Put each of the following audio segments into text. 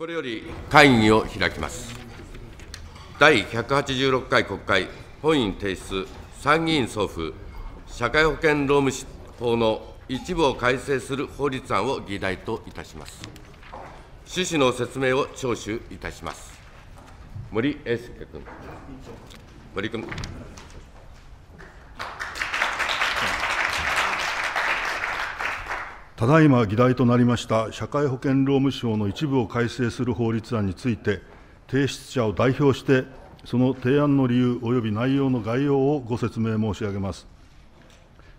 これより会議を開きます。第186回国会本院提出参議院送付社会保険労務法の一部を改正する法律案を議題といたします。趣旨の説明を聴取いたします。森英介君。森君。ただいま議題となりました社会保険労務省の一部を改正する法律案について、提出者を代表して、その提案の理由及び内容の概要をご説明申し上げます。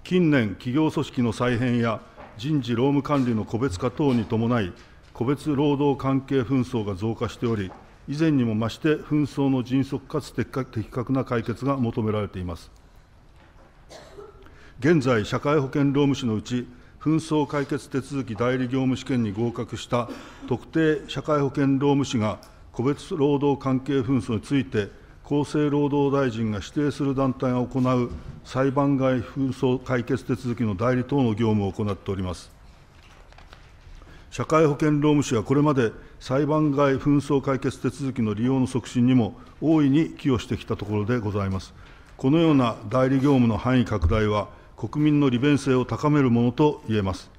近年、企業組織の再編や人事労務管理の個別化等に伴い、個別労働関係紛争が増加しており、以前にも増して紛争の迅速かつ的確な解決が求められています。現在、社会保険労務士のうち、紛争解決手続き代理業務試験に合格した特定社会保険労務士が、個別労働関係紛争について、厚生労働大臣が指定する団体が行う裁判外紛争解決手続きの代理等の業務を行っております。社会保険労務士はこれまで裁判外紛争解決手続きの利用の促進にも大いに寄与してきたところでございます。このような代理業務の範囲拡大は、国民の利便性を高めるものといえます。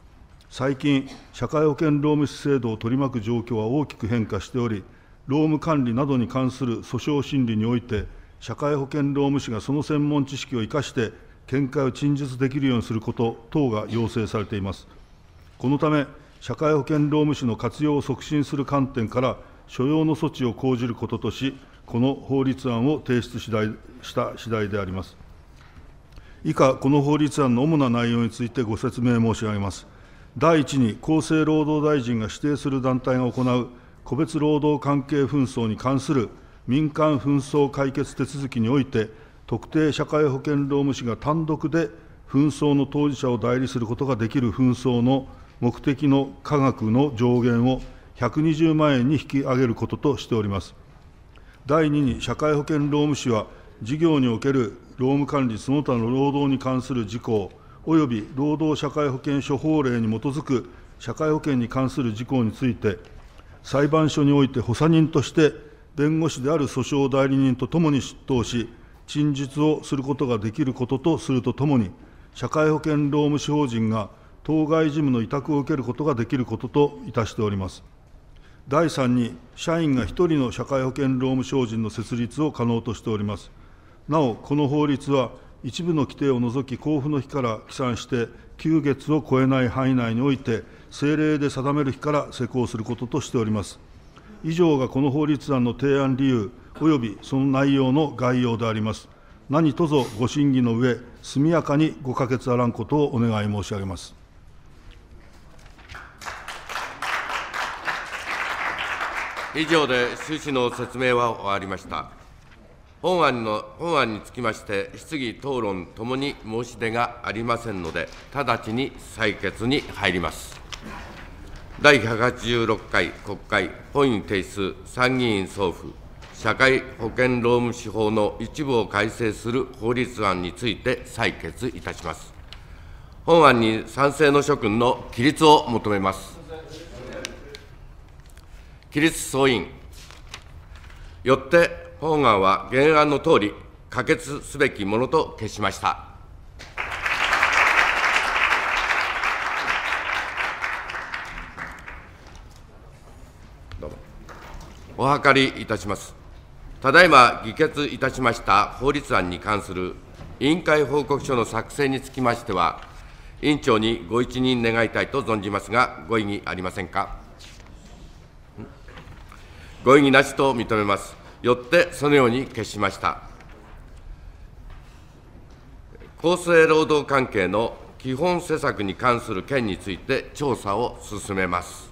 最近、社会保険労務士制度を取り巻く状況は大きく変化しており、労務管理などに関する訴訟審理において、社会保険労務士がその専門知識を生かして、見解を陳述できるようにすること等が要請されています。このため、社会保険労務士の活用を促進する観点から、所要の措置を講じることとし、この法律案を提出した次第であります。以下、この法律案の主な内容についてご説明申し上げます。第一に、厚生労働大臣が指定する団体が行う個別労働関係紛争に関する民間紛争解決手続きにおいて、特定社会保険労務士が単独で紛争の当事者を代理することができる紛争の目的の価額の上限を120万円に引き上げることとしております。第2に、社会保険労務士は、事業における労務管理その他の労働に関する事項、および労働社会保険処法令に基づく社会保険に関する事項について、裁判所において補佐人として、弁護士である訴訟代理人とともに出頭し、陳述をすることができることとするとともに、社会保険労務士法人が当該事務の委託を受けることができることといたしております。第3に、社員が1人の社会保険労務士法人の設立を可能としております。なお、この法律は一部の規定を除き、交付の日から起算して、9月を超えない範囲内において、政令で定める日から施行することとしております。以上がこの法律案の提案理由、およびその内容の概要であります。何卒ご審議の上、速やかにご可決あらんことをお願い申し上げます。以上で趣旨の説明は終わりました。本案の本案につきまして、質疑、討論ともに申し出がありませんので、直ちに採決に入ります。第186回国会本院提出参議院総府社会保険労務士法の一部を改正する法律案について採決いたします。本案に賛成の諸君の起立を求めます。起立総員。よって本案は原案の通り、可決すべきものと決しました。お諮りいたします。ただいま議決いたしました法律案に関する委員会報告書の作成につきましては、委員長にご一任願いたいと存じますが、ご異議ありませんか。ご異議なしと認めます。よってそのように決しました厚生労働関係の基本施策に関する件について調査を進めます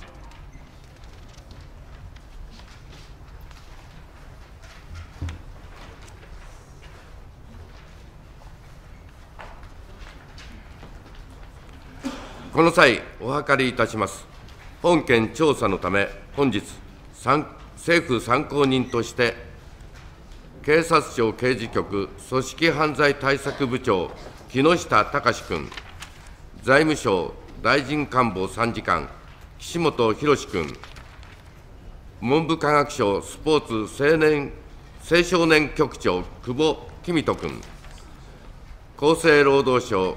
この際お諮りいたします本件調査のため本日参政府参考人として警察庁刑事局組織犯罪対策部長木下隆君財務省大臣官房参事官岸本博君文部科学省スポーツ青年青少年局長久保公人君厚生労働省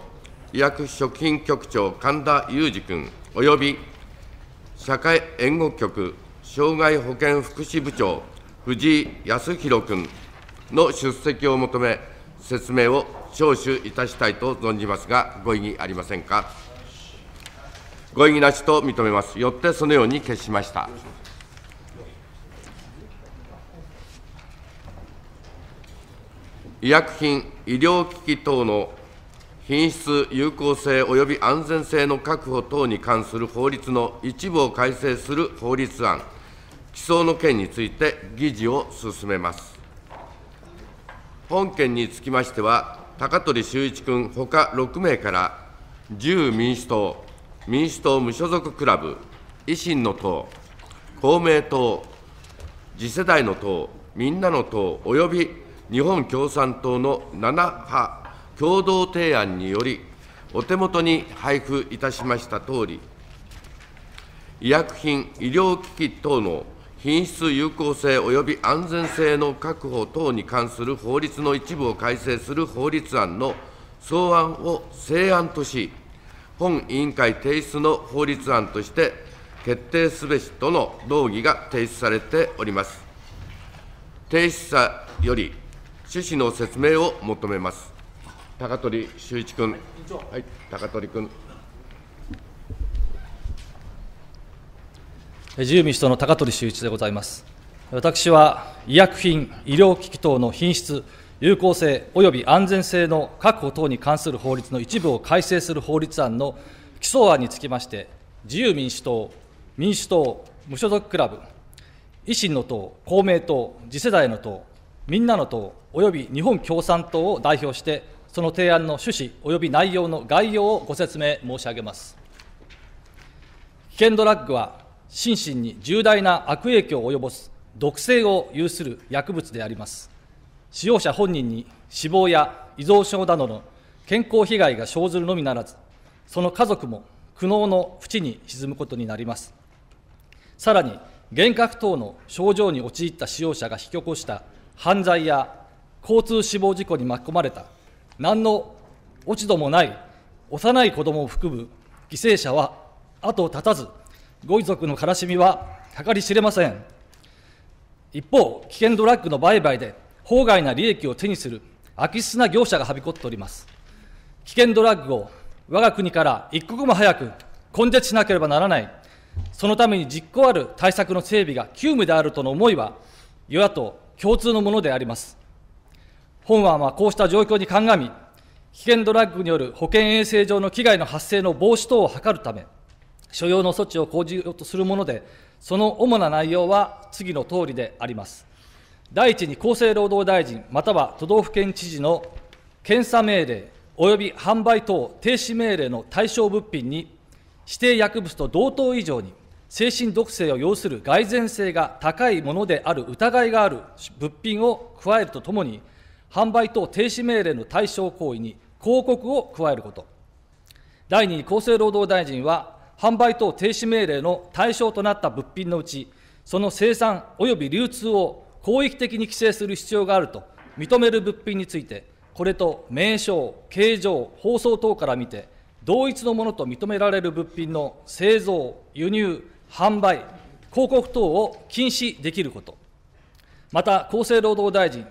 医薬食品局長神田裕二君および社会援護局障害保健福祉部長、藤井康弘君の出席を求め、説明を聴取いたしたいと存じますが、ご異議ありませんか。ご異議なしと認めます。よってそのように決しました。医薬品、医療機器等の品質、有効性及び安全性の確保等に関する法律の一部を改正する法律案起草の件について議事を進めます。本件につきましては、高取修一君ほか6名から、自由民主党、民主党無所属クラブ、維新の党、公明党、次世代の党、みんなの党および日本共産党の7派共同提案により、お手元に配布いたしましたとおり、医薬品、医療機器等の品質有効性及び安全性の確保等に関する法律の一部を改正する法律案の草案を成案とし、本委員会提出の法律案として決定すべしとの動議が提出されております。提出者より趣旨の説明を求めます。高取修一君、はい、高取君。自由民主党の高取修一でございます。私は医薬品、医療機器等の品質、有効性及び安全性の確保等に関する法律の一部を改正する法律案の基礎案につきまして、自由民主党、民主党、無所属クラブ、維新の党、公明党、次世代の党、みんなの党、および日本共産党を代表して、その提案の趣旨および内容の概要をご説明申し上げます。危険ドラッグは心身に重大な悪影響を及ぼす毒性を有する薬物であります。使用者本人に死亡や依存症などの健康被害が生ずるのみならず、その家族も苦悩の淵に沈むことになります。さらに、幻覚等の症状に陥った使用者が引き起こした犯罪や交通死亡事故に巻き込まれた、何の落ち度もない幼い子どもを含む犠牲者は後を絶たず、ご遺族の悲しみは計り知れません。一方、危険ドラッグの売買で法外な利益を手にする悪質な業者がはびこっております。危険ドラッグを我が国から一刻も早く根絶しなければならない、そのために実効ある対策の整備が急務であるとの思いは、与野党共通のものであります。本案はこうした状況に鑑み、危険ドラッグによる保険衛生上の危害の発生の防止等を図るため、所要の措置を講じようとするもので、その主な内容は次のとおりであります。第一に厚生労働大臣、または都道府県知事の検査命令及び販売等停止命令の対象物品に、指定薬物と同等以上に精神毒性を要する蓋然性が高いものである疑いがある物品を加えるとともに、販売等停止命令の対象行為に広告を加えること。第2に厚生労働大臣は、販売等停止命令の対象となった物品のうち、その生産及び流通を広域的に規制する必要があると認める物品について、これと名称、形状、包装等から見て、同一のものと認められる物品の製造、輸入、販売、広告等を禁止できること、また厚生労働大臣、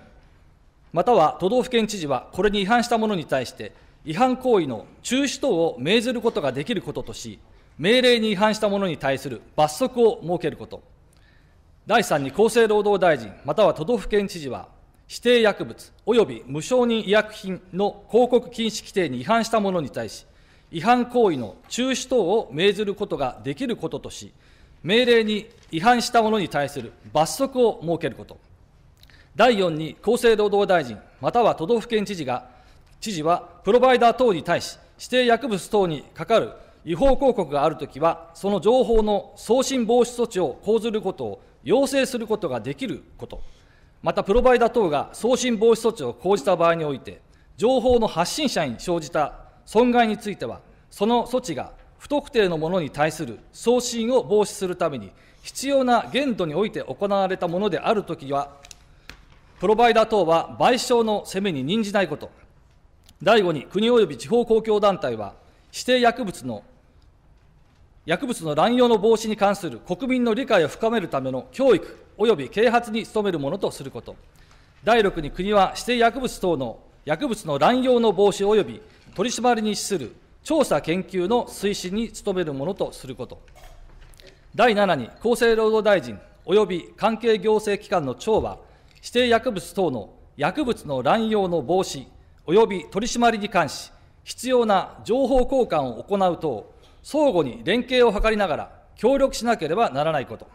または都道府県知事は、これに違反したものに対して、違反行為の中止等を命ずることができることとし、命令に違反した者に対する罰則を設けること。第3に厚生労働大臣、または都道府県知事は、指定薬物及び無承認医薬品の広告禁止規定に違反した者に対し、違反行為の中止等を命ずることができることとし、命令に違反した者に対する罰則を設けること。第4に厚生労働大臣、または都道府県知事が、知事はプロバイダー等に対し、指定薬物等にかかる違法広告があるときは、その情報の送信防止措置を講ずることを要請することができること、またプロバイダ等が送信防止措置を講じた場合において、情報の発信者に生じた損害については、その措置が不特定のものに対する送信を防止するために、必要な限度において行われたものであるときは、プロバイダ等は賠償の責めに任じないこと、第5に国及び地方公共団体は、指定薬物の薬物の乱用の防止に関する国民の理解を深めるための教育及び啓発に努めるものとすること、第6に国は指定薬物等の薬物の乱用の防止及び取り締まりに資する調査研究の推進に努めるものとすること、第7に厚生労働大臣及び関係行政機関の長は、指定薬物等の薬物の乱用の防止及び取り締まりに関し、必要な情報交換を行う等、相互に連携を図りながら協力しなければならないこと。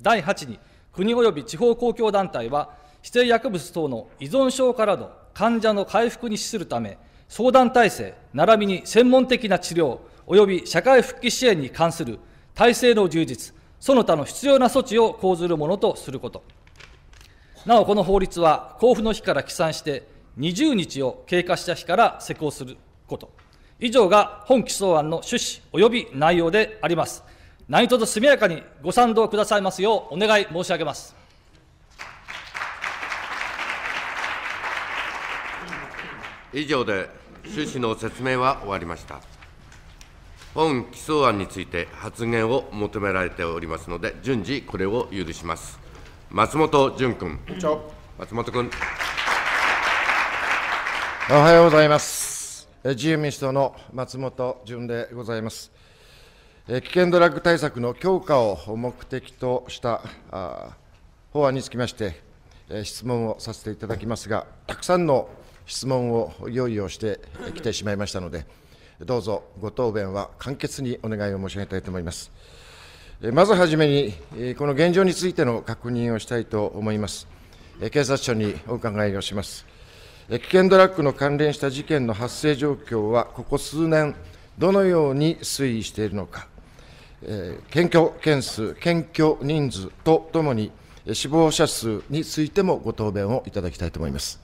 第8に、国及び地方公共団体は、指定薬物等の依存症からの患者の回復に資するため、相談体制、並びに専門的な治療、及び社会復帰支援に関する体制の充実、その他の必要な措置を講ずるものとすること。なお、この法律は、交付の日から起算して、20日を経過した日から施行すること。以上が本起草案の趣旨及び内容であります。何卒速やかにご賛同くださいますようお願い申し上げます。以上で趣旨の説明は終わりました。本起草案について発言を求められておりますので、順次これを許します。松本淳君。松本君。おはようございます。自由民主党の松本潤でございます。危険ドラッグ対策の強化を目的とした法案につきまして、質問をさせていただきますが、たくさんの質問を用意をしてきてしまいましたので、どうぞご答弁は簡潔にお願いを申し上げたいと思います。まずはじめに、この現状についての確認をしたいと思います。警察署にお伺いをします。危険ドラッグの関連した事件の発生状況は、ここ数年、どのように推移しているのか、えー、検挙件数、検挙人数とともに、死亡者数についてもご答弁をいただきたいと思います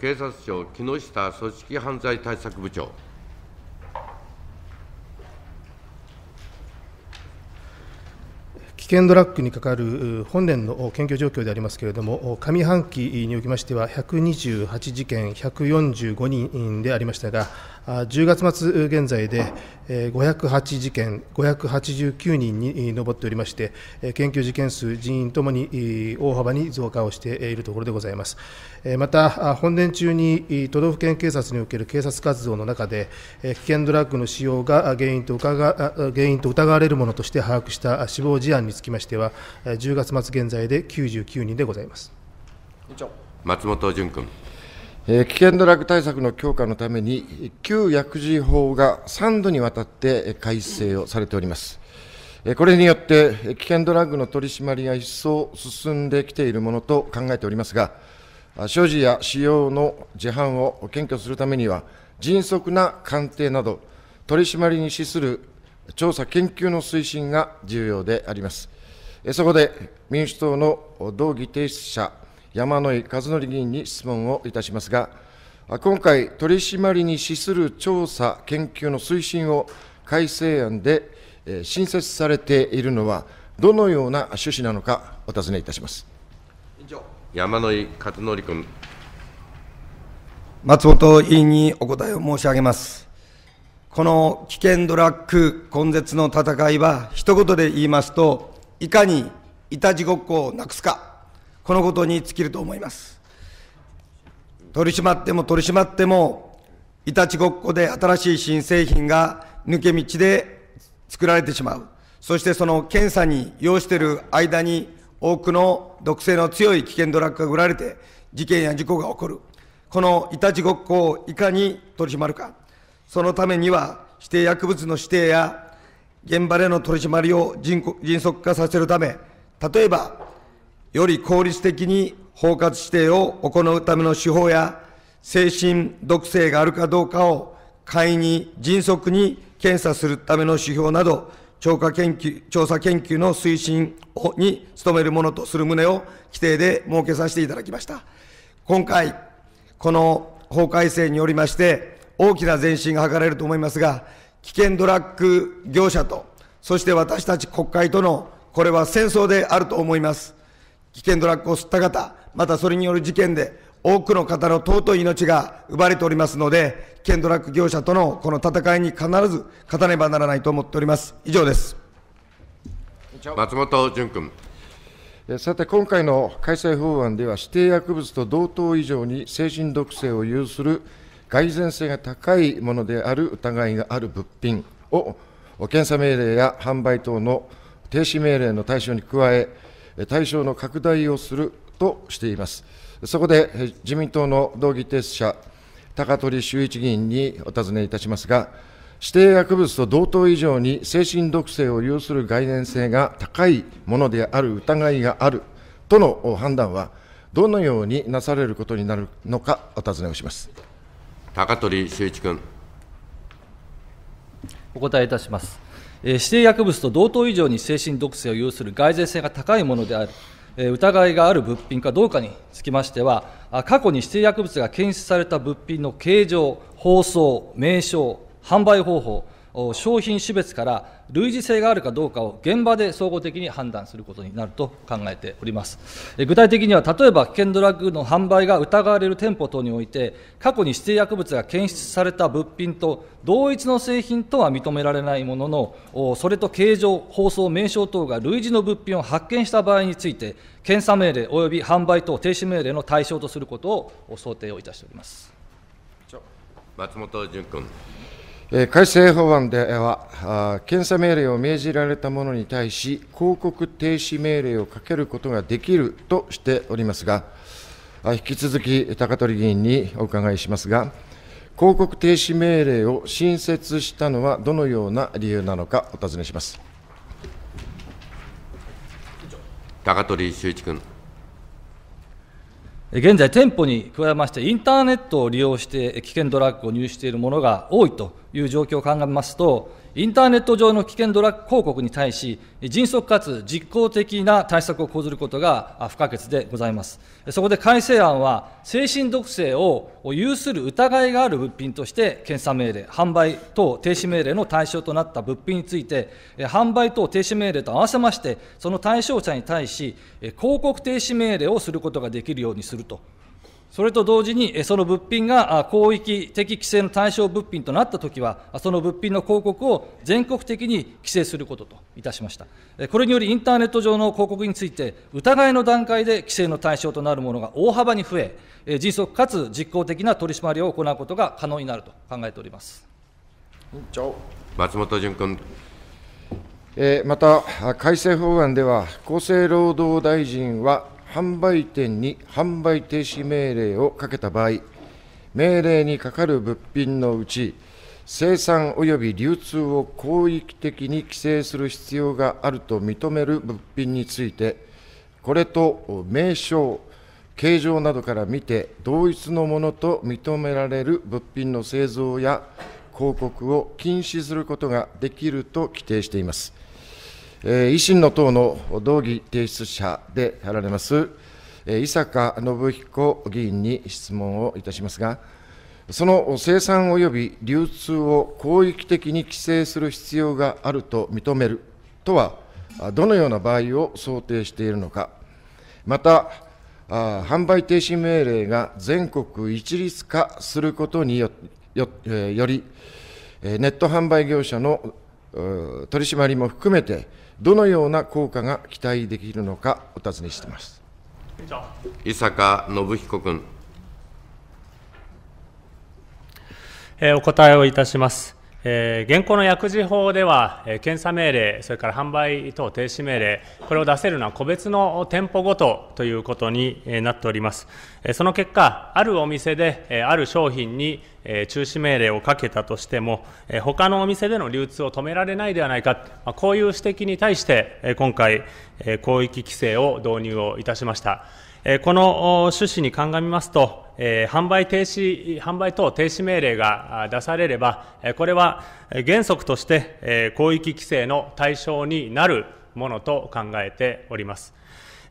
警察庁木下組織犯罪対策部長。危険ドラッグにかかる本年の検挙状況でありますけれども、上半期におきましては、128事件、145人でありましたが、10月末現在で508事件、589人に上っておりまして、研究事件数、人員ともに大幅に増加をしているところでございます。また、本年中に都道府県警察における警察活動の中で、危険ドラッグの使用が原因と疑原因と疑われるものとして把握した死亡事案につきましては、10月末現在で99人でございます。松本潤君。危険ドラッグ対策の強化のために、旧薬事法が3度にわたって改正をされております。これによって、危険ドラッグの取り締まりが一層進んできているものと考えておりますが、所持や使用の事犯を検挙するためには、迅速な鑑定など、取り締まりに資する調査研究の推進が重要であります。そこで、民主党の同議提出者山井和則議員に質問をいたしますが、今回、取締りに資する調査・研究の推進を改正案で新設されているのは、どのような趣旨なのか、お尋ねいたします山井和則君。松本委員にお答えを申し上げます。この危険ドラッグ根絶の戦いは、一言で言いますと、いかにいたちごっこをなくすか。このことに尽きると思います。取り締まっても取り締まっても、いたちごっこで新しい新製品が抜け道で作られてしまう。そしてその検査に要している間に多くの毒性の強い危険ドラッグが売られて事件や事故が起こる。このいたちごっこをいかに取り締まるか。そのためには指定薬物の指定や現場での取り締まりを迅速化させるため、例えばより効率的に包括指定を行うための手法や、精神毒性があるかどうかを簡易に迅速に検査するための指標など、調査研究調査研究の推進に努めるものとする旨を規定で設けさせていただきました。今回、この法改正によりまして、大きな前進が図れると思いますが、危険ドラッグ業者と、そして私たち国会との、これは戦争であると思います。危険ドラッグを吸った方、またそれによる事件で多くの方の尊い命が奪われておりますので、危険ドラッグ業者とのこの戦いに必ず勝たねばならないと思っております。以上です。松本淳君。さて、今回の改正法案では、指定薬物と同等以上に精神毒性を有する蓋然性が高いものである疑いがある物品を、検査命令や販売等の停止命令の対象に加え、対象の拡大をするとしています。そこで自民党の同議提出者、高取修一議員にお尋ねいたしますが、指定薬物と同等以上に精神毒性を有する概念性が高いものである疑いがあるとの判断は、どのようになされることになるのか、お尋ねをします高取修一君。お答えいたします。指定薬物と同等以上に精神毒性を有する外然性が高いものである、疑いがある物品かどうかにつきましては、過去に指定薬物が検出された物品の形状、包装、名称、販売方法、商品種別から類似性があるかどうかを現場で総合的に判断することになると考えております。具体的には、例えば危険ドラッグの販売が疑われる店舗等において、過去に指定薬物が検出された物品と同一の製品とは認められないものの、それと形状、包装、名称等が類似の物品を発見した場合について、検査命令及び販売等停止命令の対象とすることを想定をいたしております。松本純君。改正法案では、検査命令を命じられた者に対し、広告停止命令をかけることができるとしておりますが、引き続き高取議員にお伺いしますが、広告停止命令を新設したのはどのような理由なのか、お尋ねします高取修一君。現在、店舗に加えまして、インターネットを利用して危険ドラッグを入手しているものが多いという状況を鑑みますと、インターネット上の危険ドラッグ広告に対し、迅速かつ実効的な対策を講ずることが不可欠でございます。そこで改正案は、精神毒性を有する疑いがある物品として、検査命令、販売等停止命令の対象となった物品について、販売等停止命令と合わせまして、その対象者に対し、広告停止命令をすることができるようにすると。それと同時に、その物品が広域的規制の対象物品となったときは、その物品の広告を全国的に規制することといたしました。これにより、インターネット上の広告について、疑いの段階で規制の対象となるものが大幅に増え、迅速かつ実効的な取締りを行うことが可能になると考えております松本純君。また、改正法案では、厚生労働大臣は販売店に販売停止命令をかけた場合、命令にかかる物品のうち、生産及び流通を広域的に規制する必要があると認める物品について、これと名称、形状などから見て、同一のものと認められる物品の製造や広告を禁止することができると規定しています。維新の党の動議提出者であられます、伊坂信彦議員に質問をいたしますが、その生産及び流通を広域的に規制する必要があると認めるとは、どのような場合を想定しているのか、また、販売停止命令が全国一律化することによよより、ネット販売業者の取り締まりも含めて、どのような効果が期待できるのか、お尋ねしています。伊坂信彦君。えお答えをいたします。え現行の薬事法では、え検査命令、それから販売等停止命令、これを出せるのは個別の店舗ごとということに、えなっております。えその結果、あるお店で、えある商品に、え中止命令をかけたとしても、え他のお店での流通を止められないではないか、まあ、こういう指摘に対して、え今回、え広域規制を導入をいたしました。えこの趣旨に鑑みますと、え販売停止、販売等停止命令が出されれば、これは原則として広域規制の対象になるものと考えております。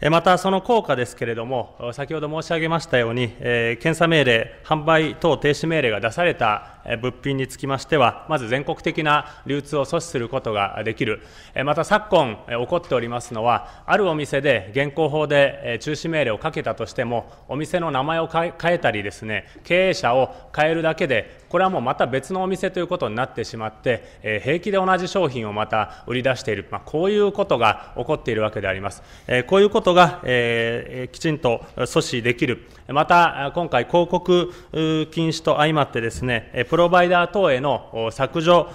また、その効果ですけれども、先ほど申し上げましたように、え検査命令、販売等停止命令が出された物品につきましては、まず全国的な流通を阻止することができる、また昨今、起こっておりますのは、あるお店で現行法で中止命令をかけたとしても、お店の名前を変えたりですね、経営者を変えるだけで、これはもうまた別のお店ということになってしまって、えー、平気で同じ商品をまた売り出している、まあ、こういうことが起こっているわけであります、えこういうことが、えきちんと阻止できるまた今回広告禁止と相まってですねプロバイダー等への削除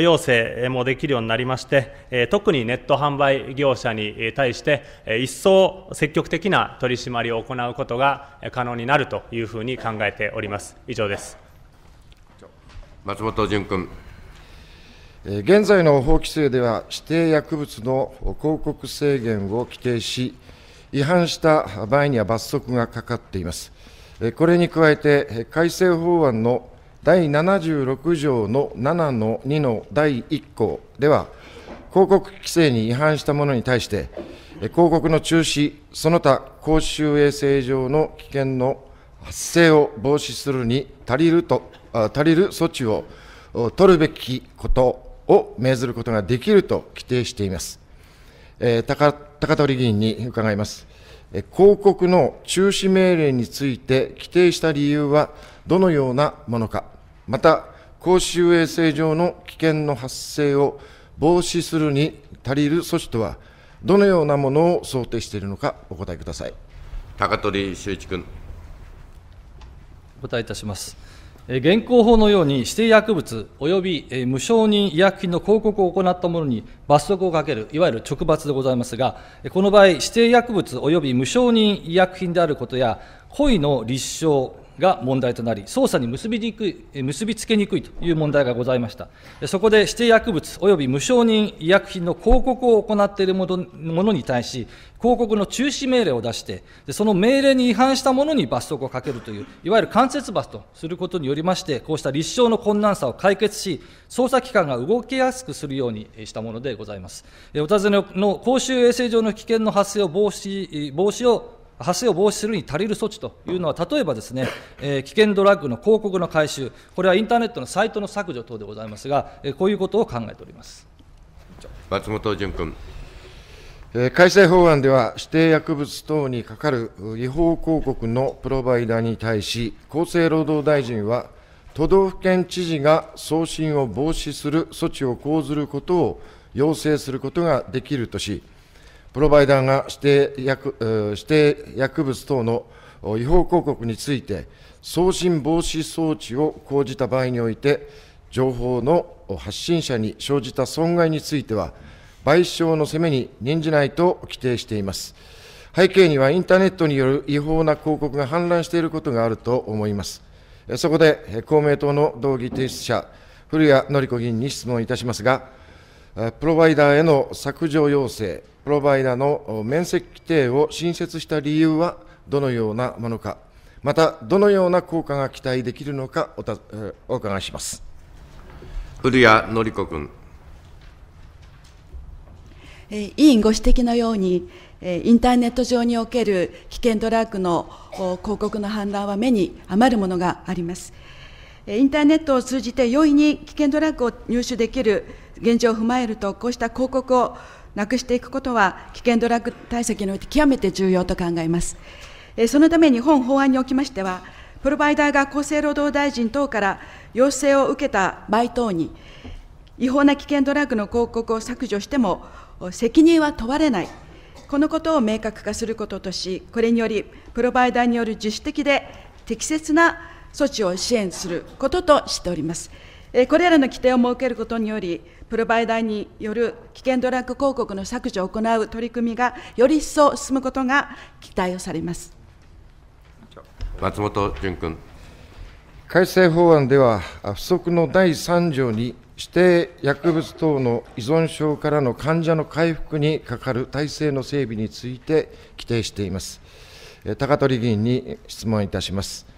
要請もできるようになりまして、特にネット販売業者に対して、一層積極的な取り締まりを行うことが可能になるというふうに考えております。以上です。松本潤君。現在の法規制では、指定薬物の広告制限を規定し、違反した場合には罰則がかかっています。これに加えて、改正法案の第76条の7の2の第1項では、広告規制に違反したものに対して、広告の中止、その他公衆衛生上の危険の発生を防止するに足りると足りる措置を取るべきことを命ずることができると規定しています。えー、高高取議員に伺います。広告の中止命令について規定した理由はどのようなものか、また公衆衛生上の危険の発生を防止するに足りる措置とは、どのようなものを想定しているのか、お答えください。高取修一君。お答えいたします。現行法のように指定薬物及び無承認医薬品の広告を行った者に罰則をかける、いわゆる直罰でございますが、この場合、指定薬物及び無承認医薬品であることや、故意の立証、が問題となり、捜査に結びにくい結びつけにくいという問題がございました。そこで指定薬物及び無承認医薬品の広告を行っているものに対し、広告の中止命令を出して、その命令に違反したものに罰則をかけるという、いわゆる間接罰とすることによりまして、こうした立証の困難さを解決し、捜査機関が動きやすくするようにしたものでございます。お尋ねの公衆衛生上の危険の発生を防止防止を発生を防止するに足りる措置というのは、例えばですね、えー、危険ドラッグの広告の回収、これはインターネットのサイトの削除等でございますが、えー、こういうことを考えております松本純君。改正法案では、指定薬物等にかかる違法広告のプロバイダーに対し、厚生労働大臣は、都道府県知事が送信を防止する措置を講ずることを要請することができるとし、プロバイダーが指定薬指定薬物等の違法広告について、送信防止装置を講じた場合において、情報の発信者に生じた損害については、賠償の責めに任じないと規定しています。背景にはインターネットによる違法な広告が氾濫していることがあると思います。そこで公明党の動議提出者、古谷典子議員に質問いたしますが、プロバイダーへの削除要請、プロバイダの面積規定を新設した理由はどのようなものか、またどのような効果が期待できるのかおたお伺いします古谷紀子君。委員ご指摘のように、インターネット上における危険ドラッグの広告の氾濫は目に余るものがあります。インターネットを通じて容易に危険ドラッグを入手できる現状を踏まえると、こうした広告をなくしていくことは危険ドラッグ対策において極めて重要と考えます。そのため日本法案におきましては、プロバイダーが厚生労働大臣等から要請を受けた場合等に、違法な危険ドラッグの広告を削除しても、責任は問われない、このことを明確化することとし、これにより、プロバイダーによる自主的で適切な措置を支援することとしております。これらの規定を設けることにより、プロバイダーによる危険ドラッグ広告の削除を行う取り組みがより一層進むことが期待をされます松本潤君。改正法案では、不足の第3条に指定薬物等の依存症からの患者の回復にかかる体制の整備について規定しています。高取議員に質問いたします。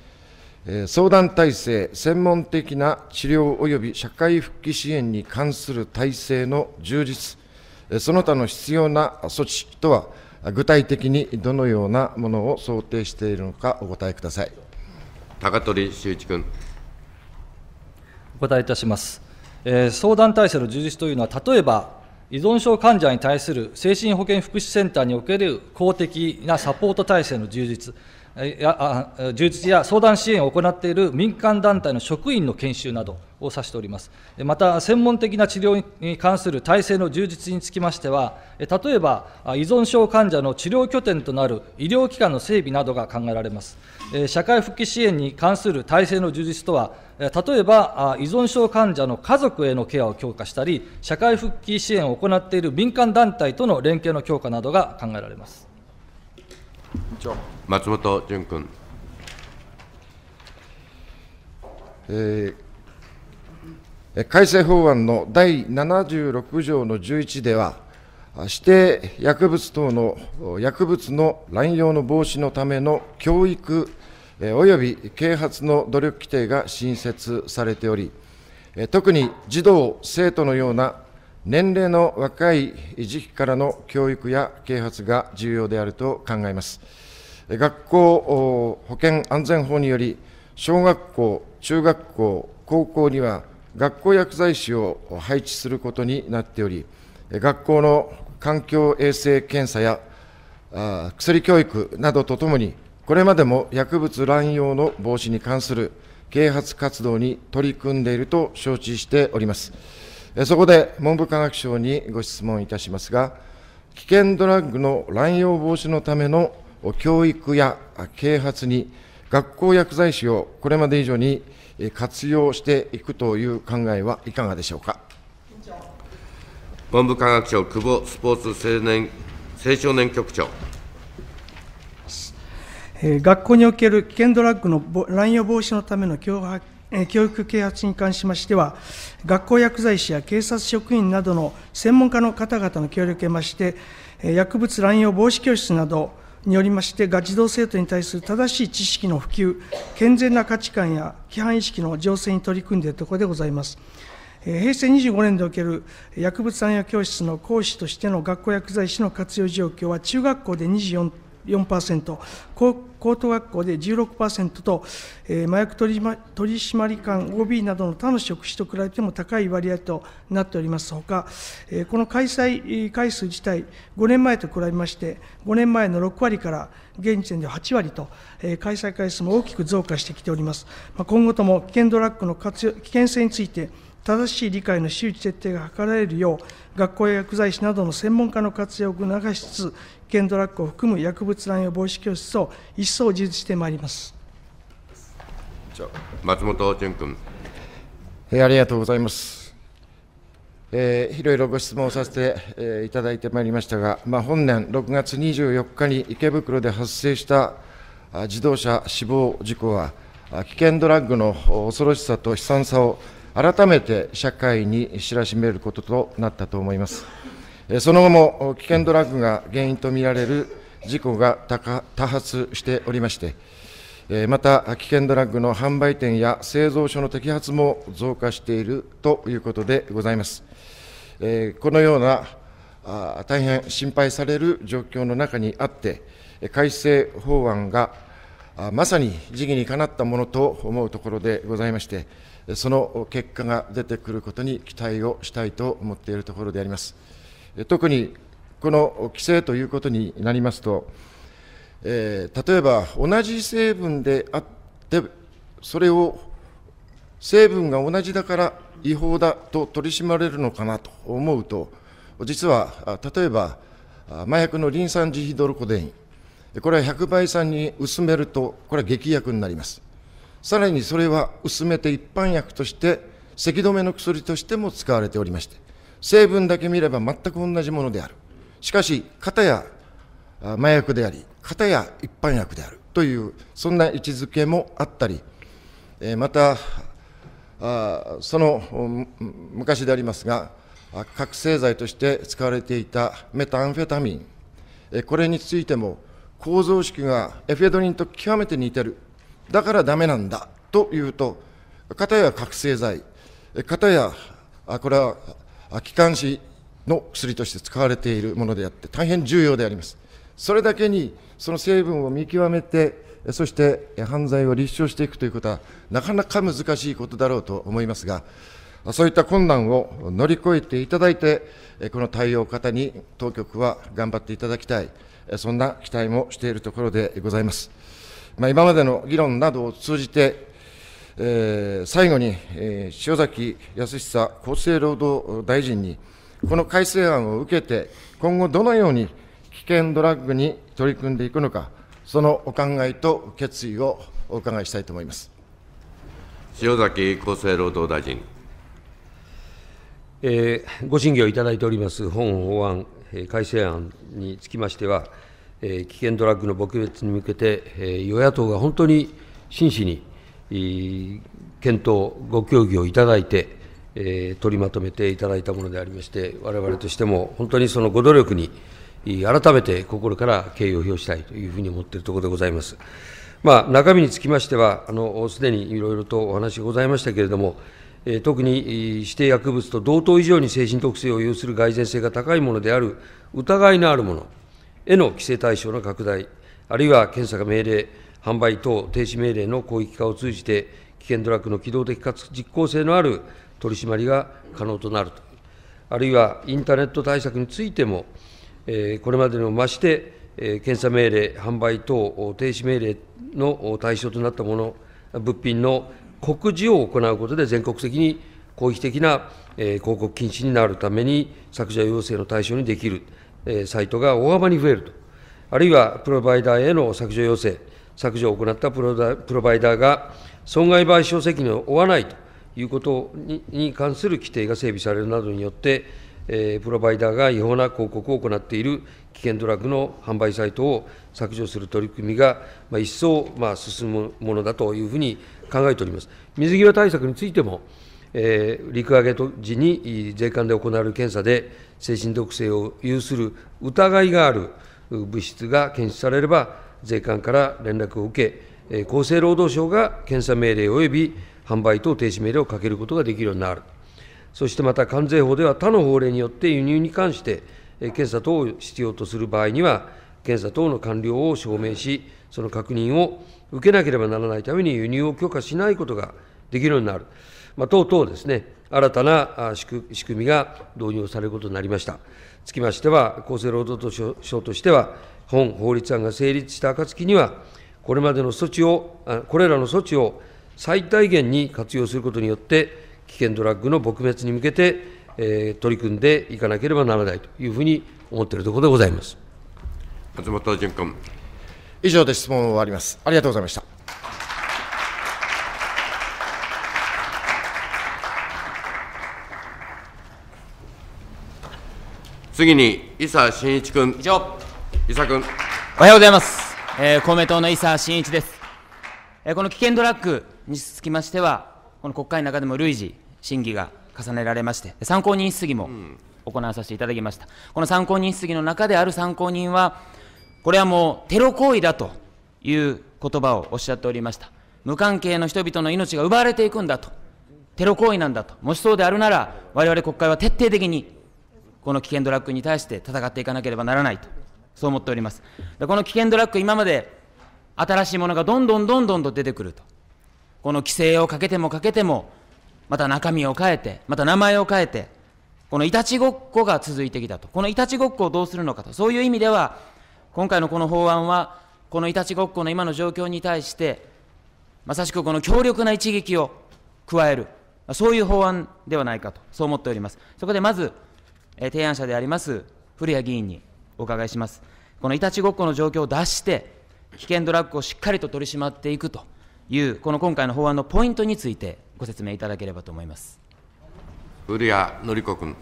相談体制、専門的な治療及び社会復帰支援に関する体制の充実、その他の必要な措置とは、具体的にどのようなものを想定しているのか、お答えください高取修一君。お答えいたします。えー、相談体制の充実というのは、例えば依存症患者に対する精神保健福祉センターにおける公的なサポート体制の充実、充実や相談支援を行っている民間団体の職員の研修などを指しております。また、専門的な治療に関する体制の充実につきましては、例えば依存症患者の治療拠点となる医療機関の整備などが考えられます。社会復帰支援に関する体制の充実とは、例えば依存症患者の家族へのケアを強化したり、社会復帰支援を行っている民間団体との連携の強化などが考えられます。松本純君。えー、改正法案の第76条の11では、指定薬物等の薬物の乱用の防止のための教育および啓発の努力規定が新設されており、特に児童・生徒のような年齢の若い時期からの教育や啓発が重要であると考えます。学校保健安全法により、小学校、中学校、高校には学校薬剤師を配置することになっており、学校の環境衛生検査や薬教育などとともに、これまでも薬物乱用の防止に関する啓発活動に取り組んでいると承知しております。そこで文部科学省にご質問いたしますが、危険ドラッグの乱用防止のための教育や啓発に、学校薬剤師をこれまで以上に活用していくという考えはいかがでしょうか。文部科学省久保スポーツ青年青少年局長。学校における危険ドラッグの乱用防止のための教育啓発に関しましては、学校薬剤師や警察職員などの専門家の方々の協力を得まして、薬物乱用防止教室など、によりまして、ガチ同生徒に対する正しい知識の普及、健全な価値観や規範意識の醸成に取り組んでいるところでございます。平成25年でおける薬物産業教室の講師としての学校薬剤師の活用状況は、中学校で24.5%、4%、高等学校で16%と、えー、麻薬取締官 OB などの他の職種と比べても高い割合となっておりますほか、えー、この開催回数自体、5年前と比べまして、5年前の6割から現時点で8割と、えー、開催回数も大きく増加してきております。まあ、今後とも危険ドラッグの活用危険性について、正しい理解の周知徹底が図られるよう、学校や薬剤師などの専門家の活用を促しつつ、ケンドラッグを含む薬物乱用防止教室を一層充実してまいります。松本淳君、えー、ありがとうございます、えー、いろいろご質問をさせて、えー、いただいてまいりましたが、まあ、本年6月24日に池袋で発生したあ自動車死亡事故はあ、危険ドラッグの恐ろしさと悲惨さを改めて社会に知らしめることとなったと思います。その後も危険ドラッグが原因とみられる事故が多発しておりまして、また危険ドラッグの販売店や製造所の摘発も増加しているということでございます。このような大変心配される状況の中にあって、改正法案がまさに時期にかなったものと思うところでございまして、その結果が出てくることに期待をしたいと思っているところであります。特にこの規制ということになりますと、えー、例えば同じ成分であって、それを成分が同じだから違法だと取り締まれるのかなと思うと、実は例えば麻薬のリン酸ジヒドロコデイン、これは100倍酸に薄めると、これは劇薬になります。さらにそれは薄めて一般薬として、咳止めの薬としても使われておりまして、成分だけ見れば全く同じものであるしかし片や麻薬であり片や一般薬であるというそんな位置づけもあったりまたその昔でありますが覚醒剤として使われていたメタンフェタミンこれについても構造式がエフェドリンと極めて似てるだからダメなんだというと片や覚醒剤片やこれは気管支の薬として使われているものであって、大変重要であります。それだけに、その成分を見極めて、そして犯罪を立証していくということは、なかなか難しいことだろうと思いますが、そういった困難を乗り越えていただいて、この対応方に当局は頑張っていただきたい、そんな期待もしているところでございます。まあ、今までの議論などを通じて、えー、最後に、えー、塩崎康久厚生労働大臣に、この改正案を受けて、今後どのように危険ドラッグに取り組んでいくのか、そのお考えと決意をお伺いしたいと思います塩崎厚生労働大臣。えー、ご審議をいただいております本法案、えー、改正案につきましては、えー、危険ドラッグの撲滅に向けて、えー、与野党が本当に真摯に検討、ご協議をいただいて、取りまとめていただいたものでありまして、われわれとしても本当にそのご努力に改めて心から敬意を表したいというふうに思っているところでございます。まあ、中身につきましては、すでにいろいろとお話ございましたけれども、特に指定薬物と同等以上に精神特性を有する蓋然性が高いものである疑いのあるものへの規制対象の拡大、あるいは検査が命令、販売等停止命令の広域化を通じて、危険ドラッグの機動的かつ実効性のある取り締まりが可能となると、あるいはインターネット対策についても、えこれまでにも増して、え検査命令、販売等停止命令の対象となったもの、物品の告示を行うことで、全国的に広域的な、え広告禁止になるために、削除要請の対象にできる、えサイトが大幅に増えると、あるいはプロバイダーへの削除要請、削除を行ったプロバイダーが損害賠償責任を負わないということに関する規定が整備されるなどによって、えプロバイダーが違法な広告を行っている危険ドラッグの販売サイトを削除する取り組みが、ま一層、ま進むものだというふうに考えております。水際対策についても、え陸揚げ時に税関で行われる検査で、精神毒性を有する疑いがある物質が検出されれば、税関から連絡を受け、厚生労働省が検査命令及び販売等停止命令をかけることができるようになる。そしてまた関税法では他の法令によって輸入に関して検査等を必要とする場合には、検査等の完了を証明し、その確認を受けなければならないために輸入を許可しないことができるようになる。まあ、等々ですね、新たな仕組みが導入されることになりました。つきましては、厚生労働省としては、本法律案が成立した暁には、これまでの措置を、これらの措置を最大限に活用することによって、危険ドラッグの撲滅に向けて、えー、取り組んでいかなければならないというふうに思っているところでございます松本潤君。以上で質問を終わります。ありがとうございました。次に伊佐真一君。以上伊佐君おはようございます、えー、公明党の伊佐真一です、えー、この危険ドラッグにつきましてはこの国会の中でも累次審議が重ねられまして参考人質疑も行わさせていただきました、うん、この参考人質疑の中である参考人はこれはもうテロ行為だという言葉をおっしゃっておりました無関係の人々の命が奪われていくんだとテロ行為なんだともしそうであるなら我々国会は徹底的にこの危険ドラッグに対して戦っていかなければならないとそう思っております。でこの危険ドラッグ、今まで新しいものがどんどんどんどんと出てくると。この規制をかけてもかけても、また中身を変えて、また名前を変えて、このいたちごっこが続いてきたと。このいたちごっこをどうするのかと。そういう意味では、今回のこの法案は、このいたちごっこの今の状況に対して、まさしくこの強力な一撃を加える、そういう法案ではないかと、そう思っております。そこでまず、え提案者であります古谷議員にお伺いします。このいたちごっこの状況を脱して、危険ドラッグをしっかりと取り締まっていくという、この今回の法案のポイントについて、ご説明いただければと思います。古谷紀子君。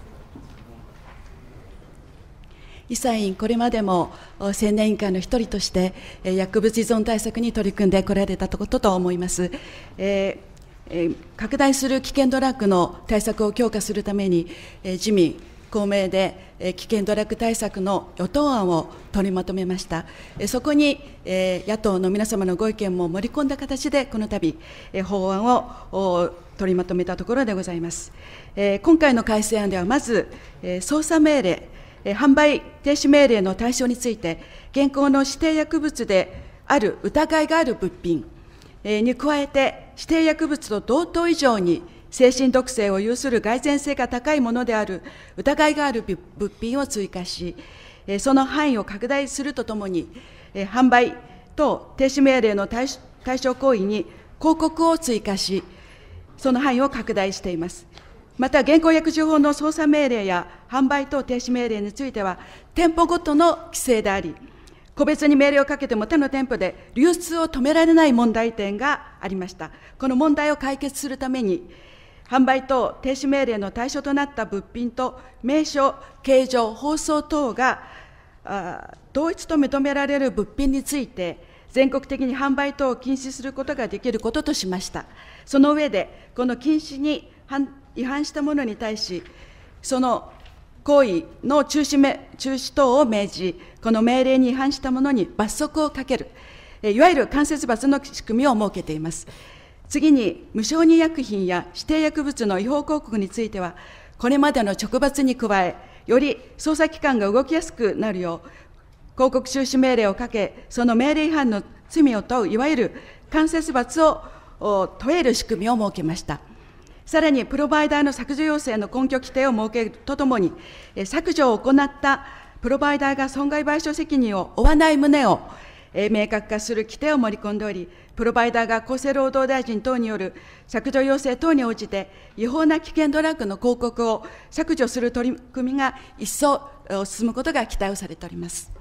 医佐員これまでも青年委員会の一人として、薬物依存対策に取り組んでこられたことと思います。えー拡大する危険ドラッグの対策を強化するために、自民、公明で、え危険堕落対策の与党案を取りまとめました、えそこに、え野党の皆様のご意見も盛り込んだ形でこの度、え法案を取りまとめたところでございます、え今回の改正案ではまず、え捜査命令、え販売停止命令の対象について現行の指定薬物である疑いがある物品に加えて指定薬物と同等以上に精神特性を有する蓋然性が高いものである疑いがある物品を追加し、その範囲を拡大するとともに、販売等停止命令の対象行為に広告を追加し、その範囲を拡大しています。また、現行薬事法の捜査命令や販売等停止命令については、店舗ごとの規制であり、個別に命令をかけても他の店舗で流出を止められない問題点がありました。この問題を解決するために、販売等停止命令の対象となった物品と名称、形状、包装等が同一と認められる物品について、全国的に販売等を禁止することができることとしました。その上で、この禁止に違反したものに対し、その行為の中止め中止等を命じ、この命令に違反したものに罰則をかける、いわゆる間接罰の仕組みを設けています。次に、無承認薬品や指定薬物の違法広告については、これまでの直罰に加え、より捜査機関が動きやすくなるよう、広告収支命令をかけ、その命令違反の罪を問う、いわゆる間接罰を問える仕組みを設けました。さらに、プロバイダーの削除要請の根拠規定を設けるとともに、削除を行ったプロバイダーが損害賠償責任を負わない旨を明確化する規定を盛り込んでおり、プロバイダーが厚生労働大臣等による削除要請等に応じて、違法な危険ドラッグの広告を削除する取り組みが一層進むことが期待をされております。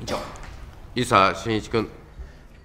員長、伊佐真一君、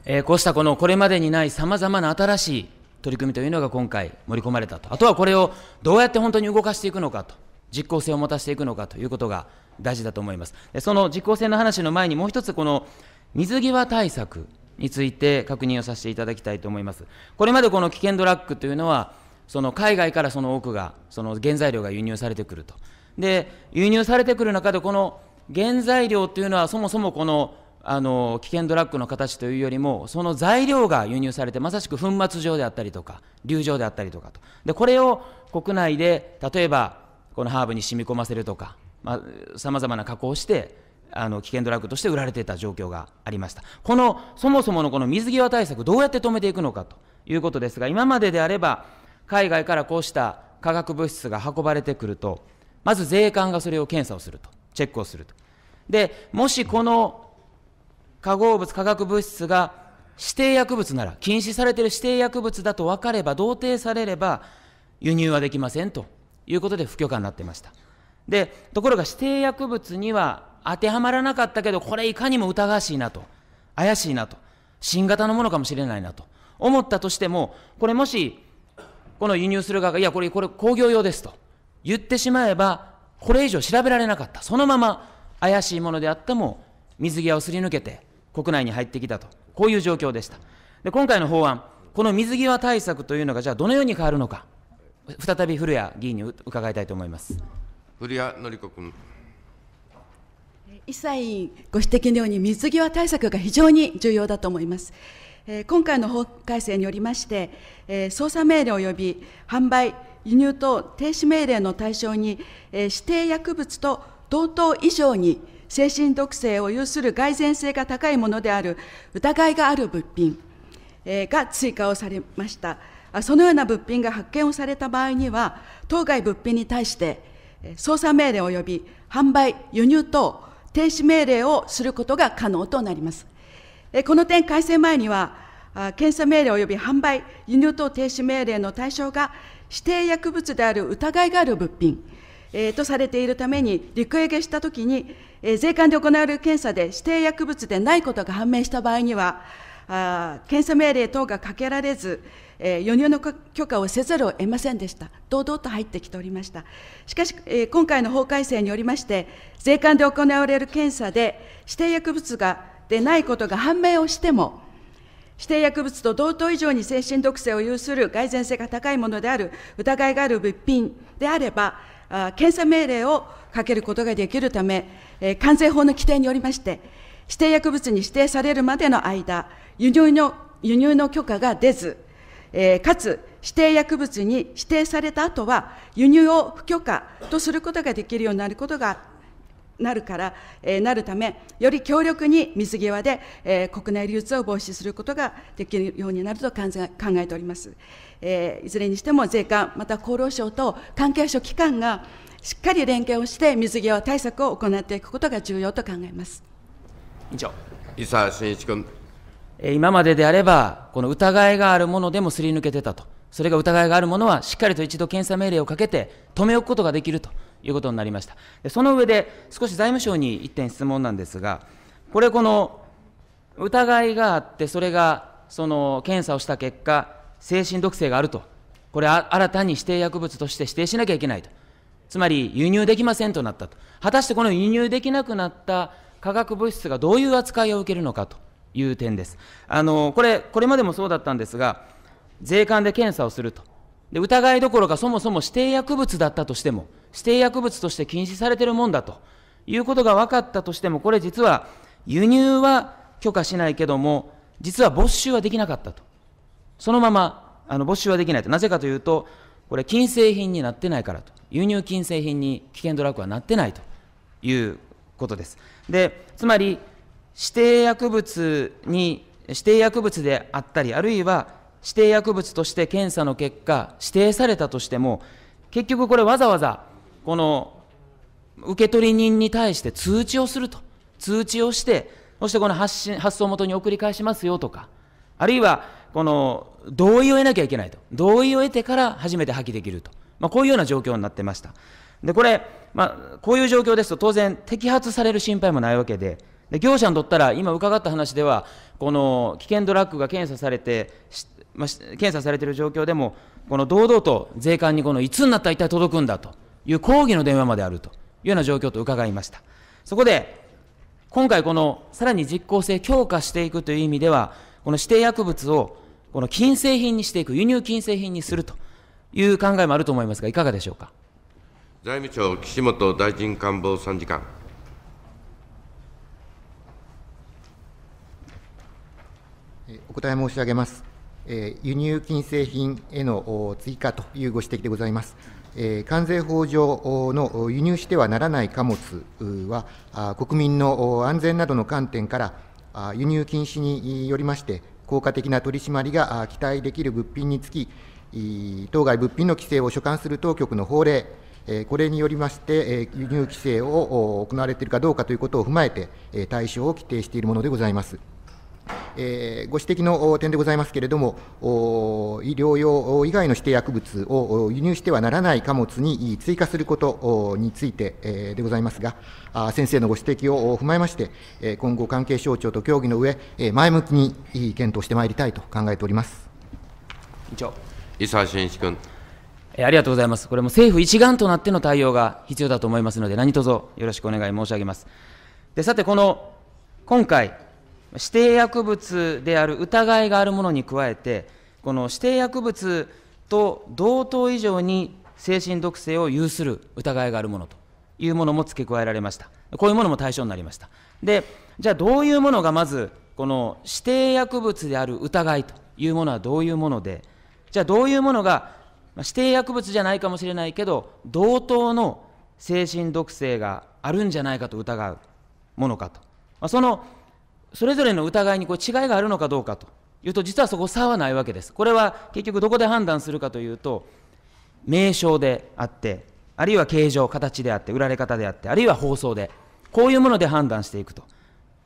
えこうしたこのこれまでにないさまざまな新しい取り組みというのが今回盛り込まれたと、あとはこれをどうやって本当に動かしていくのかと、実効性を持たせていくのかということが大事だと思います。その実効性の話の前にもう一つこの水際対策について確認をさせていただきたいと思います。これまでこの危険ドラッグというのは、その海外からその多くが、その原材料が輸入されてくると。で、輸入されてくる中で、この原材料というのは、そもそもこのあの危険ドラッグの形というよりも、その材料が輸入されて、まさしく粉末状であったりとか、流状であったりとかと。で、これを国内で、例えば、このハーブに染み込ませるとか、さまざ、まな加工して、あの危険ドラッグとして売られていた状況がありました。このそもそものこの水際対策、どうやって止めていくのかということですが、今までであれば、海外からこうした化学物質が運ばれてくると、まず税関がそれを検査をすると、チェックをすると。で、もしこの化合物、化学物質が指定薬物なら、禁止されている指定薬物だと分かれば、同定されれば、輸入はできませんということで不許可になっていました。で、ところが指定薬物には当てはまらなかったけど、これいかにも疑わしいなと、怪しいなと、新型のものかもしれないなと思ったとしても、これもし、この輸入する側が、いや、これ、これ工業用ですと言ってしまえば、これ以上調べられなかった。そのまま怪しいものであっても、水際をすり抜けて国内に入ってきたと。こういう状況でした。で、今回の法案、この水際対策というのが、じゃあどのように変わるのか、再び古谷議員に伺いたいと思います。古谷典子君。一切ご指摘のように水際対策が非常に重要だと思います。今回の法改正によりまして、捜査命令及び販売、輸入等停止命令の対象に、指定薬物と同等以上に精神毒性を有する蓋然性が高いものである疑いがある物品が追加をされました。そのような物品が発見をされた場合には、当該物品に対して、捜査命令及び販売、輸入等、停止命令をすることが可能となります。この点、改正前には、検査命令及び販売、輸入等停止命令の対象が指定薬物である疑いがある物品、えー、とされているために、陸揚げしたときに、えー、税関で行われる検査で指定薬物でないことが判明した場合には、あ検査命令等がかけられず、えー、輸入の許可をせざるを得ませんでした、堂々と入ってきておりました。しかし、えー、今回の法改正によりまして、税関で行われる検査で、指定薬物がでないことが判明をしても、指定薬物と同等以上に精神毒性を有する蓋然性が高いものである疑いがある物品であれば、あ検査命令をかけることができるため、え関税法の規定によりまして、指定薬物に指定されるまでの間、輸入の輸入の許可が出ず、えー、かつ指定薬物に指定された後は、輸入を不許可とすることができるようになることがなるから、えー、なるため、より強力に水際で、えー、国内流通を防止することができるようになると考えております。えー、いずれにしても税関、また厚労省と関係省機関がしっかり連携をして水際対策を行っていくことが重要と考えます。以上伊沢慎一君今までであれば、この疑いがあるものでもすり抜けてたと。それが疑いがあるものは、しっかりと一度検査命令をかけて止め置くことができるということになりました。その上で、少し財務省に一点質問なんですが、これ、この疑いがあって、それがその検査をした結果、精神毒性があると、これ、新たに指定薬物として指定しなきゃいけないと、つまり輸入できませんとなったと、果たしてこの輸入できなくなった化学物質がどういう扱いを受けるのかという点です。あのこれこれまでもそうだったんですが、税関で検査をするとで、疑いどころかそもそも指定薬物だったとしても、指定薬物として禁止されているもんだということが分かったとしても、これ実は輸入は許可しないけども、実は没収はできなかったと、そのままあの没収はできないと、なぜかというと、これ、禁制品になってないからと、輸入禁制品に危険ドラッグはなってないということです。でつまり指定薬物に、指定薬物であったり、あるいは指定薬物として検査の結果、指定されたとしても、結局これわざわざ、この受取人に対して通知をすると。通知をして、そしてこの発信発送元に送り返しますよとか、あるいは、この同意を得なきゃいけないと。同意を得てから初めて破棄できると。まあ、こういうような状況になってました。で、これ、まあ、こういう状況ですと、当然、摘発される心配もないわけで、で業者にとったら、今伺った話では、この危険ドラッグが検査されて、まあ、検査されている状況でも、この堂々と税関にこのいつになったら一体届くんだという抗議の電話まであるというような状況と伺いました。そこで、今回このさらに実効性強化していくという意味では、この指定薬物をこの禁制品にしていく、輸入禁制品にするという考えもあると思いますが、いかがでしょうか。財務省岸本大臣官房参事官。答え申し上げます。えー、輸入禁制品への追加というご指摘でございます。えー、関税法上の輸入してはならない貨物は、国民の安全などの観点から、輸入禁止によりまして、効果的な取締りが期待できる物品につき、当該物品の規制を所管する当局の法令、これによりまして、輸入規制を行われているかどうかということを踏まえて、対象を規定しているものでございます。えー、ご指摘の点でございますけれども、医療用以外の指定薬物を輸入してはならない貨物に追加することについてでございますが、先生のご指摘を踏まえまして、今後、関係省庁と協議の上、前向きに検討してまいりたいと考えております委長伊沢俊一君。ありがとうございます。これも政府一丸となっての対応が必要だと思いますので、何卒よろしくお願い申し上げます。でさて、この今回、指定薬物である疑いがあるものに加えて、この指定薬物と同等以上に精神毒性を有する疑いがあるものというものも付け加えられました。こういうものも対象になりました。で、じゃあどういうものがまず、この指定薬物である疑いというものはどういうもので、じゃあどういうものが指定薬物じゃないかもしれないけど、同等の精神毒性があるんじゃないかと疑うものかと。そのそれぞれの疑いにこう違いがあるのかどうかというと、実はそこ差はないわけです。これは結局どこで判断するかというと、名称であって、あるいは形状、形であって、売られ方であって、あるいは放送で、こういうもので判断していくと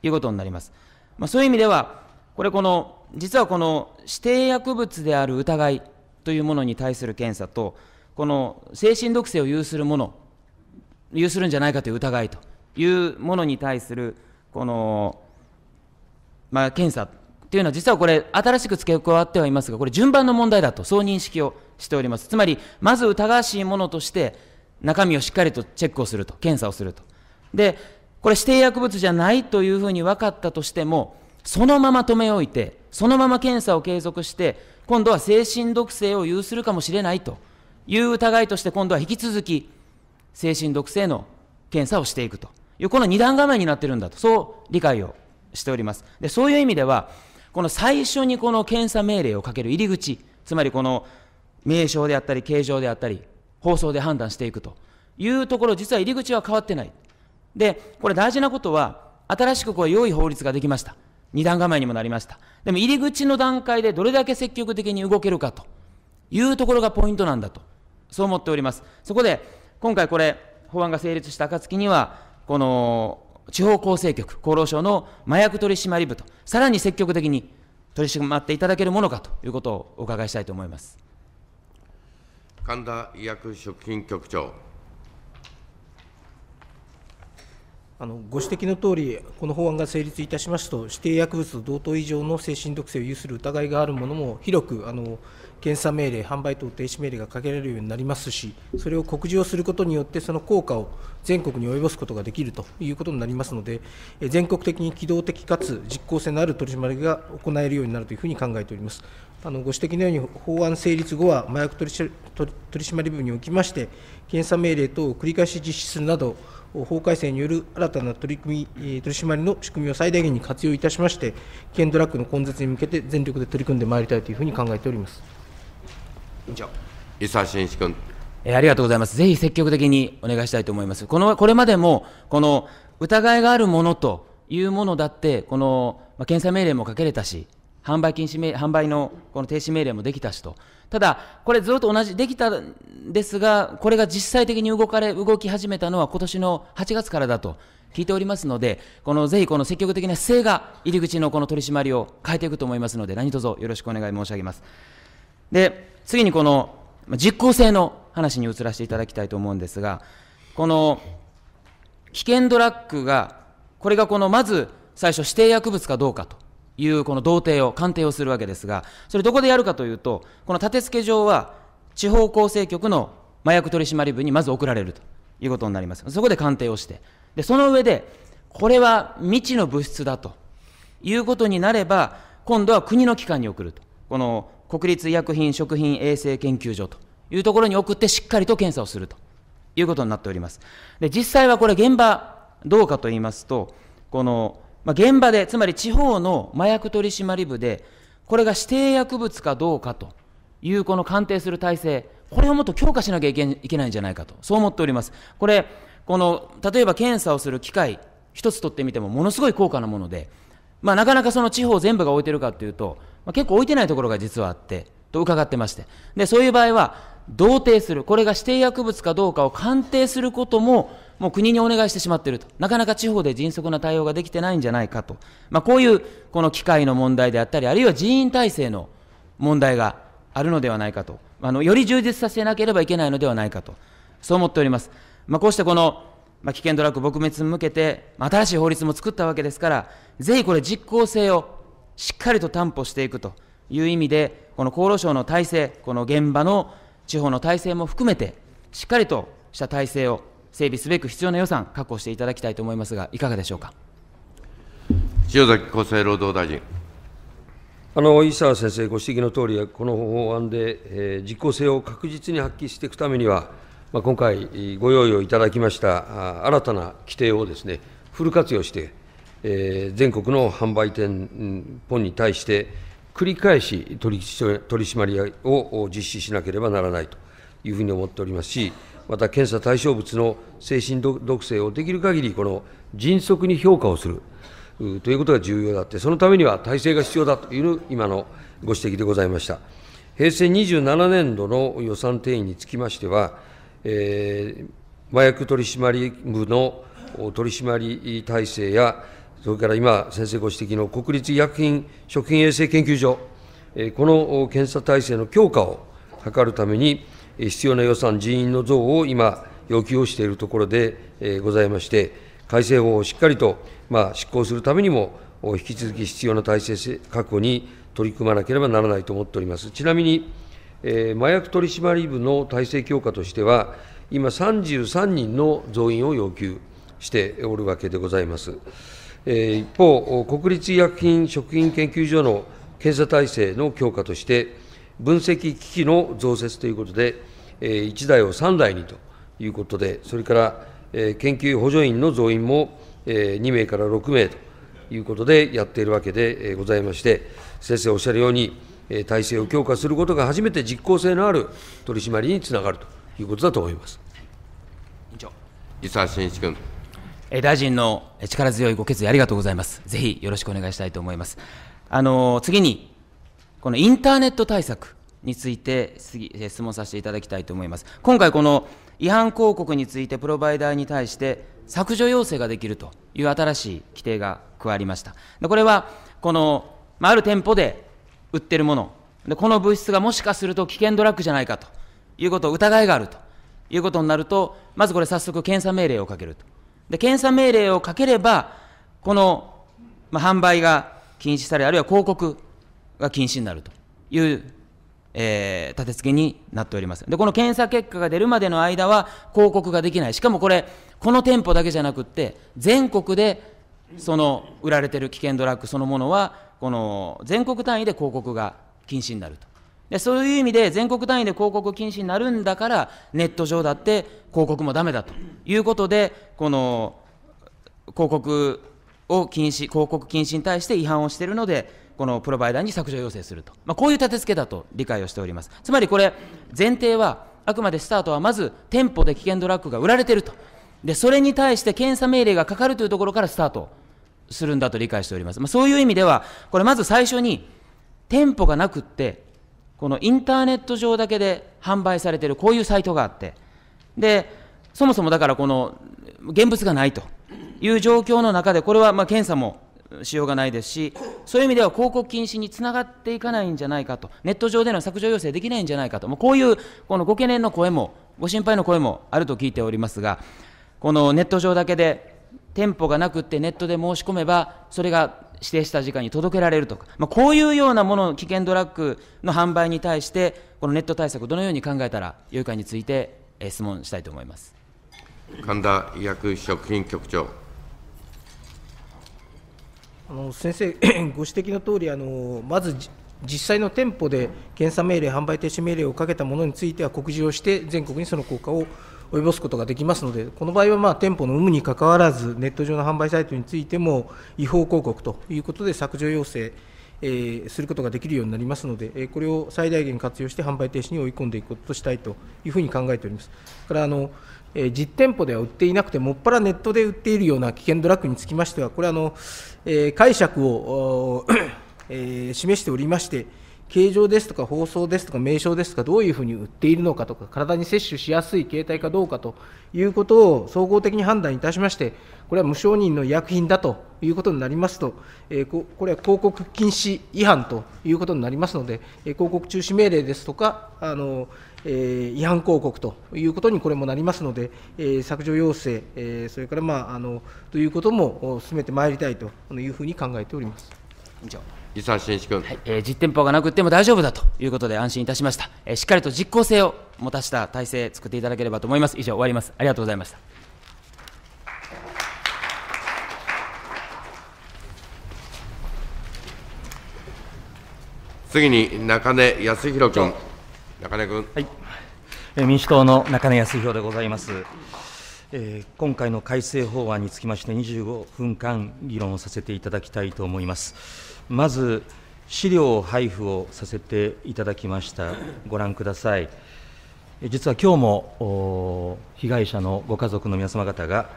いうことになります。まあ、そういう意味では、これこの、実はこの指定薬物である疑いというものに対する検査と、この精神毒性を有するもの、有するんじゃないかという疑いというものに対する、このまあ、検査というのは実はこれ新しく付け加ってはいますがこれ順番の問題だとそう認識をしておりますつまりまず疑わしいものとして中身をしっかりとチェックをすると検査をするとでこれ指定薬物じゃないというふうに分かったとしてもそのまま止めおいてそのまま検査を継続して今度は精神毒性を有するかもしれないという疑いとして今度は引き続き精神毒性の検査をしていくというこの二段構えになってるんだとそう理解をしております。で、そういう意味では、この最初にこの検査命令をかける入り口、つまりこの名称であったり、形状であったり、放送で判断していくというところ、実は入り口は変わってない。で、これ大事なことは、新しくこう良い法律ができました。二段構えにもなりました。でも入り口の段階でどれだけ積極的に動けるかというところがポイントなんだと、そう思っております。そこで、今回これ、法案が成立した暁には、この地方厚生局、厚労省の麻薬取締部と、さらに積極的に取り締まっていただけるものかということをお伺いしたいと思います神田医薬食品局長。あのご指摘のとおり、この法案が成立いたしますと、指定薬物と同等以上の精神毒性を有する疑いがあるものも広くあの検査命令、販売等停止命令がかけられるようになりますし、それを告示をすることによって、その効果を全国に及ぼすことができるということになりますので、全国的に機動的かつ実効性のある取り締まりが行えるようになるというふうに考えております。あのご指摘のように、法案成立後は、麻薬取締部におきまして、検査命令等を繰り返し実施するなど、法改正による新たな取り組み、取り締まりの仕組みを最大限に活用いたしまして、県ドラッグの根絶に向けて全力で取り組んでまいりたいというふうに考えております。委員長。伊沢伸一君。えー、ありがとうございます。ぜひ積極的にお願いしたいと思います。この、これまでも、この疑いがあるものというものだって、この、まあ、検査命令もかけれたし、販売禁止命、販売のこの停止命令もできたしと。ただ、これずっと同じ、できたんですが、これが実際的に動かれ、動き始めたのは今年の8月からだと聞いておりますので、このぜひこの積極的な姿勢が入り口のこの取り締まりを変えていくと思いますので、何卒よろしくお願い申し上げます。で、次にこの実効性の話に移らせていただきたいと思うんですが、この危険ドラッグが、これがこのまず最初、指定薬物かどうかというこの同定を、鑑定をするわけですが、それどこでやるかというと、この立て付け上は、地方厚生局の麻薬取締部にまず送られるということになります。そこで鑑定をして、でその上で、これは未知の物質だということになれば、今度は国の機関に送ると。この国立医薬品食品衛生研究所というところに送ってしっかりと検査をするということになっております。で、実際はこれ現場どうかと言いますと、この、まあ、現場で、つまり地方の麻薬取締部で、これが指定薬物かどうかというこの鑑定する体制、これをもっと強化しなきゃいけないんじゃないかと、そう思っております。これ、この、例えば検査をする機械、一つ取ってみてもものすごい高価なもので、まあ、なかなかその地方全部が置いてるかというと、まあ、結構置いてないところが実はあってと伺ってましてでそういう場合は同定するこれが指定薬物かどうかを鑑定することももう国にお願いしてしまっているとなかなか地方で迅速な対応ができてないんじゃないかと、まあ、こういうこの機械の問題であったりあるいは人員体制の問題があるのではないかとあのより充実させなければいけないのではないかとそう思っております、まあ、こうしてこの、まあ、危険ドラッグ撲滅に向けて、まあ、新しい法律も作ったわけですからぜひこれ実効性をしっかりと担保していくという意味で、この厚労省の体制、この現場の地方の体制も含めて、しっかりとした体制を整備すべく必要な予算、確保していただきたいと思いますが、いかがでしょうか。塩崎厚生労働大臣。あの伊沢先生ご指摘のとおり、この法案で、えー、実効性を確実に発揮していくためには、まあ、今回、ご用意をいただきました新たな規定をです、ね、フル活用して、えー、全国の販売店本に対して、繰り返し取り締まりを実施しなければならないというふうに思っておりますし、また検査対象物の精神毒性をできる限り、この迅速に評価をするということが重要だって、そのためには体制が必要だという今のご指摘でございました。平成27年度の予算定員につきましては、えー、麻薬取締部の取締り体制やそれから今、先生ご指摘の国立医薬品食品衛生研究所、この検査体制の強化を図るために、必要な予算、人員の増を今、要求をしているところでございまして、改正法をしっかりと執行するためにも、引き続き必要な体制確保に取り組まなければならないと思っております。ちなみに、麻薬取締部の体制強化としては、今、33人の増員を要求しておるわけでございます。一方、国立医薬品食品研究所の検査体制の強化として、分析機器の増設ということで、1台を3台にということで、それから研究補助員の増員も2名から6名ということでやっているわけでございまして、先生おっしゃるように、体制を強化することが初めて実効性のある取り締まりにつながるということだと思います。委員長伊沢伸一君え大臣の力強いご決意ありがとうございます。ぜひよろしくお願いしたいと思います。あの次に、このインターネット対策について質問させていただきたいと思います。今回、この違反広告についてプロバイダーに対して削除要請ができるという新しい規定が加わりました。でこれは、この、まあ、る店舗で売ってるもので、この物質がもしかすると危険ドラッグじゃないかということを疑いがあるということになると、まずこれ、早速検査命令をかけると。で検査命令をかければ、この、ま販売が禁止され、あるいは広告が禁止になるという、えー、立て付けになっております。で、この検査結果が出るまでの間は広告ができない。しかもこれ、この店舗だけじゃなくって、全国でその売られてる危険ドラッグそのものは、この全国単位で広告が禁止になるとでそういう意味で全国単位で広告禁止になるんだからネット上だって広告もダメだということでこの広告を禁止広告禁止に対して違反をしているのでこのプロバイダーに削除要請すると、まあ、こういう立て付けだと理解をしておりますつまりこれ前提はあくまでスタートはまず店舗で危険ドラッグが売られているとでそれに対して検査命令がかかるというところからスタートするんだと理解しております、まあ、そういう意味ではこれまず最初に店舗がなくってこのインターネット上だけで販売されているこういうサイトがあって、で、そもそもだからこの現物がないという状況の中で、これはま検査もしようがないですし、そういう意味では広告禁止につながっていかないんじゃないかと、ネット上での削除要請できないんじゃないかと、もうこういうこのご懸念の声も、ご心配の声もあると聞いておりますが、このネット上だけで店舗がなくってネットで申し込めば、それが指定した時間に届けられるとか、まあ、こういうようなもの、危険ドラッグの販売に対して、このネット対策、どのように考えたらよいかについて、え質問したいと思います神田医薬食品局長。あの先生、ご指摘の通りあり、まず実際の店舗で検査命令、販売停止命令をかけたものについては告示をして、全国にその効果を及ぼすことができますので、この場合はまあ店舗の有無にかかわらず、ネット上の販売サイトについても、違法広告ということで削除要請、えー、することができるようになりますので、えこれを最大限活用して販売停止に追い込んでいくこととしたいというふうに考えております。からあのえ実店舗では売っていなくて、もっぱらネットで売っているような危険ドラッグにつきましては、これはあの、え解釈を、え示しておりまして、形状ですとか包装ですとか名称ですとかどういうふうに売っているのかとか体に摂取しやすい形態かどうかということを総合的に判断いたしましてこれは無承認の医薬品だということになりますと、えこれは広告禁止違反ということになりますので、え広告中止命令ですとかあの、え違反広告ということにこれもなりますので、え削除要請、えそれから、まあ、あのということも進めてまいりたいというふうに考えております。以上伊沢真一君、はいえー、実店舗がなくても大丈夫だということで安心いたしました、えー、しっかりと実効性を持たした体制作っていただければと思います以上終わりますありがとうございました次に中根康弘君中根君、はいえ民主党の中根康弘でございますえー、今回の改正法案につきまして25分間議論をさせていただきたいと思います。まず資料を配布をさせていただきました、ご覧ください。実は今日も被害者のご家族の皆様方が、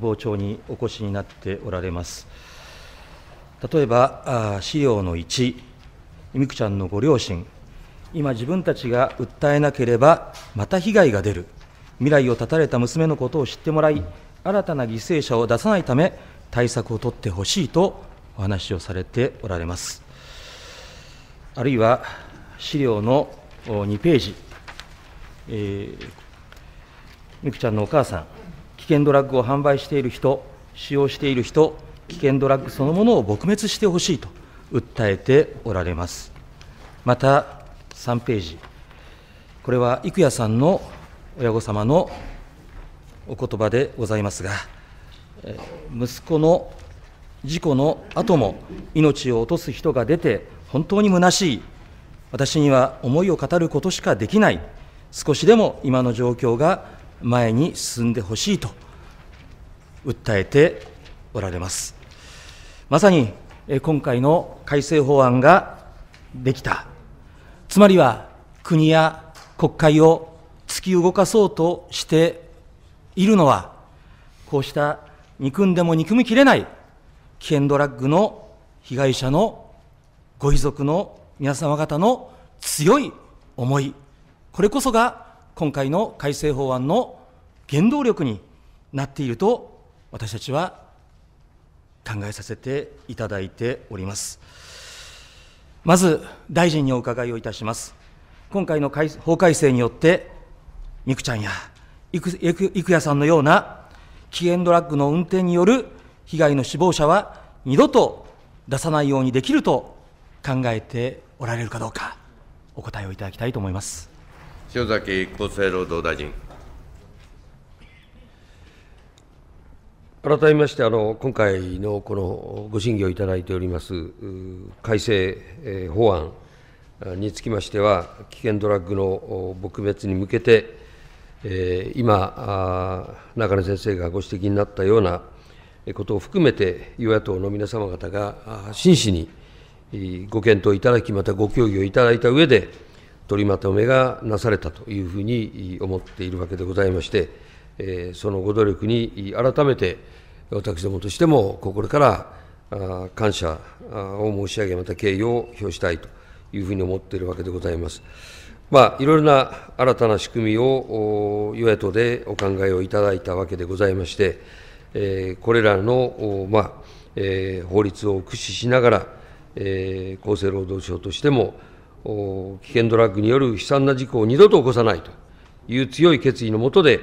傍聴にお越しになっておられます。例えば、資料の1、みくちゃんのご両親、今、自分たちが訴えなければ、また被害が出る、未来を絶たれた娘のことを知ってもらい、新たな犠牲者を出さないため、対策を取ってほしいとお話をされておられます。あるいは資料の2ページ、えー、みくちゃんのお母さん、危険ドラッグを販売している人、使用している人、危険ドラッグそのものを撲滅してほしいと訴えておられます。また3ページ、これは郁也さんの親御様のお言葉でございますが、息子の事故の後も命を落とす人が出て本当に虚しい、私には思いを語ることしかできない、少しでも今の状況が前に進んでほしいと訴えておられます。まさに今回の改正法案ができた、つまりは国や国会を突き動かそうとしているのは、こうした憎んでも憎みきれない危険ドラッグの被害者のご遺族の皆様方の強い思い、これこそが今回の改正法案の原動力になっていると私たちは考えさせていただいております。まず大臣にお伺いをいたします。今回の法改正によって、みくちゃんや郁也さんのような危険ドラッグの運転による被害の死亡者は二度と出さないようにできると考えておられるかどうか、お答えをいただきたいと思います塩崎厚生労働大臣。改めましてあの、今回のこのご審議をいただいております改正、法案につきましては、危険ドラッグの撲滅に向けて、今、中根先生がご指摘になったようなことを含めて、与野党の皆様方が真摯にご検討いただき、またご協議をいただいた上で、取りまとめがなされたというふうに思っているわけでございまして、そのご努力に改めて、私どもとしても心から感謝を申し上げ、また敬意を表したいというふうに思っているわけでございます。まあ、いろいろな新たな仕組みを与野党でお考えをいただいたわけでございまして、えこれらの、まあえ法律を駆使しながら、え厚生労働省としても、危険ドラッグによる悲惨な事故を二度と起こさないという強い決意のもとで、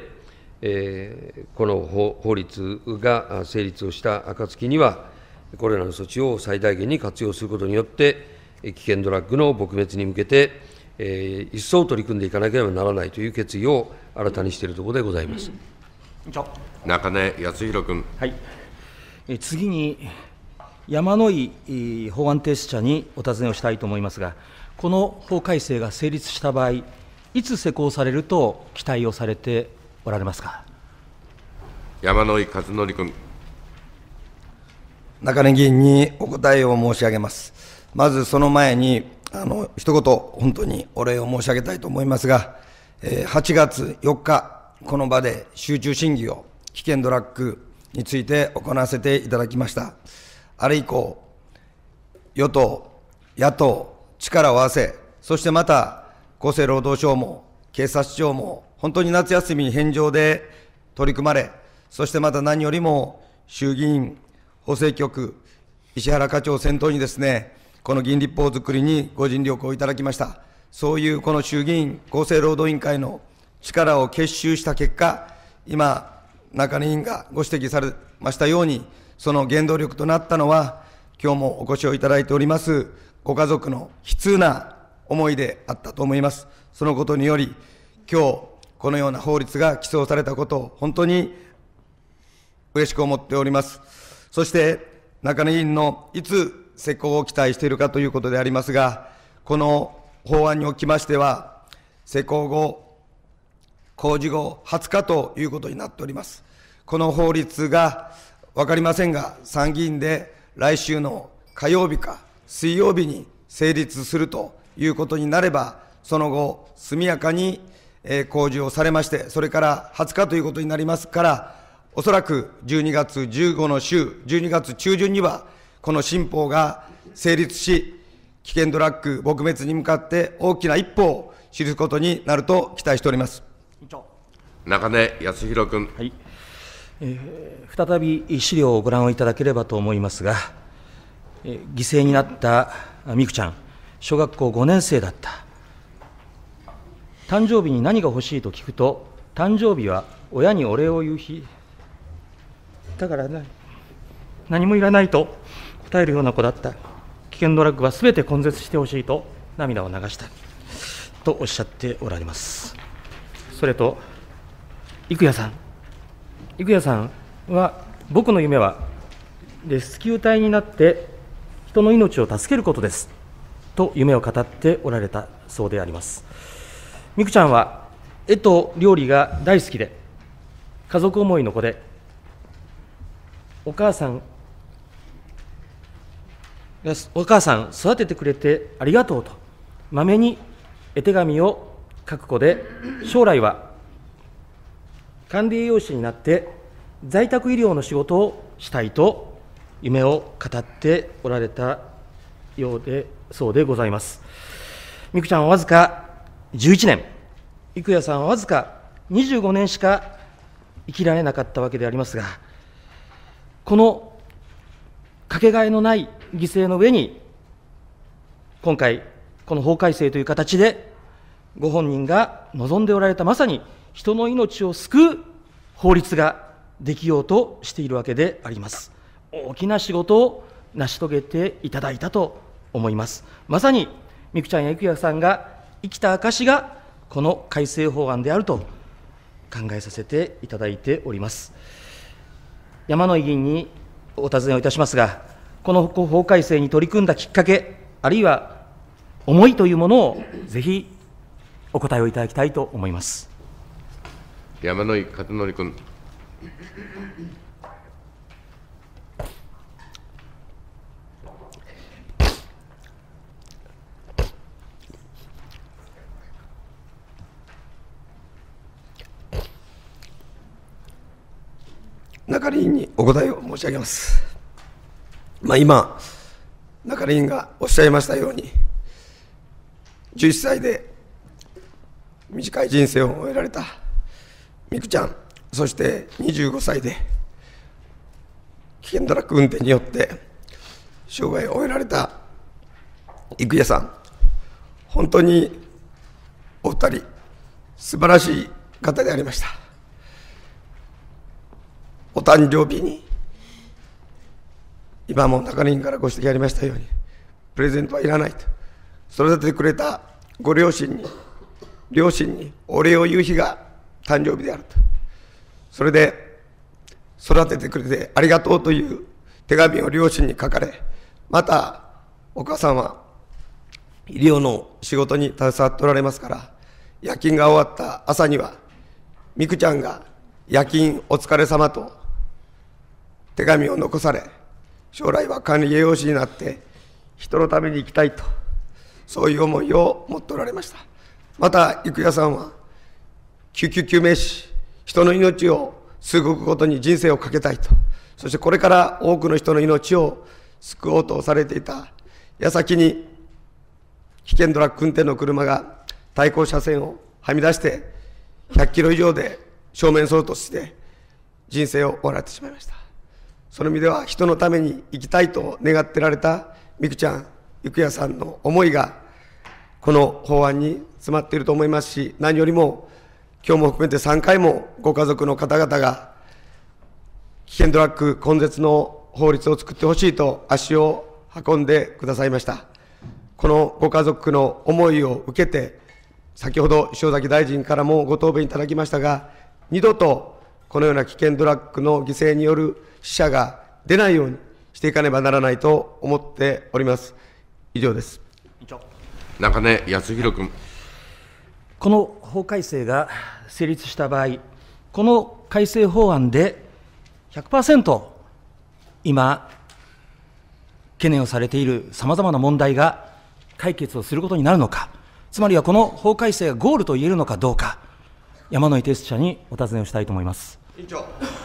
えこの法律が成立をした暁には、これらの措置を最大限に活用することによって、危険ドラッグの撲滅に向けて、えー、一層取り組んでいかなければならないという決意を新たにしているところでございます。長中根康弘君。はい。え次に山野井法案提出者にお尋ねをしたいと思いますが、この法改正が成立した場合、いつ施行されると期待をされておられますか。山野井和則君。中根議員にお答えを申し上げます。まずその前に、あの一言、本当にお礼を申し上げたいと思いますが、8月4日、この場で集中審議を危険ドラッグについて行わせていただきました。あれ以降、与党、野党、力を合わせ、そしてまた厚生労働省も警察庁も本当に夏休みに返上で取り組まれ、そしてまた何よりも衆議院法制局、石原課長を先頭にですね、この議員立法作りにご尽力をいただきました。そういうこの衆議院厚生労働委員会の力を結集した結果、今、中根委員がご指摘されましたように、その原動力となったのは、今日もお越しをいただいておりますご家族の悲痛な思いであったと思います。そのことにより、今日、このような法律が起草されたことを本当に嬉しく思っております。そして、中根委員のいつ施行を期待しているかということでありますが、この法案におきましては、施行後、公示後20日ということになっております。この法律が分かりませんが、参議院で来週の火曜日か水曜日に成立するということになれば、その後、速やかに公示をされまして、それから20日ということになりますから、おそらく12月15の週、12月中旬には、この新法が成立し、危険ドラッグ撲滅に向かって大きな一歩を知ることになると期待しております。中根康弘君、はいえー、再び資料をご覧いただければと思いますが、えー、犠牲になった美空ちゃん、小学校5年生だった、誕生日に何が欲しいと聞くと、誕生日は親にお礼を言う日、だからね、何もいらないと答えるような子だった、危険ドラッグはすべて根絶してほしいと涙を流したとおっしゃっておられます。それと郁也さん郁也さんは僕の夢はレスキュー隊になって人の命を助けることですと夢を語っておられたそうでありますみくちゃんは絵と料理が大好きで家族思いの子でお母さんお母さん育ててくれてありがとうとまめに絵手紙を書く子で将来は管理栄養士になって在宅医療の仕事をしたいと夢を語っておられたようでそうでございますみくちゃんはわずか11年郁也さんはわずか25年しか生きられなかったわけでありますがこのかけがえのない犠牲の上に今回この法改正という形でご本人が望んでおられたまさに人の命を救う法律ができようとしているわけであります大きな仕事を成し遂げていただいたと思いますまさにみくちゃんやいくやさんが生きた証がこの改正法案であると考えさせていただいております山野井議員にお尋ねをいたしますがこの法改正に取り組んだきっかけあるいは思いというものをぜひお答えをいただきたいと思います山野井和則君。中里にお答えを申し上げます。まあ、今、中里がおっしゃいましたように、11歳で短い人生を終えられた。みくちゃんそして25歳で危険ドラッグ運転によって生涯を終えられた郁恵さん本当にお二人素晴らしい方でありましたお誕生日に今も中人からご指摘ありましたようにプレゼントはいらないと育ててくれたご両親に両親にお礼を言う日が誕生日であると。それで、育ててくれてありがとうという手紙を両親に書かれ、また、お母さんは医療の仕事に携わっておられますから、夜勤が終わった朝には、みくちゃんが夜勤お疲れ様と手紙を残され、将来は管理栄養士になって人のために生きたいと、そういう思いを持っておられました。また、郁也さんは救急救命士、人の命を救うことに人生をかけたいと、そしてこれから多くの人の命を救おうとされていた矢先に、危険ドラッグ運転の車が対向車線をはみ出して、100キロ以上で正面衝突して、人生を終わられてしまいました。その意味では、人のために生きたいと願ってられたみくちゃん、ゆくやさんの思いが、この法案に詰まっていると思いますし、何よりも今日も含めて3回もご家族の方々が、危険ドラッグ根絶の法律を作ってほしいと足を運んでくださいました。このご家族の思いを受けて、先ほど塩崎大臣からもご答弁いただきましたが、二度とこのような危険ドラッグの犠牲による死者が出ないようにしていかねばならないと思っております。以上です。中根康弘君。この法改正が成立した場合、この改正法案で100%今、懸念をされているさまざまな問題が解決をすることになるのか、つまりはこの法改正がゴールと言えるのかどうか、山野井哲者にお尋ねをしたいと思います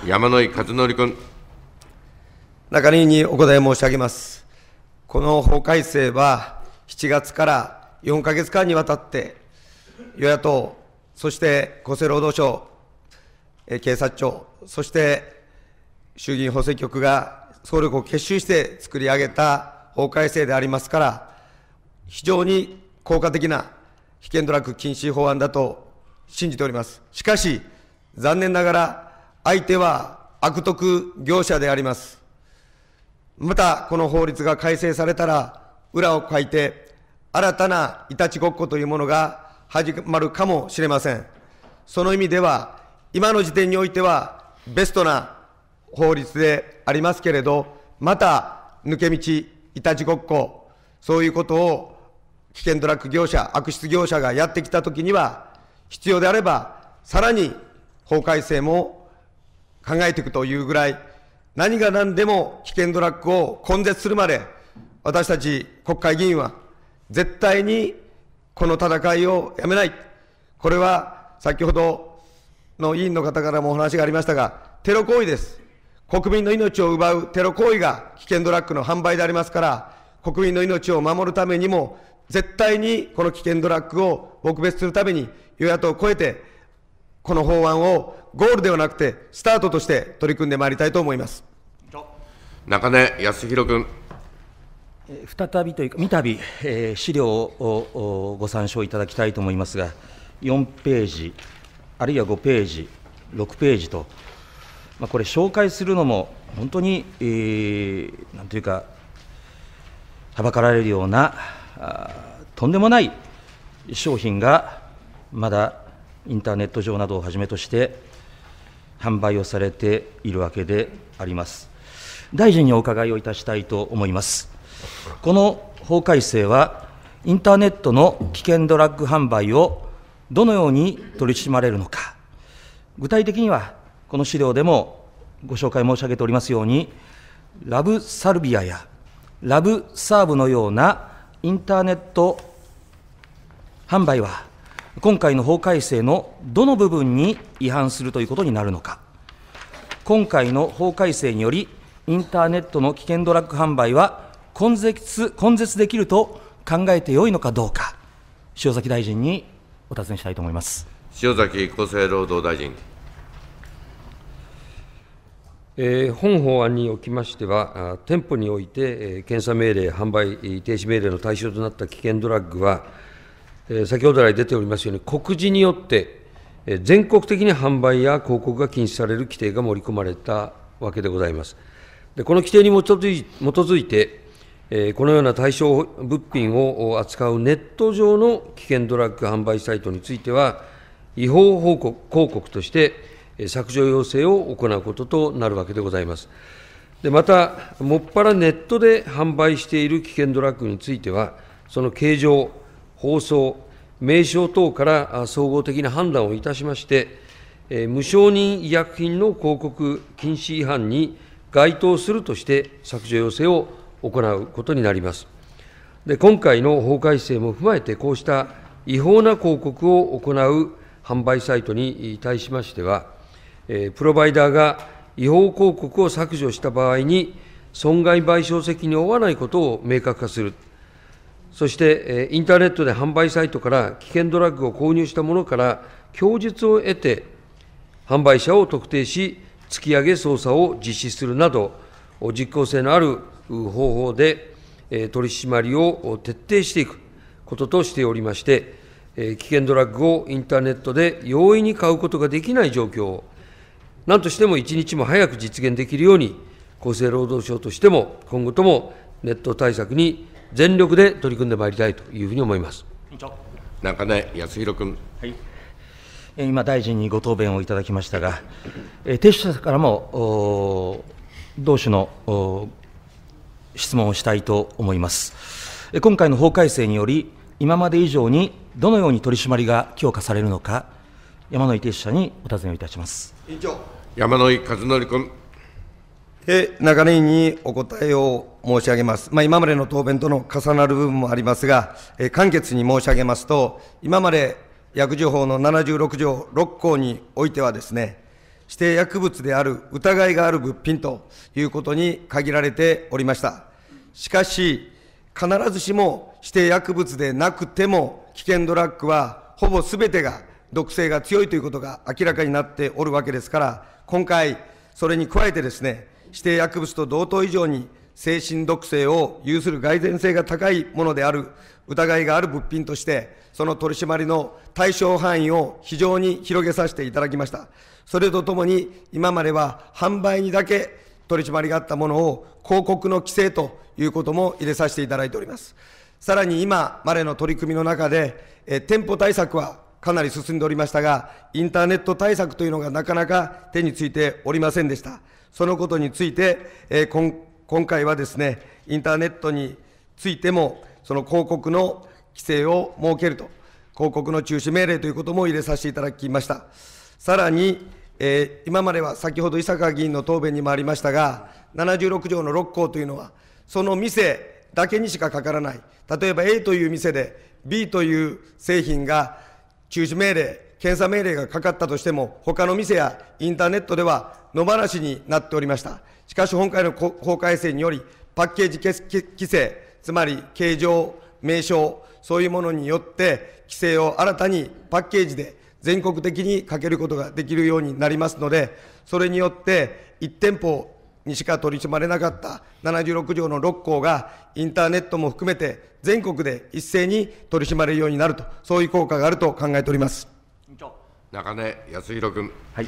山野井和則君。中根にお答え申し上げます。この法改正は7月から4か月間にわたって与野党、そして厚生労働省、警察庁、そして衆議院法制局が総力を結集して作り上げた法改正でありますから、非常に効果的な危険ドラッグ禁止法案だと信じております。しかし、残念ながら、相手は悪徳業者であります。また、この法律が改正されたら、裏を書いて、新たないたちごっこというものが始まるかもしれません。その意味では、今の時点においては、ベストな法律でありますけれど、また抜け道、いたちごっこ、そういうことを危険ドラッグ業者、悪質業者がやってきたときには、必要であれば、さらに法改正も考えていくというぐらい、何が何でも危険ドラッグを根絶するまで、私たち国会議員は絶対にこの戦いをやめない。これは先ほどの委員の方からもお話がありましたが、テロ行為です。国民の命を奪うテロ行為が危険ドラッグの販売でありますから、国民の命を守るためにも、絶対にこの危険ドラッグを撲滅するために、与野党を超えて、この法案をゴールではなくて、スタートとして取り組んでまいりたいと思います中根康弘君。再びというか、三たび、えー、資料をご参照いただきたいと思いますが、4ページ、あるいは5ページ、6ページと、まあ、これ、紹介するのも、本当に、えー、なんというか、はばかられるようなあ、とんでもない商品が、まだインターネット上などをはじめとして、販売をされているわけであります。大臣にお伺いをいたしたいと思います。この法改正は、インターネットの危険ドラッグ販売をどのように取り締まれるのか、具体的には、この資料でもご紹介申し上げておりますように、ラブサルビアやラブサーブのようなインターネット販売は、今回の法改正のどの部分に違反するということになるのか、今回の法改正により、インターネットの危険ドラッグ販売は、根絶根絶できると考えてよいのかどうか、塩崎大臣にお尋ねしたいと思います塩崎厚生労働大臣。えー、本法案におきましては、店舗において、えー、検査命令、販売停止命令の対象となった危険ドラッグは、えー、先ほど来出ておりますように、告示によって、えー、全国的に販売や広告が禁止される規定が盛り込まれたわけでございます。でこの規定に基づいて、このような対象物品を扱うネット上の危険ドラッグ販売サイトについては、違法報告広告として削除要請を行うこととなるわけでございます。でまた、もっぱらネットで販売している危険ドラッグについては、その形状、包装、名称等から総合的な判断をいたしまして、無承認医薬品の広告禁止違反に該当するとして削除要請を行うことになります。で今回の法改正も踏まえて、こうした違法な広告を行う販売サイトに対しましては、えプロバイダーが違法広告を削除した場合に、損害賠償責任を負わないことを明確化する、そして、インターネットで販売サイトから危険ドラッグを購入した者から供述を得て、販売者を特定し、突き上げ捜査を実施するなど、実効性のある方法で、取締りを徹底していくこととしておりまして、危険ドラッグをインターネットで容易に買うことができない状況を、なんとしても一日も早く実現できるように、厚生労働省としても、今後ともネット対策に全力で取り組んでまいりたいというふうに思います中根康弘君。はい今、大臣にご答弁をいただきましたが、提出者からも同種の質問をしたいと思います。今回の法改正により、今まで以上にどのように取り締まりが強化されるのか、山野井哲者にお尋ねをいたします。委員長山野井和則君。え長年にお答えを申し上げます。まあ、今までの答弁との重なる部分もありますが、え簡潔に申し上げますと、今まで薬事法の76条6項においてはですね、指定薬物である疑いがある物品ということに限られておりました。しかし、必ずしも指定薬物でなくても危険ドラッグはほぼすべてが毒性が強いということが明らかになっておるわけですから、今回、それに加えてですね、指定薬物と同等以上に精神毒性を有する蓋然性が高いものである疑いがある物品として、その取り締まりの対象範囲を非常に広げさせていただきました。それとともに、今までは販売にだけ取り締まりがあったものを広告の規制ということも入れさせていただいております。さらに今までの取り組みの中で、え店舗対策はかなり進んでおりましたが、インターネット対策というのがなかなか手についておりませんでした。そのことについて、え今回はですね、インターネットについても、その広告の規制を設けると、広告の中止命令ということも入れさせていただきました。さらに、えー、今までは先ほど伊坂議員の答弁にもありましたが、76条の6項というのは、その店だけにしかかからない、例えば A という店で B という製品が中止命令、検査命令がかかったとしても、他の店やインターネットでは野放しになっておりました。しかし、今回の法改正により、パッケージ規制、つまり形状、名称、そういうものによって、規制を新たにパッケージで全国的にかけることができるようになりますので、それによって1店舗にしか取り締まれなかった76条の6項がインターネットも含めて全国で一斉に取り締まれるようになると、そういう効果があると考えております。中根康弘君。はい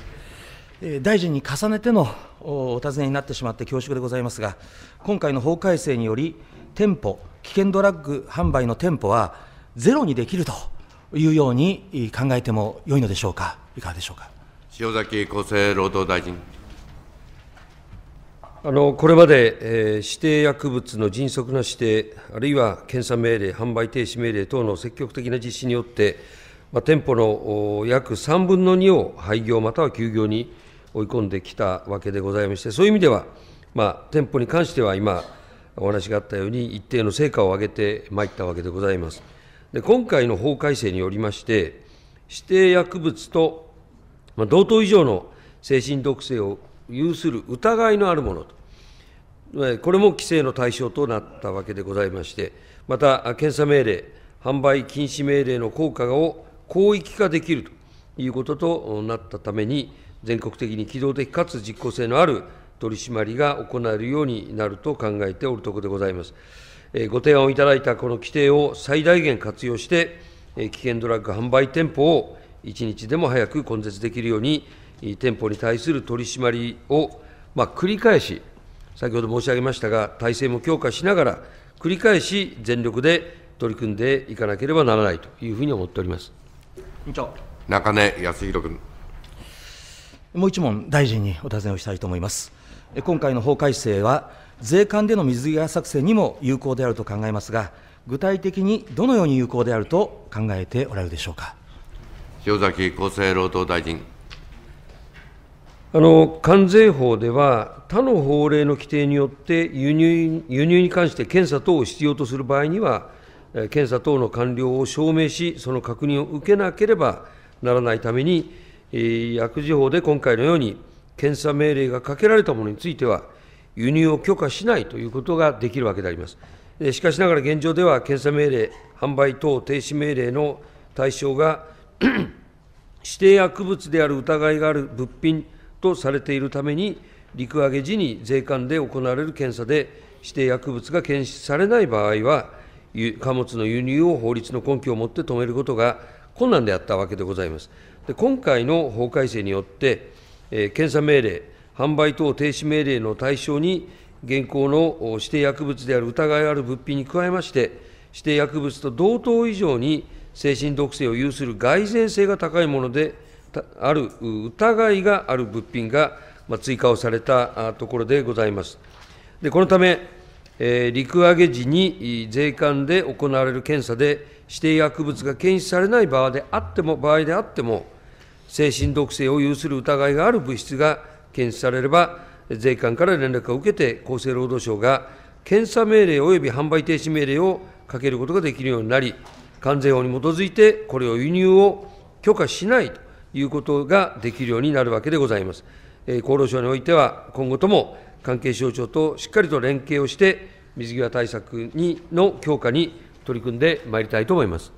大臣に重ねてのお尋ねになってしまって恐縮でございますが、今回の法改正により、店舗、危険ドラッグ販売の店舗はゼロにできると。いうように考えてもよいのでしょうか、いかがでしょうか塩崎厚生労働大臣。あのこれまで、えー、指定薬物の迅速な指定、あるいは検査命令、販売停止命令等の積極的な実施によって、まあ、店舗の約3分の2を廃業または休業に追い込んできたわけでございまして、そういう意味では、まあ、店舗に関しては今、お話があったように、一定の成果を上げてまいったわけでございます。で今回の法改正によりまして、指定薬物と、ま同等以上の精神毒性を有する疑いのあるものと、これも規制の対象となったわけでございまして、また検査命令、販売禁止命令の効果を広域化できるということとなったために、全国的に機動的かつ実効性のある取り締まりが行えるようになると考えておるところでございます。ご提案をいただいたこの規定を最大限活用して、危険ドラッグ販売店舗を一日でも早く根絶できるように、店舗に対する取り締まりを、まあ、繰り返し、先ほど申し上げましたが、体制も強化しながら、繰り返し全力で取り組んでいかなければならないというふうに思っております委員長中根康弘君。もう一問、大臣にお尋ねをしたいと思います。今回の法改正は税関での水際作戦にも有効であると考えますが、具体的にどのように有効であると考えておられるでしょうか塩崎厚生労働大臣。あの関税法では、他の法令の規定によって輸入、輸入に関して検査等を必要とする場合には、検査等の完了を証明し、その確認を受けなければならないために、薬事法で今回のように、検査命令がかけられたものについては、輸入を許可しないということができるわけであります。しかしながら現状では検査命令、販売等停止命令の対象が 指定薬物である疑いがある物品とされているために、陸揚げ時に税関で行われる検査で指定薬物が検出されない場合は、貨物の輸入を法律の根拠をもって止めることが困難であったわけでございます。で今回の法改正によって、えー、検査命令、販売等停止命令の対象に、現行の指定薬物である疑いある物品に加えまして、指定薬物と同等以上に精神毒性を有する蓋然性が高いものである疑いがある物品が追加をされたところでございます。でこのため、えー、陸揚げ時に税関で行われる検査で指定薬物が検出されない場合であっても場合であっても精神毒性を有する疑いがある物質が検出されれば、税関から連絡を受けて、厚生労働省が検査命令及び販売停止命令をかけることができるようになり、関税法に基づいて、これを輸入を許可しないということができるようになるわけでございます。え厚労省においては、今後とも関係省庁としっかりと連携をして、水際対策にの強化に取り組んでまいりたいと思います。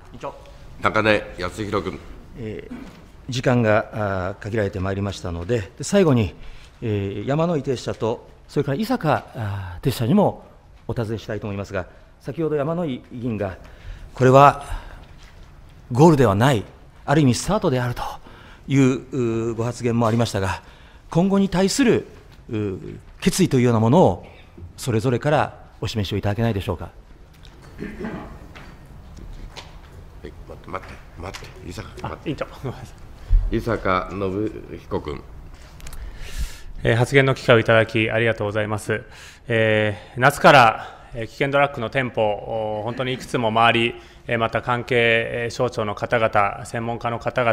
中根康弘君、えー時間が限られてまいりましたので、最後に、え山野井停車と、それから伊坂停車にもお尋ねしたいと思いますが、先ほど山野井議員が、これはゴールではない、ある意味スタートであるというご発言もありましたが、今後に対する決意というようなものを、それぞれからお示しをいただけないでしょうか。はい、待って、待って、待って、伊坂君、委員長。伊坂信彦君。発言の機会をいただきありがとうございます。えー、夏から危険ドラッグの店舗、本当にいくつも回り、また関係省庁の方々、専門家の方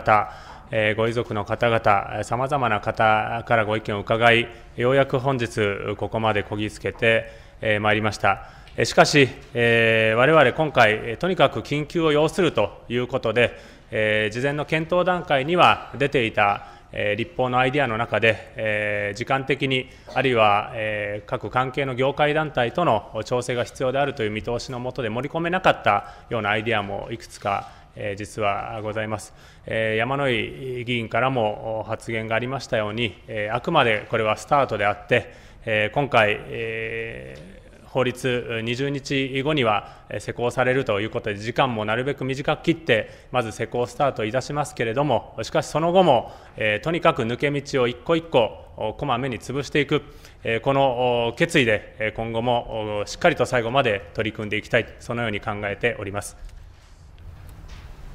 々、ご遺族の方々、さまざまな方からご意見を伺い、ようやく本日、ここまでこぎつけてまいりました。しかし、われ今回、とにかく緊急を要するということで、えー、事前の検討段階には出ていた、えー、立法のアイデアの中で、えー、時間的に、あるいは、えー、各関係の業界団体との調整が必要であるという見通しのもとで盛り込めなかったようなアイデアもいくつか、えー、実はございます、えー、山井議員からも発言がありましたように、えー、あくまでこれはスタートであって、えー、今回、えー法律20日後には施行されるということで時間もなるべく短く切ってまず施行スタートいたしますけれどもしかしその後も、えとにかく抜け道を一個一個こまめに潰していく、えこの決意で今後もしっかりと最後まで取り組んでいきたいそのように考えております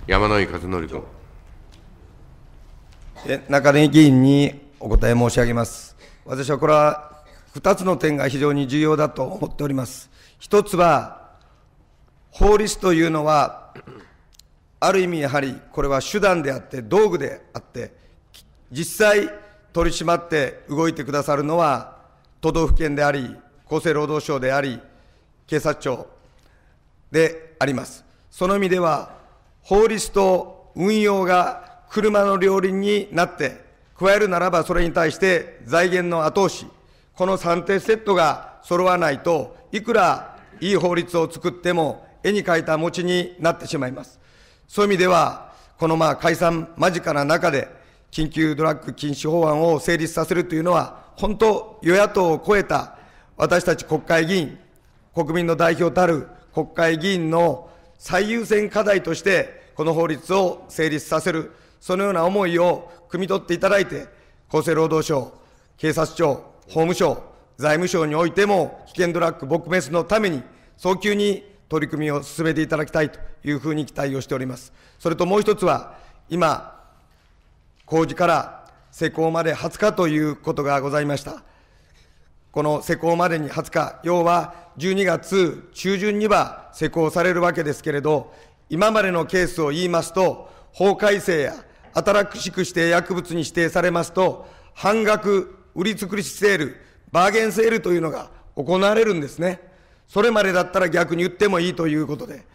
山井和則君中根議員にお答え申し上げます私はこれは2つの点が非常に重要だと思っております。1つは、法律というのは、ある意味やはりこれは手段であって、道具であって、実際取り締まって動いてくださるのは、都道府県であり、厚生労働省であり、警察庁であります。その意味では、法律と運用が車の両輪になって、加えるならばそれに対して財源の後押し、この3点セットが揃わないと、いくらいい法律を作っても、絵に描いた餅になってしまいます。そういう意味では、このまあ解散間近な中で、緊急ドラッグ禁止法案を成立させるというのは、本当、与野党を超えた私たち国会議員、国民の代表たる国会議員の最優先課題として、この法律を成立させる、そのような思いを汲み取っていただいて、厚生労働省、警察庁、法務省、財務省においても、危険ドラッグ撲滅のために、早急に取り組みを進めていただきたいというふうに期待をしております。それともう一つは、今、工事から施工まで20日ということがございました。この施工までに20日、要は12月中旬には施行されるわけですけれど、今までのケースを言いますと、法改正や新しくして薬物に指定されますと、半額売り尽くしセール、バーゲンセールというのが行われるんですね。それまでだったら逆に言ってもいいということで、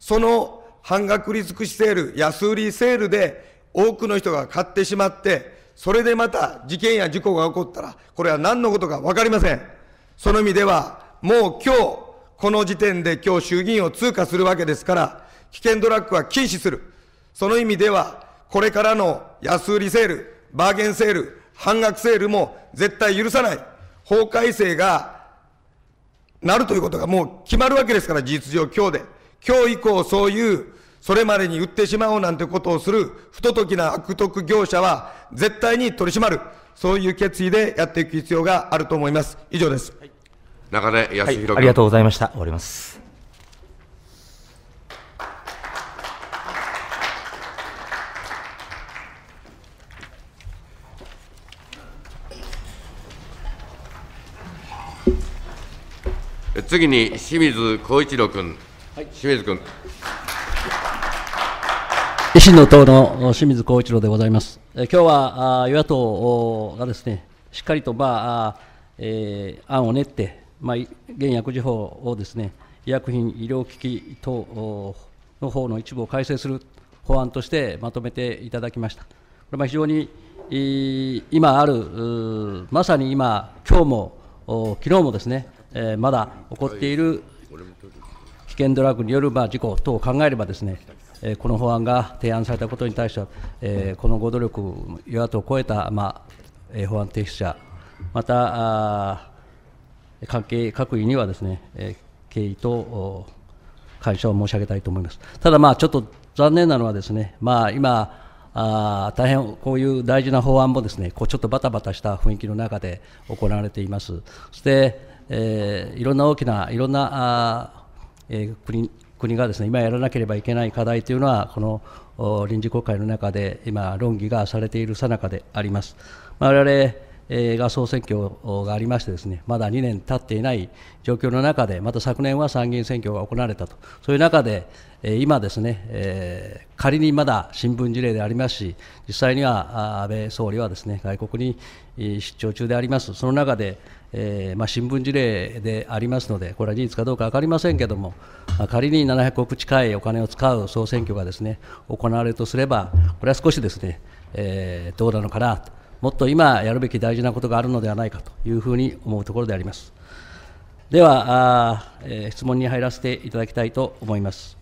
その半額売り尽くしセール、安売りセールで多くの人が買ってしまって、それでまた事件や事故が起こったら、これは何のことか分かりません。その意味では、もう今日、この時点で今日衆議院を通過するわけですから、危険ドラッグは禁止する。その意味では、これからの安売りセール、バーゲンセール、半額セールも絶対許さない、法改正がなるということがもう決まるわけですから、事実上、今日で。今日以降、そういう、それまでに売ってしまおうなんてことをする、不届きな悪徳業者は、絶対に取り締まる、そういう決意でやっていく必要があると思います。以上です。はい、中根康弘、はい、ありがとうございました。終わります。次に清水光一郎君、はい、清水君。維新の党の清水光一郎でございます。え今日は与野党がですね、しっかりと、まあえー、案を練って、まあ、現薬事法をですね、医薬品医療機器等の方の一部を改正する法案としてまとめていただきました。これは非常に今ある、まさに今、今日も、昨日もですね、えー、まだ起こっている危険ドラッグによるまあ事故等を考えればですね、えー、この法案が提案されたことに対しては、えー、このご努力、与野党を超えた、まあえ法案提出者、また関係各位にはですね、えー、敬意と感謝を申し上げたいと思います。ただまあちょっと残念なのはですね、まあ今あ大変こういう大事な法案もですねこうちょっとバタバタした雰囲気の中で行われています。そしてえー、いろんな大きないろんな、えー、国国がですね今やらなければいけない課題というのはこの臨時国会の中で今論議がされている最中であります。まあ、我々が総選挙がありましてですねまだ2年経っていない状況の中でまた昨年は参議院選挙が行われたとそういう中で今ですね、えー、仮にまだ新聞事例でありますし実際には安倍総理はですね外国に出張中でありますその中でえーまあ、新聞事例でありますので、これは事実かどうか分かりませんけれども、まあ、仮に700億近いお金を使う総選挙がです、ね、行われるとすれば、これは少しですね、えー、どうなのかなと、もっと今やるべき大事なことがあるのではないかというふうに思うところであります。ではあ、えー、質問に入らせていただきたいと思います。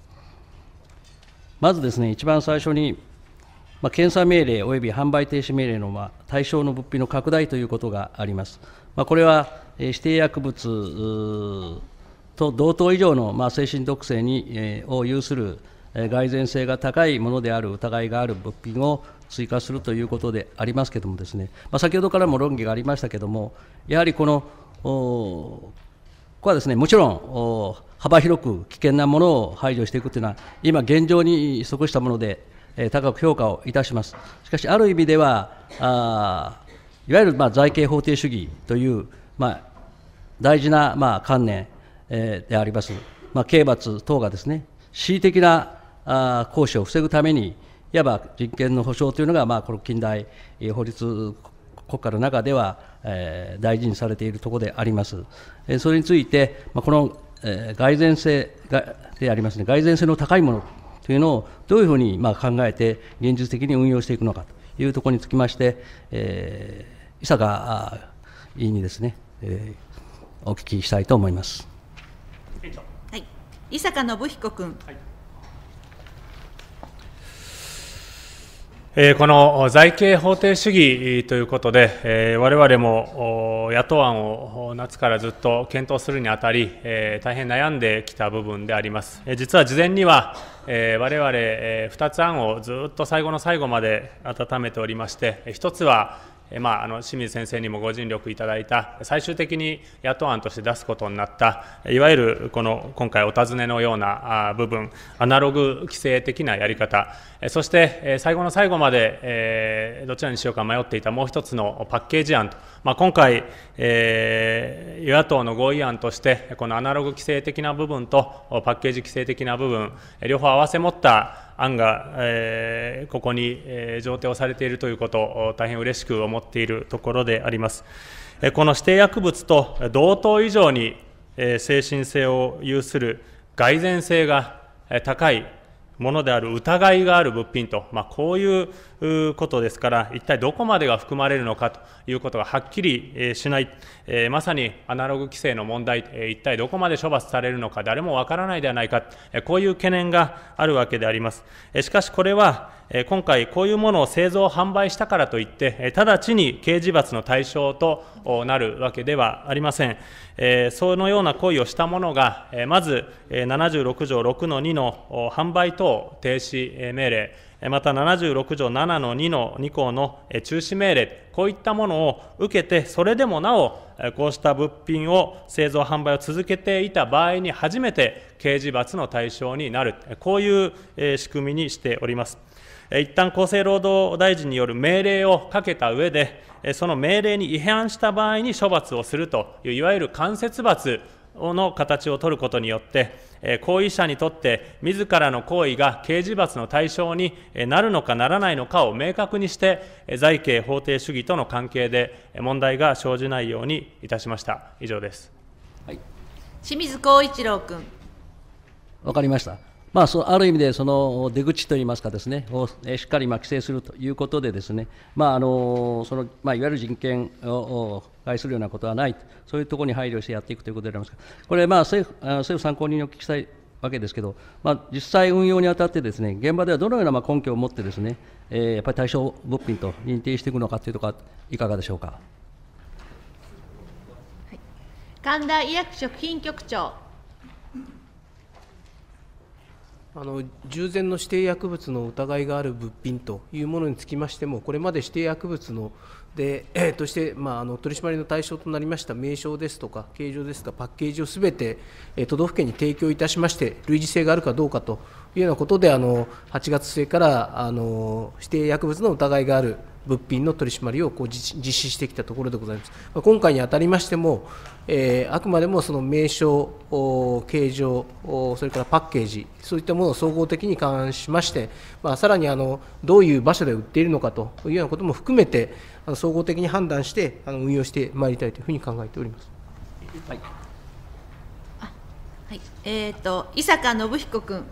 まずですね、一番最初に、まあ、検査命令及び販売停止命令の、まあ、対象の物品の拡大ということがあります。まあ、これは指定薬物と同等以上の、まあ、精神毒性に、えを有する蓋然性が高いものである疑いがある物品を追加するということでありますけれどもですね、まあ、先ほどからも論議がありましたけれどもやはりこのここはですねもちろん幅広く危険なものを排除していくというのは今現状に即したもので、え高く評価をいたしますしかしある意味ではあいわゆるまあ財形法定主義という、まあ、大事なまあ観念、えであります、まあ、刑罰等がですね恣意的なあ行使を防ぐためにいわば人権の保障というのが、まあ、この近代法律国家の中では、え大事にされているところであります。えそれについて、まあ、この、え蓋然性でありますね、蓋然性の高いものというのをどういうふうにまあ考えて現実的に運用していくのかというところにつきまして、えー、伊坂委員にですね、えー、お聞きしたいと思います。委員長はい、伊坂信彦君。はいこの財形法定主義ということで、我々も野党案を夏からずっと検討するにあたり、大変悩んできた部分であります。実は事前には、我々2つ案をずっと最後の最後まで温めておりまして、1つはまあ、あの清水先生にもご尽力いただいた最終的に野党案として出すことになったいわゆるこの今回お尋ねのような部分アナログ規制的なやり方そして最後の最後まで、えどちらにしようか迷っていたもう一つのパッケージ案と、まあ、今回、え与野党の合意案としてこのアナログ規制的な部分とパッケージ規制的な部分両方併せ持った案が、えー、ここに、えー、上程をされているということを大変嬉しく思っているところであります。えこの指定薬物と同等以上に、え精神性を有する蓋然性が高いものである疑いがある物品と、まあ、こういうことですから一体どこまでが含まれるのかということがはっきりしない、えー、まさにアナログ規制の問題、え一体どこまで処罰されるのか誰もわからないではないか、えこういう懸念があるわけであります、えしかしこれは、え今回こういうものを製造販売したからといって、え直ちに刑事罰の対象となるわけではありません、そのような行為をした者が、まず、76条6の2の販売等停止命令、また76条7の2の2項の中止命令、こういったものを受けて、それでもなお、こうした物品を製造・販売を続けていた場合に初めて刑事罰の対象になる、こういう仕組みにしております。一旦厚生労働大臣による命令をかけた上で、その命令に違反した場合に処罰をするという、いわゆる間接罰の形を取ることによって、行為者にとって自らの行為が刑事罰の対象になるのかならないのかを明確にして、財刑法定主義との関係で問題が生じないようにいたしました。以上です。はい、清水光一郎君。わかりました。まあ、そある意味でその出口といいますかですねをしっかりま規制するということでですね、まああのそのまあ、いわゆる人権を害するようなことはないそういうところに配慮してやっていくということでありますがこれ、まあ、政府政府参考人にお聞きしたいわけですけど、まあ、実際運用にあたってですね現場ではどのようなま根拠を持ってですね、えー、やっぱり対象物品と認定していくのかというところはいかがでしょうか。神田医薬食品局長あの従前の指定薬物の疑いがある物品というものにつきましても、これまで指定薬物ので、えー、として、まあ、あの取り締まりの対象となりました名称ですとか、形状ですとか、パッケージをすべて、えー、都道府県に提供いたしまして、類似性があるかどうかというようなことで、あの8月末からあの指定薬物の疑いがある物品の取り締まりをこう実施してきたところでございます。ま今回にあたりましても、えー、あくまでもその名称、形状、それからパッケージ、そういったものを総合的に勘案しまして、まあ、さらにあのどういう場所で売っているのかというようなことも含めて、あの総合的に判断してあの運用してまいりたいというふうに考えております。はい、はい、えっ、ー、と伊坂信彦君。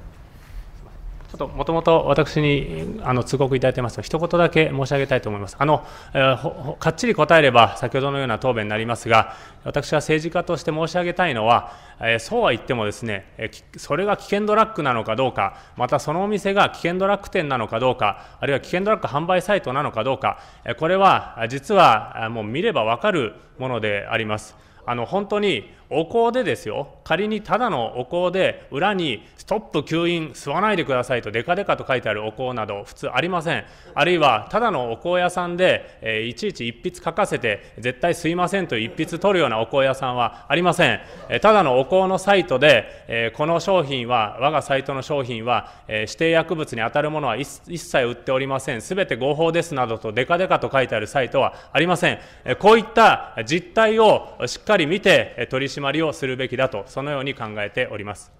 ちょっともともと私にあの通告いただいてますが、一言だけ申し上げたいと思います。あの、えー、かっちり答えれば、先ほどのような答弁になりますが、私は政治家として申し上げたいのは、えー、そうは言ってもですね、えー、それが危険ドラッグなのかどうか、またそのお店が危険ドラッグ店なのかどうか、あるいは危険ドラッグ販売サイトなのかどうか、えこれは実はもう見ればわかるものであります。あの本当にお香でですよ仮にただのお香で裏に「ストップ吸引吸わないでください」とデカデカと書いてあるお香など普通ありませんあるいはただのお香屋さんで、えー、いちいち一筆書かせて絶対吸いませんという一筆取るようなお香屋さんはありません、えー、ただのお香のサイトで、えー、この商品は我がサイトの商品は、え指定薬物に当たるものは一切売っておりません全て合法ですなどとデカデカと書いてあるサイトはありません、えこういった実態をしっかり見て取り締締まりをするべきだと、そのように考えております。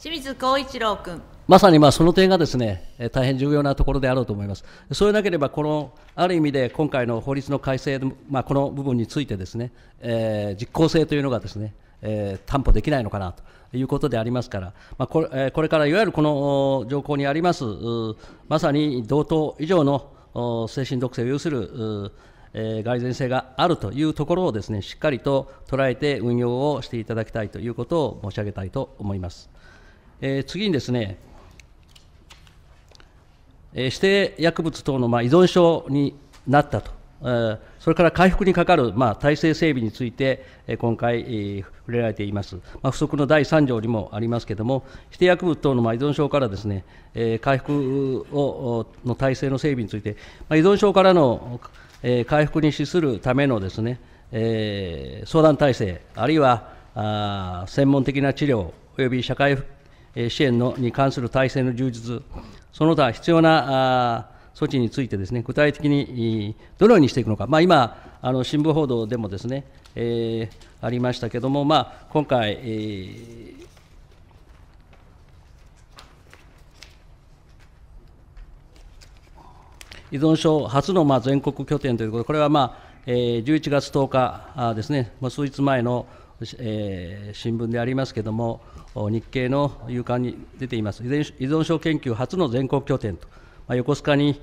清水光一郎君まさにまあその点がですね大変重要なところであろうと思います、そうなければ、このある意味で今回の法律の改正、まあ、この部分について、ですね、えー、実効性というのがですね、えー、担保できないのかなということでありますから、まあこれえー、これからいわゆるこの条項にあります、まさに同等以上の精神毒性を有するえ蓋然性があるというところをですねしっかりと捉えて運用をしていただきたいということを申し上げたいと思います。えー、次にですね、え指定薬物等のま依存症になったと、えそれから回復にかかるまあ体制整備について、え今回、触れられています、ま不足の第3条にもありますけれども、指定薬物等のま依存症からですね、え回復をの体制の整備について、ま依存症からのえー、回復に資するためのですね、えー、相談体制、あるいはあ専門的な治療、および社会支援のに関する体制の充実、その他必要なあ措置についてですね、具体的にどのようにしていくのか、まあ、今、あの新聞報道でもですね、えー、ありましたけども、まあ、今回、えー依存症初のまあ全国拠点ということで、これはまあ、え11月10日ですね、まあ、数日前の、え新聞でありますけれども、日経の夕刊に出ています、依存症研究初の全国拠点と、まあ、横須賀に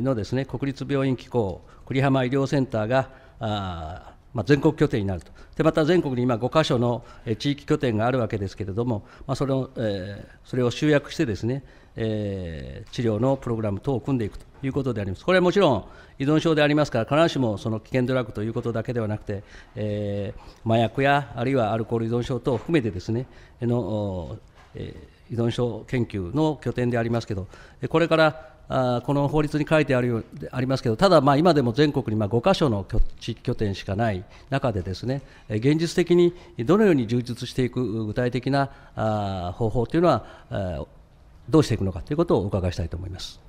のですね国立病院機構、栗浜医療センターが、あまあ、全国拠点になると、でまた全国に今、5か所の地域拠点があるわけですけれども、まあ、それをえー、それを集約してですね、えー、治療のプログラム等を組んでいくということであります。これはもちろん依存症でありますから、必ずしもその危険ドラッグということだけではなくて、えー、麻薬やあるいはアルコール依存症等を含めてですね、のえ依存症研究の拠点でありますけど、これからあこの法律に書いてあるよありますけど、ただ、ま今でも全国にまあ5か所の拠地拠点しかない中で、ですね現実的にどのように充実していく具体的なあ方法というのはあ、どうしていくのかということをお伺いしたいと思います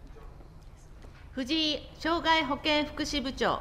藤井障害保険福祉部長。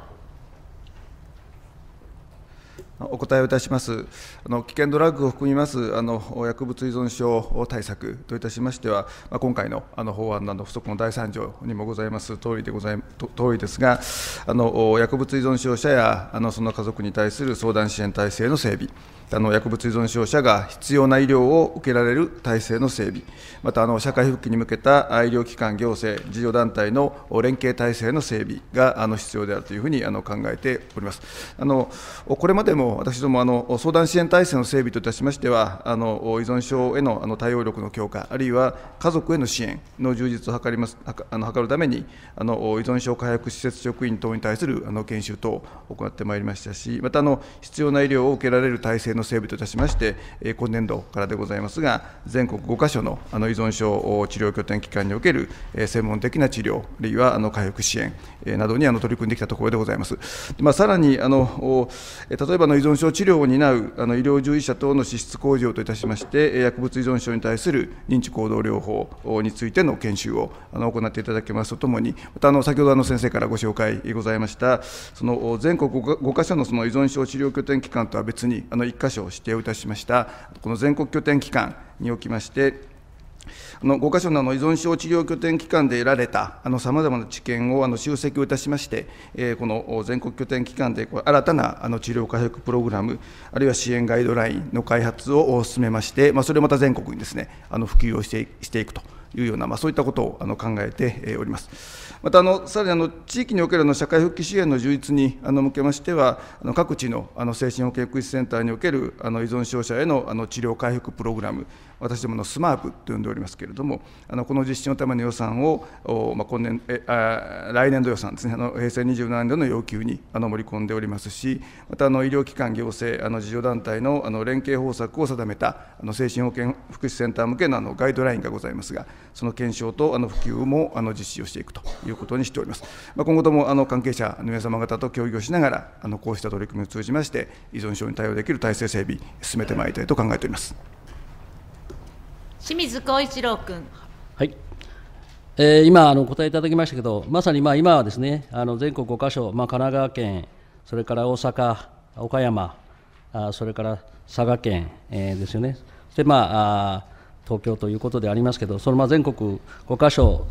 お答えをいたします。あの危険ドラッグを含みますあの薬物依存症対策といたしましては、まあ、今回のあの法案など、不足の第3条にもございます通りでござい通りですが、あの薬物依存症者やあのその家族に対する相談支援体制の整備、あの薬物依存症者が必要な医療を受けられる体制の整備、またあの社会復帰に向けた医療機関、行政、事業団体の連携体制の整備があの必要であるというふうにあの考えております。あのこれまでも私どもあの相談支援体制の整備といたしましては、あの依存症へのあの対応力の強化、あるいは家族への支援の充実を図りますあの図るためにあの、依存症回復施設職員等に対するあの研修等を行ってまいりましたし、またあの必要な医療を受けられる体制の整備といたしまして、え今年度からでございますが、全国5か所のあの依存症治療拠点機関における、え専門的な治療、あるいはあの回復支援、などにあの取り組んできたところでございます。まあ、さらにあの例えばの依存症治療を担うあの医療従事者等の資質向上といたしまして、薬物依存症に対する認知行動療法についての研修をあの行っていただけますとともに、またあの先ほどあの先生からご紹介ございました、その全国 5, か所のその依存症治療拠点機関とは別に、あの1か所指定をいたしました、この全国拠点機関におきまして、あの5か所のあの依存症治療拠点機関で得られたさまざまな知見をあの集積をいたしまして、えー、この全国拠点機関でこう新たなあの治療回復プログラム、あるいは支援ガイドラインの開発を進めまして、まあ、それをまた全国にですねあの普及をしてしていくと。いうような、まあ、そういったことをあの考えております。またあの、さらにあの地域におけるの社会復帰支援の充実にあの向けましては、あの各地のあの精神保健福祉センターにおけるあの依存症者へのあの治療回復プログラム、私どものスマープと呼んでおりますけれども、あのこの実施のための予算を、まあ、今年えあ来年度予算ですね、あの平成27年度の要求にあの盛り込んでおりますし、またあの医療機関、行政、あの事業団体のあの連携方策を定めたあの精神保健福祉センター向けのあのガイドラインがございますが、その検証とあの普及もあの実施をしていくということにしております。まあ、今後ともあの関係者の皆様方と協議をしながら、あのこうした取り組みを通じまして、依存症に対応できる体制整備、進めてまいりたいと考えております。清水光一郎君。はい。えー、今あの答えいただきましたけど、まさにまあ今はですね、あの全国5カ所、まあ神奈川県、それから大阪、岡山、あそれから佐賀県、えー、ですよね。でまあ東京ということでありますけど、そのまあ全国5カ所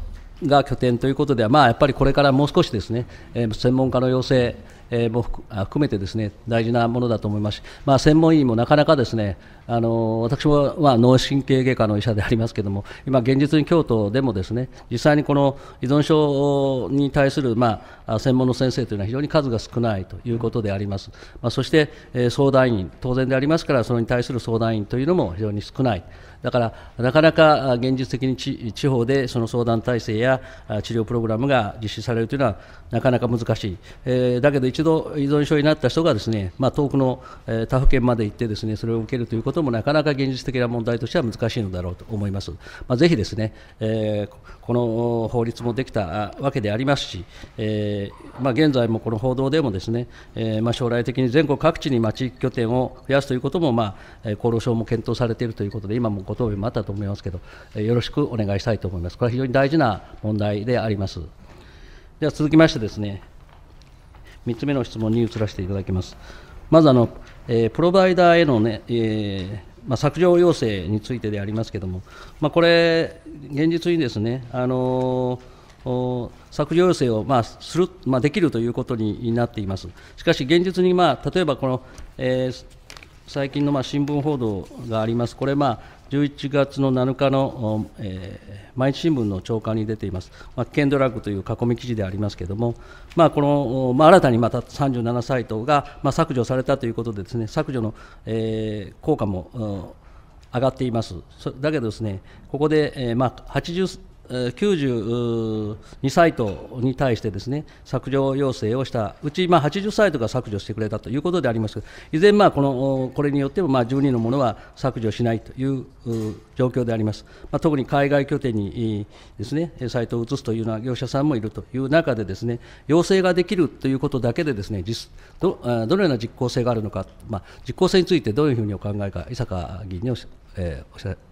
が拠点ということでは、まあやっぱりこれからもう少しですね、えー、専門家の要請えー、も含めてですね大事なものだと思いますし、まあ、専門医もなかなかですねあの私も、まあ、脳神経外科の医者でありますけれども、今、現実に京都でもですね実際にこの依存症に対する、まあ、専門の先生というのは非常に数が少ないということであります、まあ、そして、えー、相談員、当然でありますから、それに対する相談員というのも非常に少ない。だからなかなか現実的に地方でその相談体制や治療プログラムが実施されるというのは、なかなか難しい、えー、だけど一度依存症になった人がですね、まあ、遠くの、え他府県まで行ってですねそれを受けるということもなかなか現実的な問題としては難しいのだろうと思います、まあ、ぜひですね、えー、この法律もできたわけでありますし、えーまあ、現在もこの報道でもですね、えーまあ、将来的に全国各地に地域拠点を増やすということも、まあ、厚労省も検討されているということで今もご答弁もあったと思いますけど、よろしくお願いしたいと思います。これは非常に大事な問題であります。では続きましてですね、3つ目の質問に移らせていただきます。まずあの、えー、プロバイダーへのね、ねえーまあ、削除要請についてでありますけれども、まあ、これ、現実にですね、あのー、削除要請を、まあ、するまあ、できるということになっています、しかし現実に、まあ、例えばこの、えー、最近のまあ新聞報道があります、これ、まあ11月の7日の、えー、毎日新聞の朝刊に出ています、まあ、ドラッグという囲み記事でありますけれども、まあこのまあ、新たにまた37サイトが、まあ、削除されたということで、ですね削除の、えー、効果も、上がっています、だけどですねここで、えーまあ、92サイトに対してですね削除要請をした、うちまあ80サイトが削除してくれたということでありますが、依然まあこの、これによってもまあ12のものは削除しないという状況であります、まあ、特に海外拠点にですねサイトを移すというような業者さんもいるという中で、ですね要請ができるということだけで、ですね実どどのような実効性があるのか、まあ、実効性についてどういうふうにお考えか、伊坂議員にお,、えー、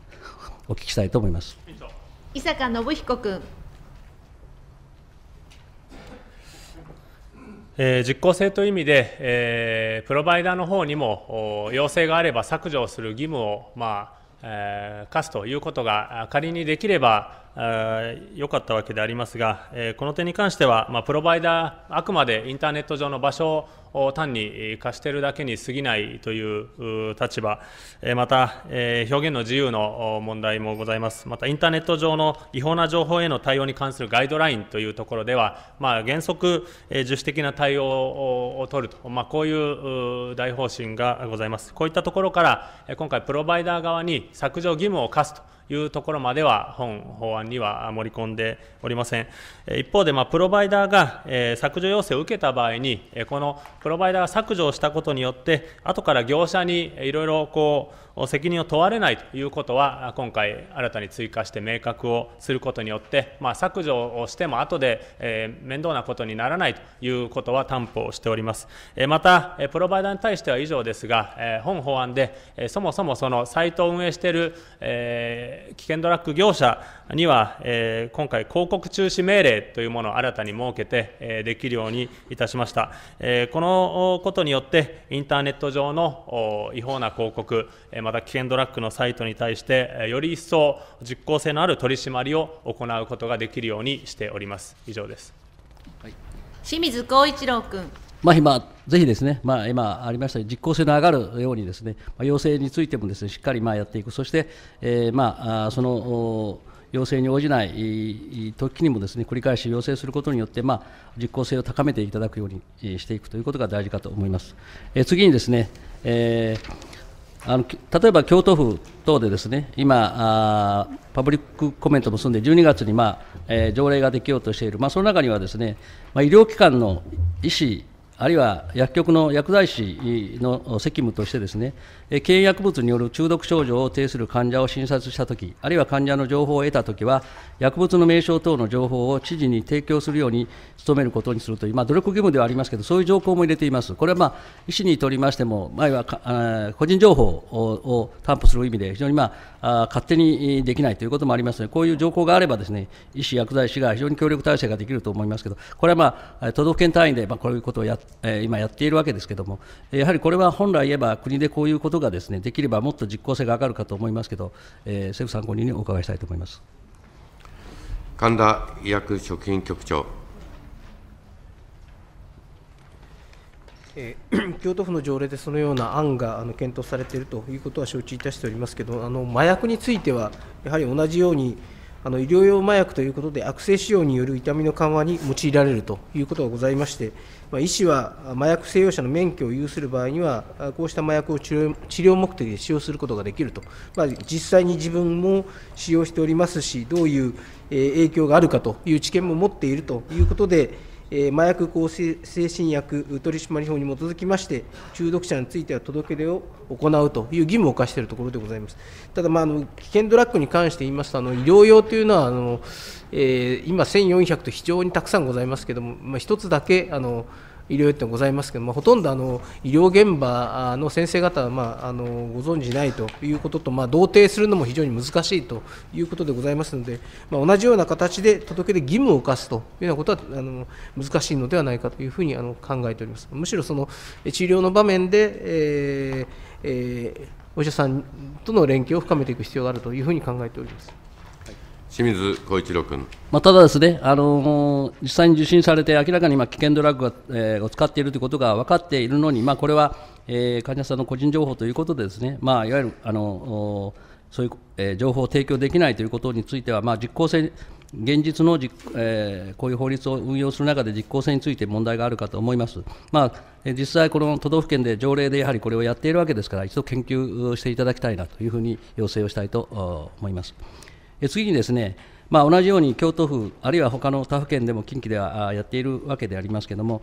お聞きしたいと思います。伊坂信彦君。えー、実効性という意味で、えー、プロバイダーの方にも要請があれば削除する義務を、まあえー、課すということが仮にできれば良かったわけでありますが、えこの点に関しては、まプロバイダー、あくまでインターネット上の場所を単に貸しているだけに過ぎないという立場、えまた、え表現の自由の問題もございます、またインターネット上の違法な情報への対応に関するガイドラインというところでは、ま原則、え自主的な対応を取ると、まこういう大方針がございます。こういったところから、今回、プロバイダー側に削除義務を課すと。いうところまでは本法案には盛り込んでおりません。一方で、まあ、プロバイダーが、削除要請を受けた場合に、このプロバイダーが削除をしたことによって、後から業者にいろいろこう、責任を問われないということは今回新たに追加して明確をすることによって、まあ、削除をしても後で、え面倒なことにならないということは担保をしております、えまたプロバイダーに対しては以上ですが、え本法案で、えそもそもそのサイトを運営している、え危険ドラッグ業者には、え今回、広告中止命令というものを新たに設けて、えできるようにいたしました。えこのことによって、インターネット上の違法な広告、えまた危険ドラッグのサイトに対して、えより一層実効性のある取り締まりを行うことができるようにしております。以上です。はい、清水光一郎君。まあ今ぜひですね、まあ、今ありました実効性の上がるようにですね、まあ、要請についてもですねしっかりまあやっていく、そして、えー、まあその要請に応じない時にもですね繰り返し要請することによって、まあ、実効性を高めていただくようにしていくということが大事かと思います。え次にですね、えー、あの例えば京都府等でですね今パブリックコメントも済んで12月に、まあえー、条例ができようとしている、まあ、その中にはですね、まあ、医療機関の医師あるいは薬局の薬剤師の責務としてですね、経営薬物による中毒症状を呈する患者を診察したとき、あるいは患者の情報を得たときは、薬物の名称等の情報を知事に提供するように努めることにするという、まあ、努力義務ではありますけど、そういう条項も入れています、これは、まあ、医師にとりましても、前は個人情報を担保する意味で、非常に、まあ、あ勝手にできないということもありますので、こういう情報があれば、ですね医師、薬剤師が非常に協力体制ができると思いますけど、これは、まあ、都道府県単位で、まあ、こういうことをや、え今やっているわけですけれども、やはりこれは本来言えば、国でこういうことがですねできればもっと実効性が上がるかと思いますけど、えー、政府参考人にお伺いしたいと思います神田医薬食品局長。えー、京都府の条例でそのような案があの検討されているということは承知いたしておりますけど、あの麻薬については、やはり同じように、あの医療用麻薬ということで、悪性使用による痛みの緩和に用いられるということがございまして、まあ、医師は麻薬製用者の免許を有する場合には、こうした麻薬を治療目的で使用することができると、まあ、実際に自分も使用しておりますし、どういう影響があるかという知見も持っているということで、麻薬向精神薬取締法に基づきまして、中毒者については届け出を行うという義務を課しているところでございます。ただ、まあ、あの危険ドラッグに関して言いますと、あの医療用というのはあの、えー、今、1400と非常にたくさんございますけれども、まあ、1つだけあの、医療ってございますけども、ほとんどあの医療現場の先生方は、まあ、あのご存じないということと、まあ、同定するのも非常に難しいということでございますので、まあ、同じような形で届け出義務を課すというようなことはあの難しいのではないかというふうにあの考えております。むしろその治療の場面で、えーえー、お医者さんとの連携を深めていく必要があるというふうに考えております。清水浩一郎君、まあ、ただですね、あのー、実際に受診されて明らかに今危険ドラッグを、えー、使っているということが分かっているのに、まあ、これは、えー、患者さんの個人情報ということでですね、まあ、いわゆるあのそういう、えー、情報を提供できないということについては、まあ、実効性現実の実、えー、こういう法律を運用する中で実効性について問題があるかと思います、まあ、え実際、この都道府県で条例でやはりこれをやっているわけですから、一度研究していただきたいなというふうに要請をしたいと思います。次にですね、まあ、同じように京都府、あるいは他の他府県でも近畿ではやっているわけでありますけれども、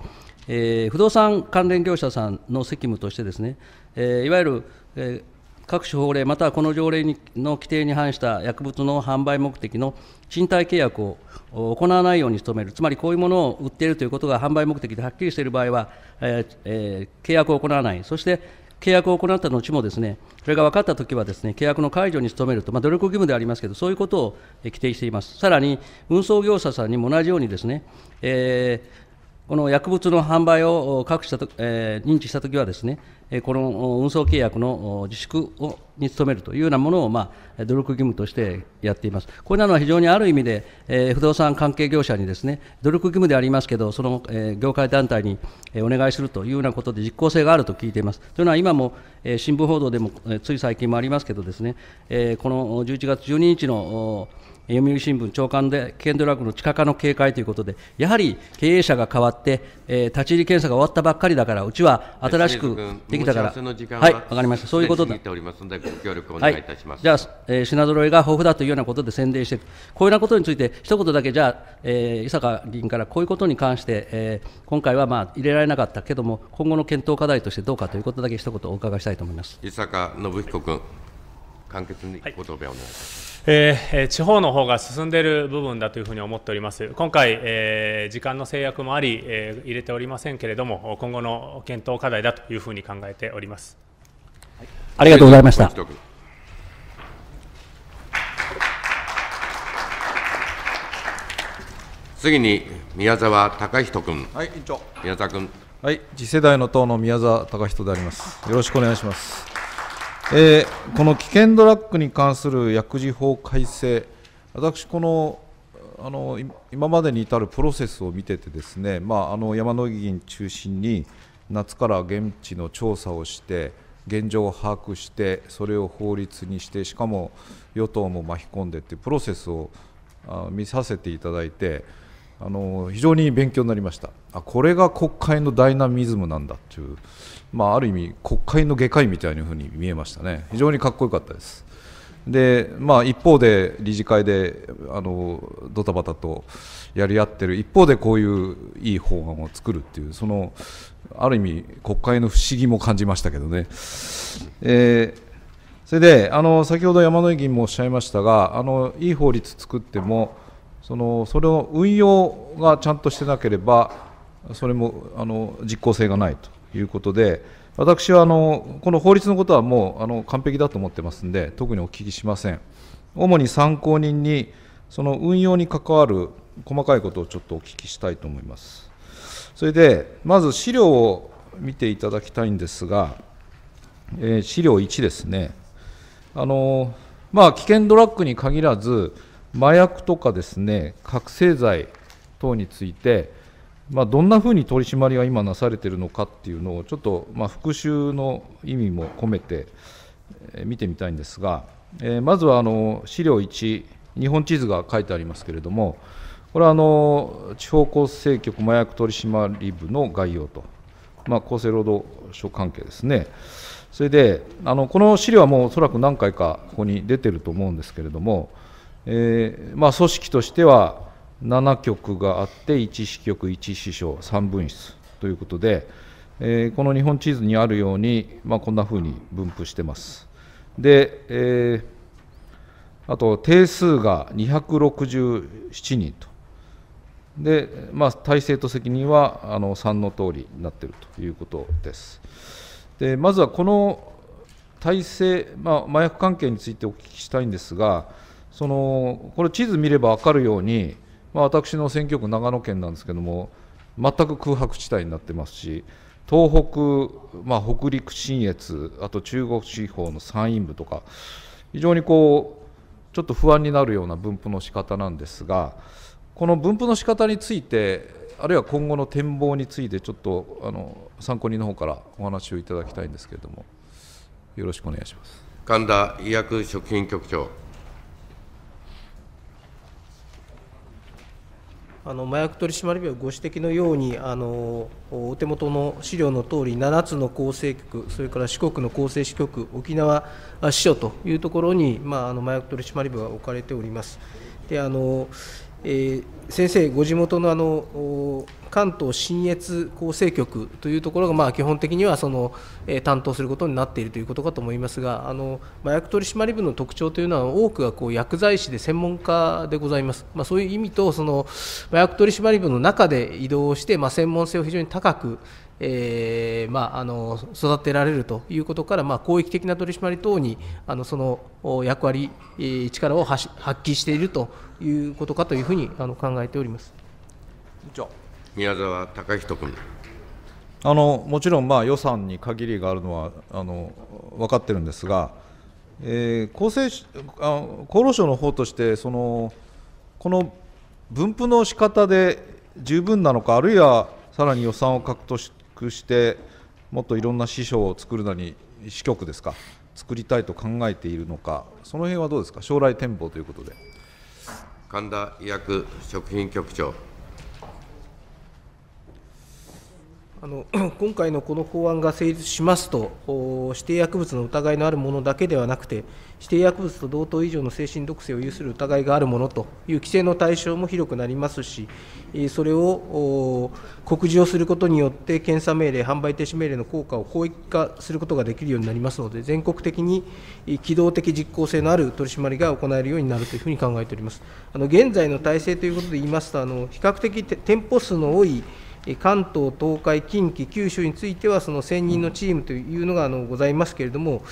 えー、不動産関連業者さんの責務として、ですね、えー、いわゆる、えー、各種法令、またはこの条例にの規定に反した薬物の販売目的の賃貸契約を行わないように努める、つまりこういうものを売っているということが販売目的ではっきりしている場合は、えーえー、契約を行わない、そして契約を行った後もですね、それが分かったときはですね、契約の解除に努めると、まあ、努力義務でありますけど、そういうことを規定しています。さらに、運送業者さんにも同じようにですね、えーこの薬物の販売を各したと、えー、認知したときはです、ね、この運送契約の自粛をに努めるというようなものを、まあ、努力義務としてやっています。これなのは非常にある意味で、えー、不動産関係業者にです、ね、努力義務でありますけど、その、えー、業界団体に、えお願いするというようなことで実効性があると聞いています。というのは、今も、えー、新聞報道でも、えー、つい最近もありますけどです、ね、えー、この11月12日の読売新聞長官で危険ドラッグの地下化の警戒ということで、やはり経営者が変わって、えー、立ち入り検査が終わったばっかりだから、うちは新しくできたから、はい、わかりました、そういうことだ。じゃあ、えー、品揃えが豊富だというようなことで宣伝していく、こういうようなことについて、一言だけ、じゃあ、えー、伊坂議員からこういうことに関して、えー、今回はまあ入れられなかったけども、今後の検討課題としてどうかということだけ、一言お伺いしたいと思います伊坂信彦君、簡潔にご答弁をお願いします。はいえー、地方の方が進んでいる部分だというふうに思っております、今回、えー、時間の制約もあり、えー、入れておりませんけれども、今後の検討課題だというふうに考えております。はい、ありがとうございました。次に宮沢隆人君。はい、委員長。宮沢君。はい、次世代の党の宮沢隆人であります。よろしくお願いします。えー、この危険ドラッグに関する薬事法改正、私、このあの今までに至るプロセスを見てて、ですね、まあ、あの山野議員中心に、夏から現地の調査をして、現状を把握して、それを法律にして、しかも与党も巻き込んでっていうプロセスを見させていただいて、あの非常に勉強になりましたあ、これが国会のダイナミズムなんだという。まあ、ある意味国会の外科医みたいなふうに見えましたね非常にかっこよかったですで、まあ、一方で理事会であのドタバタとやり合ってる一方でこういういい法案を作るっていうそのある意味国会の不思議も感じましたけどね、えー、それであの先ほど山野井議員もおっしゃいましたがあのいい法律作ってもそのそれを運用がちゃんとしてなければそれもあの実効性がないということで、私はあのこの法律のことはもうあの完璧だと思ってますんで、特にお聞きしません。主に参考人に、その運用に関わる細かいことをちょっとお聞きしたいと思います。それで、まず資料を見ていただきたいんですが、えー、資料1ですね。あのまあ、危険ドラッグに限らず、麻薬とかですね覚醒剤等について、まあ、どんなふうに取り締まりが今なされているのかっていうのをちょっとまあ復習の意味も込めて見てみたいんですが、えー、まずはあの資料1日本地図が書いてありますけれどもこれはあの地方厚生局麻薬取締部の概要と、まあ、厚生労働省関係ですねそれであのこの資料はもうおそらく何回かここに出てると思うんですけれども、えーまあ、組織としては7曲があって1四曲1四章3分室ということで、えー、この日本地図にあるように、まあ、こんなふうに分布してます。で、えー、あと定数が267人と。で、まあ、体制と責任はあの3の通りになっているということです。でまずはこの体制、まあ、麻薬関係についてお聞きしたいんですが、そのこれ、地図見れば分かるように、まあ、私の選挙区、長野県なんですけども、全く空白地帯になってますし、東北、まあ、北陸、信越、あと中国地方の山陰部とか、非常にこう、ちょっと不安になるような分布の仕方なんですが、この分布の仕方について、あるいは今後の展望について、ちょっとあの参考人の方からお話をいただきたいんですけれども、よろしくお願いします。神田医薬食品局長あの麻薬取締部はご指摘のようにあの、お手元の資料の通り、7つの構成局、それから四国の構成支局、沖縄支所というところに、まあ、あの麻薬取締部は置かれております。であのえー、先生、ご地元のあの関東信越厚生局というところが、まあ、基本的にはその、えー、担当することになっているということかと思いますが、あの麻薬取締部の特徴というのは、多くがこう薬剤師で専門家でございます、まあ、そういう意味と、その麻薬取締部の中で移動して、まあ、専門性を非常に高く、えーまあ、あの育てられるということから、まあ、広域的な取締り等にあのその役割、力を発揮しているということかというふうにあの考えております宮沢隆人君。あのもちろんまあ予算に限りがあるのはあの分かってるんですが、えー、厚生あ厚労省の方としてそのこの分布の仕方で十分なのか、あるいはさらに予算を獲得しくしてもっといろんな師匠を作るなり支局ですか作りたいと考えているのかその辺はどうですか将来展望ということで神田医薬食品局長あの 今回のこの法案が成立しますと、指定薬物の疑いのあるものだけではなくて、指定薬物と同等以上の精神毒性を有する疑いがあるものという規制の対象も広くなりますし、それを告示をすることによって、検査命令、販売停止命令の効果を広域化することができるようになりますので、全国的に機動的実効性のある取り締まりが行えるようになるというふうに考えております。あの現在の体制ということで言いますと、あの比較的店舗数の多い関東、東海、近畿、九州については、その専任のチームというのがあのございますけれども、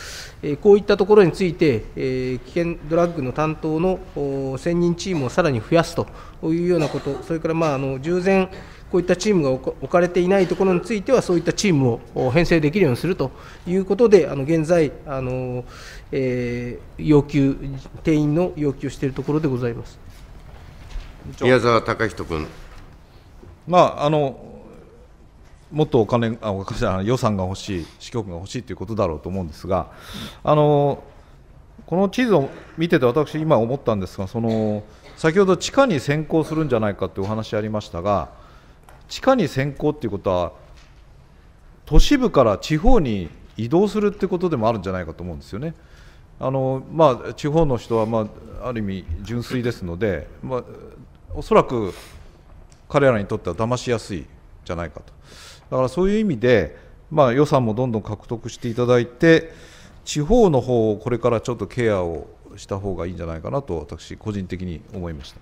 こういったところについて、危険ドラッグの担当の専任チームをさらに増やすというようなこと、それからまああの従前、こういったチームが置かれていないところについては、そういったチームを編成できるようにするということで、あの現在あの、えー、要求、定員の要求をしているところでございます宮沢貴人君。まあ、あのもっとお金あお金予算が欲しい、支局が欲しいということだろうと思うんですが、あのこの地図を見てて、私、今思ったんですが、その先ほど地下に先行するんじゃないかというお話ありましたが、地下に先行ということは、都市部から地方に移動するということでもあるんじゃないかと思うんですよね。あのまあ、地方の人は、まあ、ある意味、純粋ですので、まあ、おそらく彼らにとっては騙しやすいじゃないかと。だからそういう意味で、まあ、予算もどんどん獲得していただいて、地方の方をこれからちょっとケアをした方がいいんじゃないかなと、私、個人的に思いました。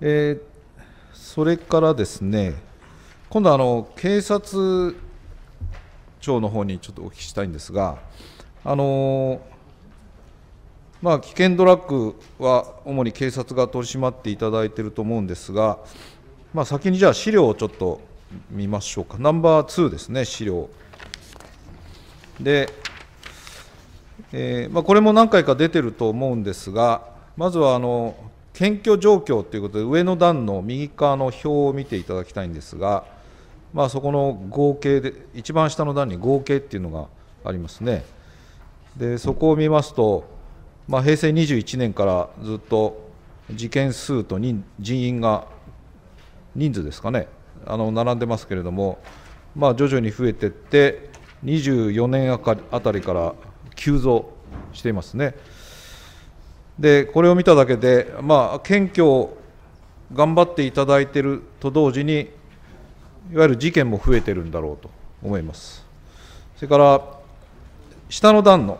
えー、それからですね、今度あの、警察庁の方にちょっとお聞きしたいんですが、あのーまあ、危険ドラッグは主に警察が取り締まっていただいていると思うんですが、まあ、先にじゃあ資料をちょっと見ましょうか、ナンバー2ですね、資料。で、えーまあ、これも何回か出てると思うんですが、まずはあの検挙状況ということで、上の段の右側の表を見ていただきたいんですが、まあ、そこの合計で、一番下の段に合計っていうのがありますね。でそこを見ますとまあ、平成21年からずっと事件数と人員が人数ですかねあの並んでますけれども、まあ、徐々に増えていって24年あたりから急増していますね。でこれを見ただけで、まあ、謙虚頑張っていただいていると同時にいわゆる事件も増えてるんだろうと思います。それから下の段の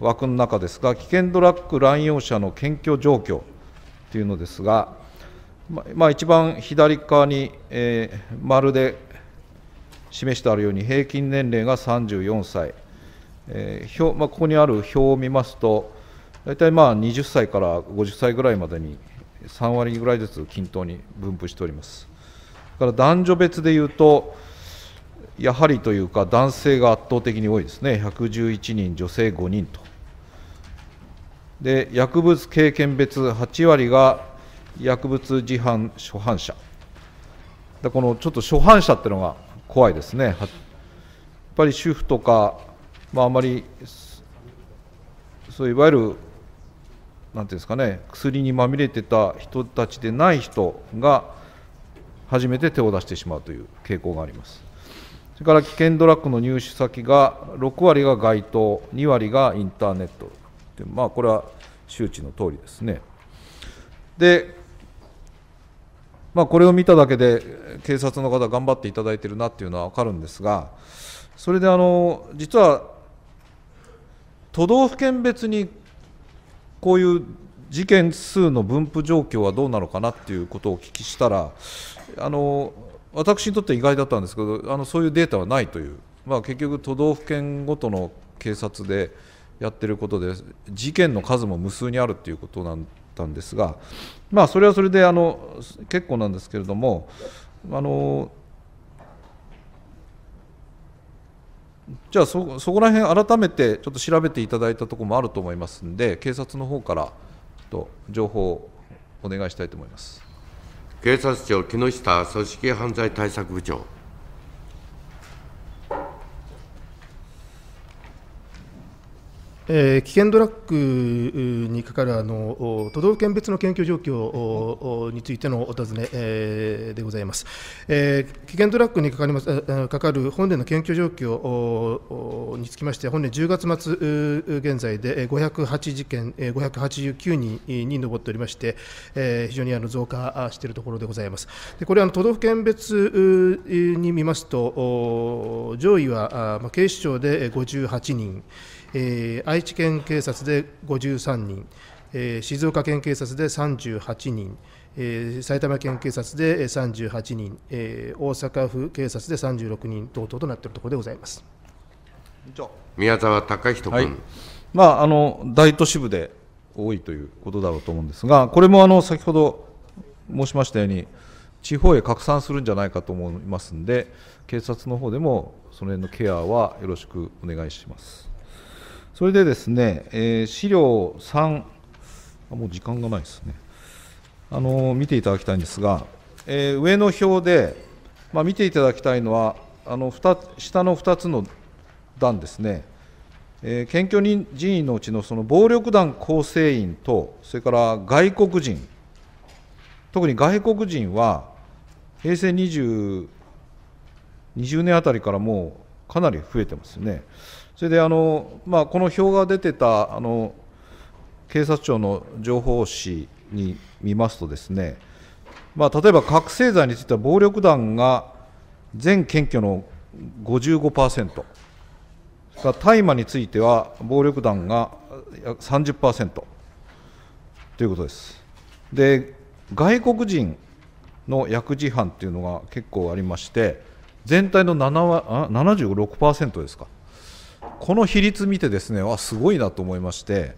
枠の中ですが、危険ドラッグ乱用者の検挙状況というのですが、まあ、一番左側に、えー、丸で示してあるように、平均年齢が34歳、えー表まあ、ここにある表を見ますと、大体まあ20歳から50歳ぐらいまでに、3割ぐらいずつ均等に分布しております。から男女別でいうと、やはりというか、男性が圧倒的に多いですね、111人、女性5人とで薬物経験別8割が薬物自販初犯者だこのちょっと初犯者っていうのが怖いですねやっぱり主婦とか、まあ、あまりそういわゆるなんていうんですかね薬にまみれてた人たちでない人が初めて手を出してしまうという傾向がありますそれから危険ドラッグの入手先が6割が街頭2割がインターネット、まあ、これは周知の通りですね。で、まあ、これを見ただけで警察の方頑張っていただいてるなっていうのは分かるんですがそれであの実は都道府県別にこういう事件数の分布状況はどうなのかなっていうことをお聞きしたらあの私にとって意外だったんですけどあのそういうデータはないという、まあ、結局都道府県ごとの警察でやってることで事件の数も無数にあるっていうことなんたんですが、まあ、それはそれであの結構なんですけれどもあのじゃあそそこら辺改めてちょっと調べていただいたところもあると思いますんで警察の方からと情報をお願いしたいと思います警察庁木下組織犯罪対策部長えー、危険ドラッグにかかるあの都道府県別の研究状況についてのお尋ね、えー、でございます、えー、危険ドラッグにかかりますかかる本年の研究状況につきまして本年10月末現在で508事件589人に上っておりまして、えー、非常にあの増加しているところでございますでこれはの都道府県別に見ますと上位は、まあ、警視庁で58人えー、愛知県警察で53人、えー、静岡県警察で38人、えー、埼玉県警察で38人、えー、大阪府警察で36人等々となっているところでございます宮沢貴人君、はい、まあ、あの大都市部で多いということだろうと思うんですが、これもあの先ほど申しましたように、地方へ拡散するんじゃないかと思いますので、警察の方でもその辺のケアはよろしくお願いします。それでですね、えー、資料3もう時間がないですね、あの見ていただきたいんですが、えー、上の表で、まあ、見ていただきたいのは、あの下の2つの段ですね、えー、検挙人人員のうちのその暴力団構成員と、それから外国人、特に外国人は、平成20 20年あたりからもうかなり増えてますよね。それであの、まあ、この表が出てたあの警察庁の情報誌に見ますとですね、まあ、例えば覚醒剤については暴力団が全検挙の55%大麻については暴力団が約30%ということですで外国人の薬事犯というのが結構ありまして全体の7 76%ですかこの比率見てですねあすごいなと思いまして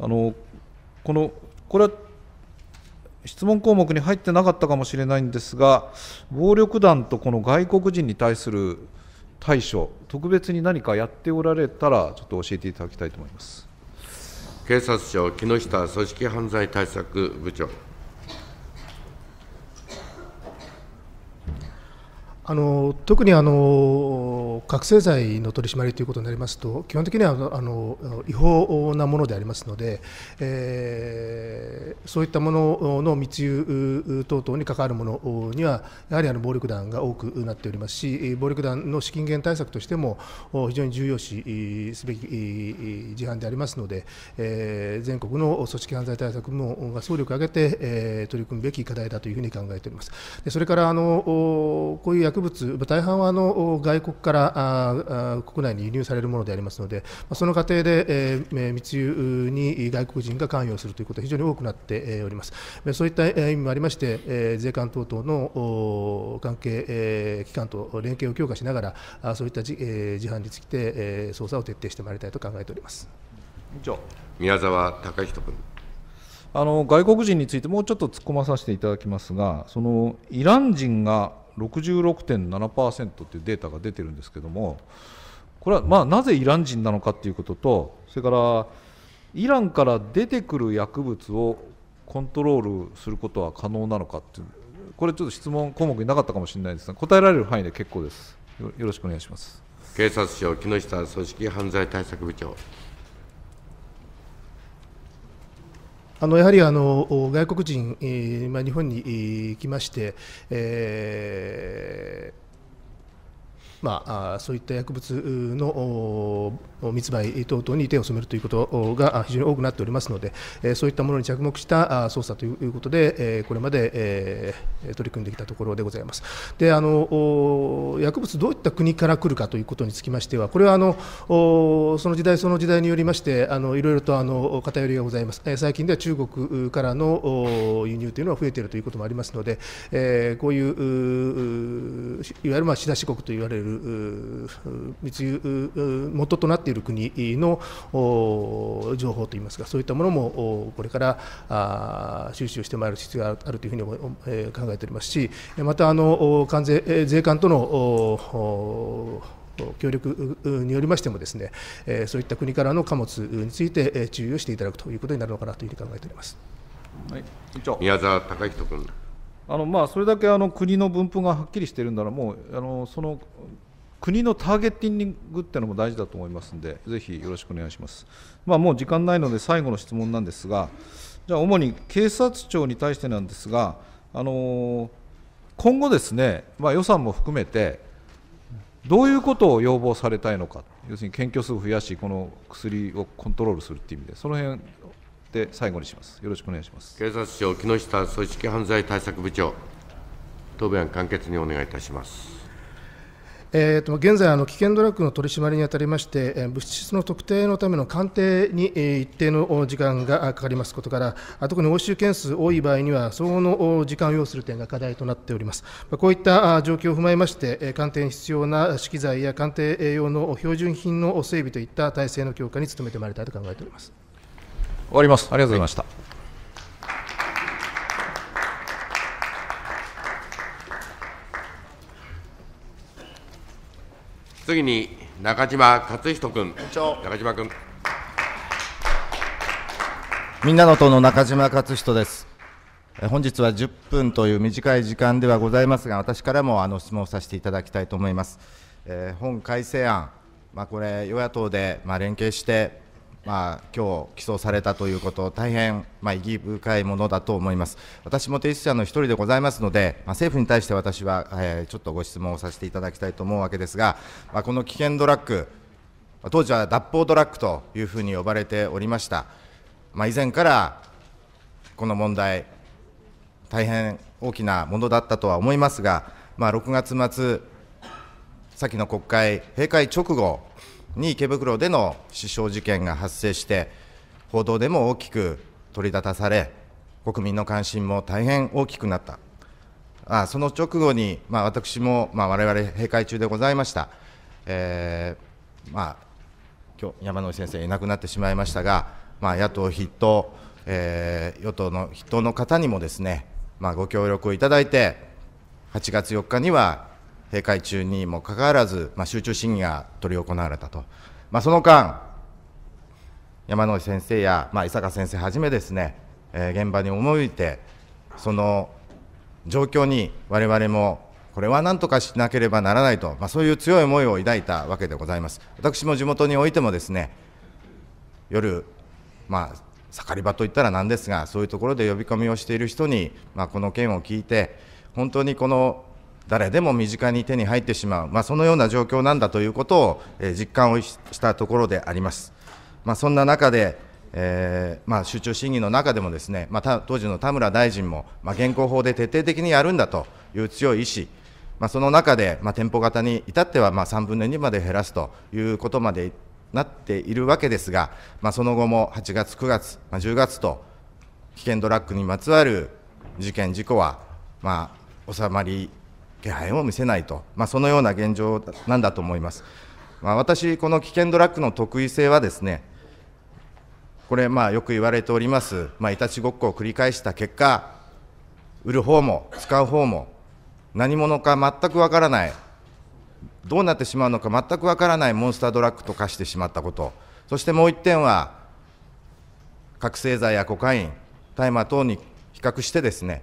あのこのこれは質問項目に入ってなかったかもしれないんですが暴力団とこの外国人に対する対処特別に何かやっておられたらちょっと教えていただきたいと思います警察庁木下組織犯罪対策部長あの特にあの覚醒剤の取り締まりということになりますと、基本的にはあの違法なものでありますので、えー、そういったものの密輸等々に関わるものには、やはりあの暴力団が多くなっておりますし、暴力団の資金源対策としても、非常に重要視すべき事案でありますので、えー、全国の組織犯罪対策もが総力を挙げて、えー、取り組むべき課題だというふうに考えております。でそれからあのこういう物、大半はあの外国から国内に輸入されるものでありますので、その過程で、えー、密輸に外国人が関与するということは非常に多くなっております。そういった意味もありまして、え税関等々の関係、え機関と連携を強化しながら、そういったじ、え事犯について、え捜査を徹底してまいりたいと考えております。宮沢孝人君。あの外国人についてもうちょっと突っ込まさせていただきますが、そのイラン人が66.7%っていうデータが出てるんですけどもこれはまあなぜイラン人なのかっていうこととそれからイランから出てくる薬物をコントロールすることは可能なのかっていうこれちょっと質問項目になかったかもしれないですが答えられる範囲で結構ですよろしくお願いします警察庁木下組織犯罪対策部長あのやはりあの外国人、えーまあ、日本に来まして、えーまあ、そういった薬物の密売等々に手を染めるということが非常に多くなっておりますので、そういったものに着目した捜査ということで、これまで取り組んできたところでございます。であの薬物、どういった国から来るかということにつきましては、これはあのその時代その時代によりまして、あのいろいろとあの偏りがございます、最近では中国からの輸入というのは増えているということもありますので、こういういわゆるまあ仕出し国といわれるる密輸元となっている国の情報といいますかそういったものもこれから収集してまいる必要があるというふうに考えておりますしまたあの関税税関との協力によりましてもですねそういった国からの貨物について注意をしていただくということになるのかなというふうに考えております。はい、宮沢孝人君あのまあ、それだけあの国の分布がはっきりしているなら、もうあのその国のターゲティングっていうのも大事だと思いますので、ぜひよろしくお願いします。まあ、もう時間ないので、最後の質問なんですが、じゃあ、主に警察庁に対してなんですが、あの今後ですね、まあ、予算も含めて、どういうことを要望されたいのか、要するに検挙数を増やし、この薬をコントロールするという意味で、その辺で最後にします。よろしくお願いします警察庁木下組織犯罪対策部長、答弁簡潔にお願いいたします。えーと、現在あの、危険ドラッグの取り締まりにあたりまして、え物質の特定のための鑑定に、一定の時間がかかりますことから、特に押収件数多い場合には、相応の時間を要する点が課題となっております。こういった状況を踏まえまして、鑑定に必要な資機材や鑑定用の標準品の整備といった体制の強化に努めてまいりたいと考えております。終わります。ありがとうございました。はい次に中島勝人君。委員長中島君。みんなの党の中島勝人です。本日は10分という短い時間ではございますが、私からもあの質問させていただきたいと思います。えー、本改正案、まあ、これ、与野党でまあ連携して、まあ、今日起訴されたということ、大変、まあ、意義深いものだと思います。私も提出者の一人でございますので、まあ、政府に対して私は、えー、ちょっとご質問をさせていただきたいと思うわけですが、まあ、この危険ドラッグ、当時は脱法ドラッグというふうに呼ばれておりました。まあ、以前からこの問題、大変大きなものだったとは思いますが、まあ、6月末、先の国会閉会直後、に池袋での死傷事件が発生して報道でも大きく取り立たされ国民の関心も大変大きくなったあその直後に、まあ、私も、まあ、我々閉会中でございました、えー、まあ、今日山野先生いなくなってしまいましたが、まあ、野党筆頭、えー、与党の筆頭の方にもですね、まあ、ご協力をいただいて8月4日には閉会中にもかかわらず、まあ、集中審議が執り行われたと、まあ、その間、山野井先生や、まあ、伊坂先生はじめですね、えー、現場に赴いて、その状況に我々もこれは何とかしなければならないと、まあ、そういう強い思いを抱いたわけでございます。私も地元においてもですね夜、まあ、盛り場といったらなんですが、そういうところで呼び込みをしている人に、まあ、この件を聞いて、本当にこの誰でも身近に手に入ってしまう、まあ、そのような状況なんだということを、え実感をしたところであります。まあ、そんな中で、えー、まあ、集中審議の中でもですね、まあ、当時の田村大臣も、まあ、現行法で徹底的にやるんだという強い意思、まあ、その中で、まあ、店舗型に至っては、まあ、3分の2まで減らすということまでなっているわけですが、まあ、その後も8月、9月、まあ、10月と危険ドラッグにまつわる事件、事故は、まあ、収まり気配も見せないと、まあ、そのような現状なんだと思います。まあ、私、この危険ドラッグの特異性はですね、これ、まあ、よく言われております、まあ、いたちごっこを繰り返した結果、売る方も使う方も、何者か全くわからない、どうなってしまうのか全くわからないモンスタードラッグと化してしまったこと、そしてもう1点は、覚醒剤やコカイン、大麻等に比較してですね、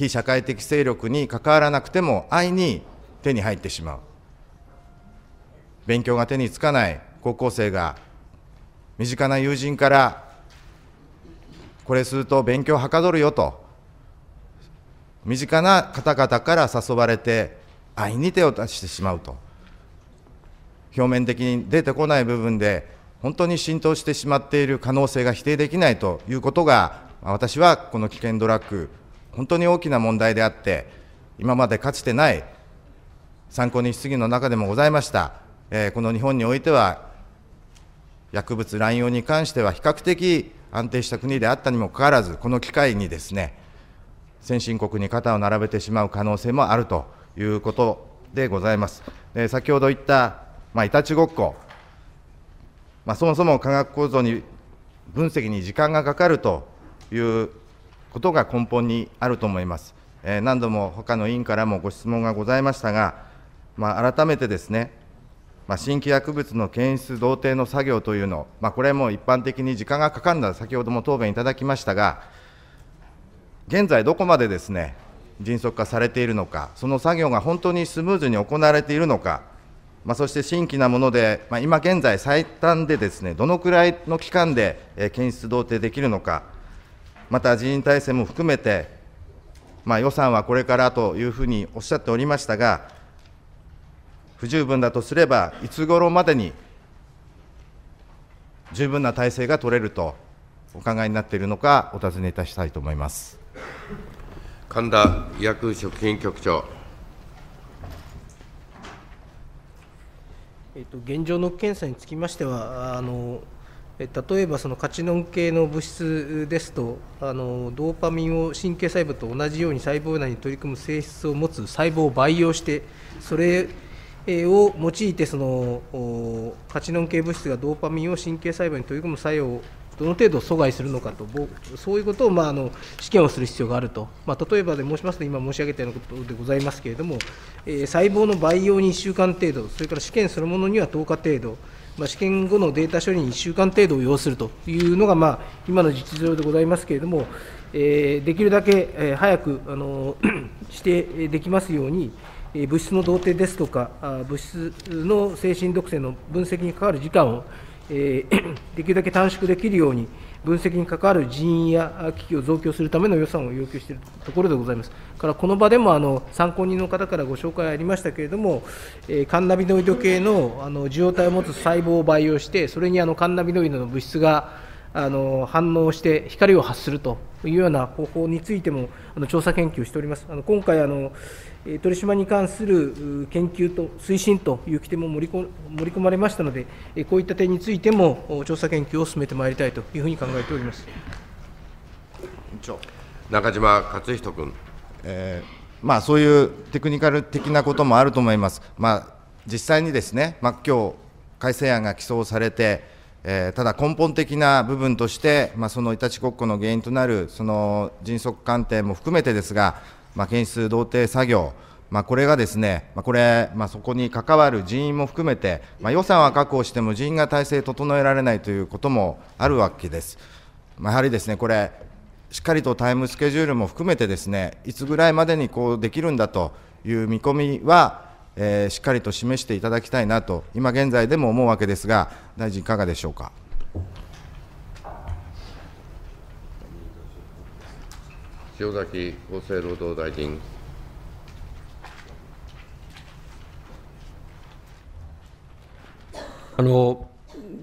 非社会的勢力に関わらなくても安易に手に入ってしまう勉強が手につかない高校生が身近な友人からこれすると勉強はかどるよと身近な方々から誘われて安易に手を出してしまうと表面的に出てこない部分で本当に浸透してしまっている可能性が否定できないということが私はこの危険ドラッグ本当に大きな問題であって、今までかつてない参考人質疑の中でもございました、えー、この日本においては、薬物乱用に関しては比較的安定した国であったにもかかわらず、この機会にですね、先進国に肩を並べてしまう可能性もあるということでございます。で先ほど言った、まあ、いたちごっこ、まあ、そもそも科学構造に分析に時間がかかるということが根本にあると思います。えー、何度も他の委員からもご質問がございましたが、まあ、改めてですね、まあ、新規薬物の検出、同定の作業というの、まあ、これも一般的に時間がかかるのは、先ほども答弁いただきましたが、現在、どこまでですね、迅速化されているのか、その作業が本当にスムーズに行われているのか、まあ、そして新規なもので、まあ、今現在、最短でですねどのくらいの期間で検出、同定できるのか、また人員体制も含めて、まあ、予算はこれからというふうにおっしゃっておりましたが、不十分だとすれば、いつ頃までに十分な体制が取れるとお考えになっているのか、お尋ねいたしたいと思います神田医薬食品局長。えっと、現状の検査につきましては、あの例えばそのカチノン系の物質ですとあのドーパミンを神経細胞と同じように細胞内に取り組む性質を持つ細胞を培養してそれを用いてそのカチノン系物質がドーパミンを神経細胞に取り組む作用をどの程度阻害するのかとそういうことを、まあ、あの試験をする必要があると、まあ、例えばで申しますと今申し上げたようなことでございますけれども、えー、細胞の培養に1週間程度それから試験そのものには10日程度まあ、試験後のデータ処理に1週間程度を要するというのが、まあ、今の実情でございますけれども、えー、できるだけ、え早くあの指定 できますように、え物質の同定ですとか、物質の精神毒性の分析にかかる時間を、え できるだけ短縮できるように、分析に関わる人員や機器を増強するための予算を要求しているところでございます。からこの場でもあの参考人の方からご紹介ありましたけれども、えー、カンナビノイド系のあの受容体を持つ細胞を培養して、それにあのカンナビノイドの物質があの反応して光を発するというような方法についてもあの調査研究をしております。あの今回あの、取締に関する研究と推進という規定も盛り込まれましたので、こういった点についても調査研究を進めてまいりたいというふうに考えております中島克仁君、えーまあ、そういうテクニカル的なこともあると思います、まあ、実際にですね、まあ、今日改正案が起草されて、えー、ただ根本的な部分として、まあ、そのいたちごっこの原因となるその迅速鑑定も含めてですが、まあ、検出同定作業、まあ、これがですね、まあ、これ、まあ、そこに関わる人員も含めて、まあ、予算は確保しても人員が体制整えられないということもあるわけです。まあ、やはりですね、これ、しっかりとタイムスケジュールも含めてですね、いつぐらいまでにこうできるんだという見込みは、えー、しっかりと示していただきたいなと、今現在でも思うわけですが、大臣、いかがでしょうか。塩崎厚生労働大臣。あの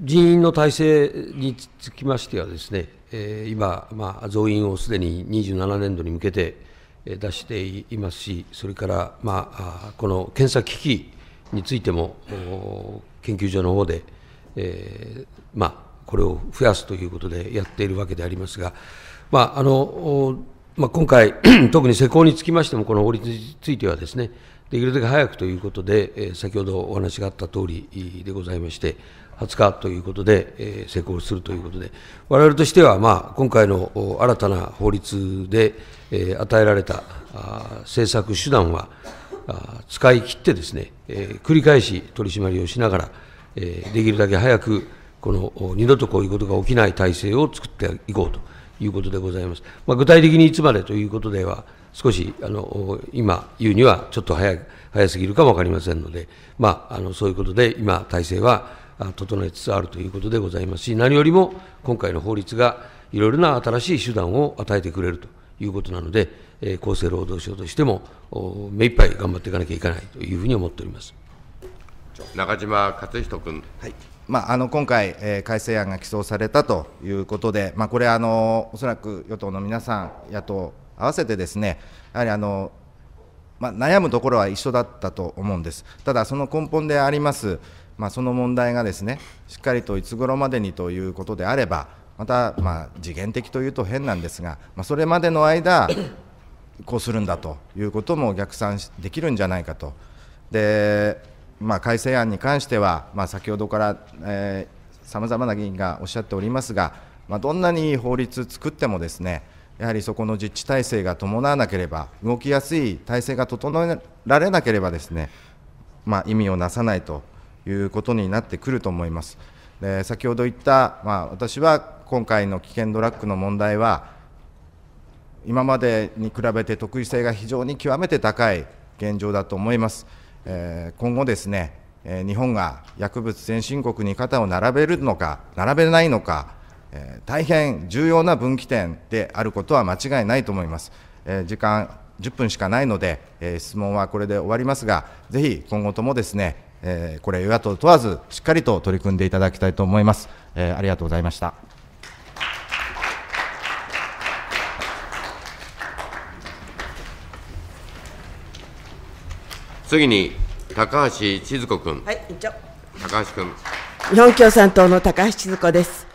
人員の体制につきましてはですね、え今、まあ、増員をすでに27年度に向けて出していますし、それから、まあ、この検査機器についても、研究所の方で、えー、まあ、これを増やすということでやっているわけでありますが、まあ、あのまあ、今回、特に施行につきましても、この法律についてはですね、できるだけ早くということで、え先ほどお話があった通りでございまして、20日ということで、え施行するということで、我々としては、まあ、今回の新たな法律で、え与えられたあ政策手段は、あ使い切ってですね、え繰り返し取り締まりをしながら、えできるだけ早く、この二度とこういうことが起きない体制を作っていこうと。いうことでございます。まあ、具体的にいつまでということでは、少しあの今言うにはちょっと早早すぎるかも分かりませんので、まあ、あのそういうことで今、体制は整えつつあるということでございますし、何よりも今回の法律がいろいろな新しい手段を与えてくれるということなので、えー、厚生労働省としても目いっぱい頑張っていかなきゃいけないというふうに思っております中島克仁君。はいまあ、あの今回、えー、改正案が起草されたということで、まあ、これあの、おそらく与党の皆さん、野党合わせてですね、やはりあの、まあ、悩むところは一緒だったと思うんです、ただその根本であります、まあ、その問題がですね、しっかりといつ頃までにということであれば、また、まあ、次元的というと変なんですが、まあ、それまでの間、こうするんだということも逆算できるんじゃないかと。でまあ、改正案に関しては、まあ、先ほどからさまざまな議員がおっしゃっておりますが、まあ、どんなに法律作ってもですね、やはりそこの実地体制が伴わなければ、動きやすい体制が整えられなければですね、まあ、意味をなさないということになってくると思います。で先ほど言った、まあ、私は今回の危険ドラッグの問題は、今までに比べて特異性が非常に極めて高い現状だと思います。今後ですね、日本が薬物先進国に肩を並べるのか、並べないのか、大変重要な分岐点であることは間違いないと思います。時間10分しかないので、質問はこれで終わりますが、ぜひ今後ともですね、これ、与野党問わず、しっかりと取り組んでいただきたいと思います。ありがとうございました。次に高橋千鶴子君。はい、委員長。高橋君。日本共産党の高橋千鶴子です。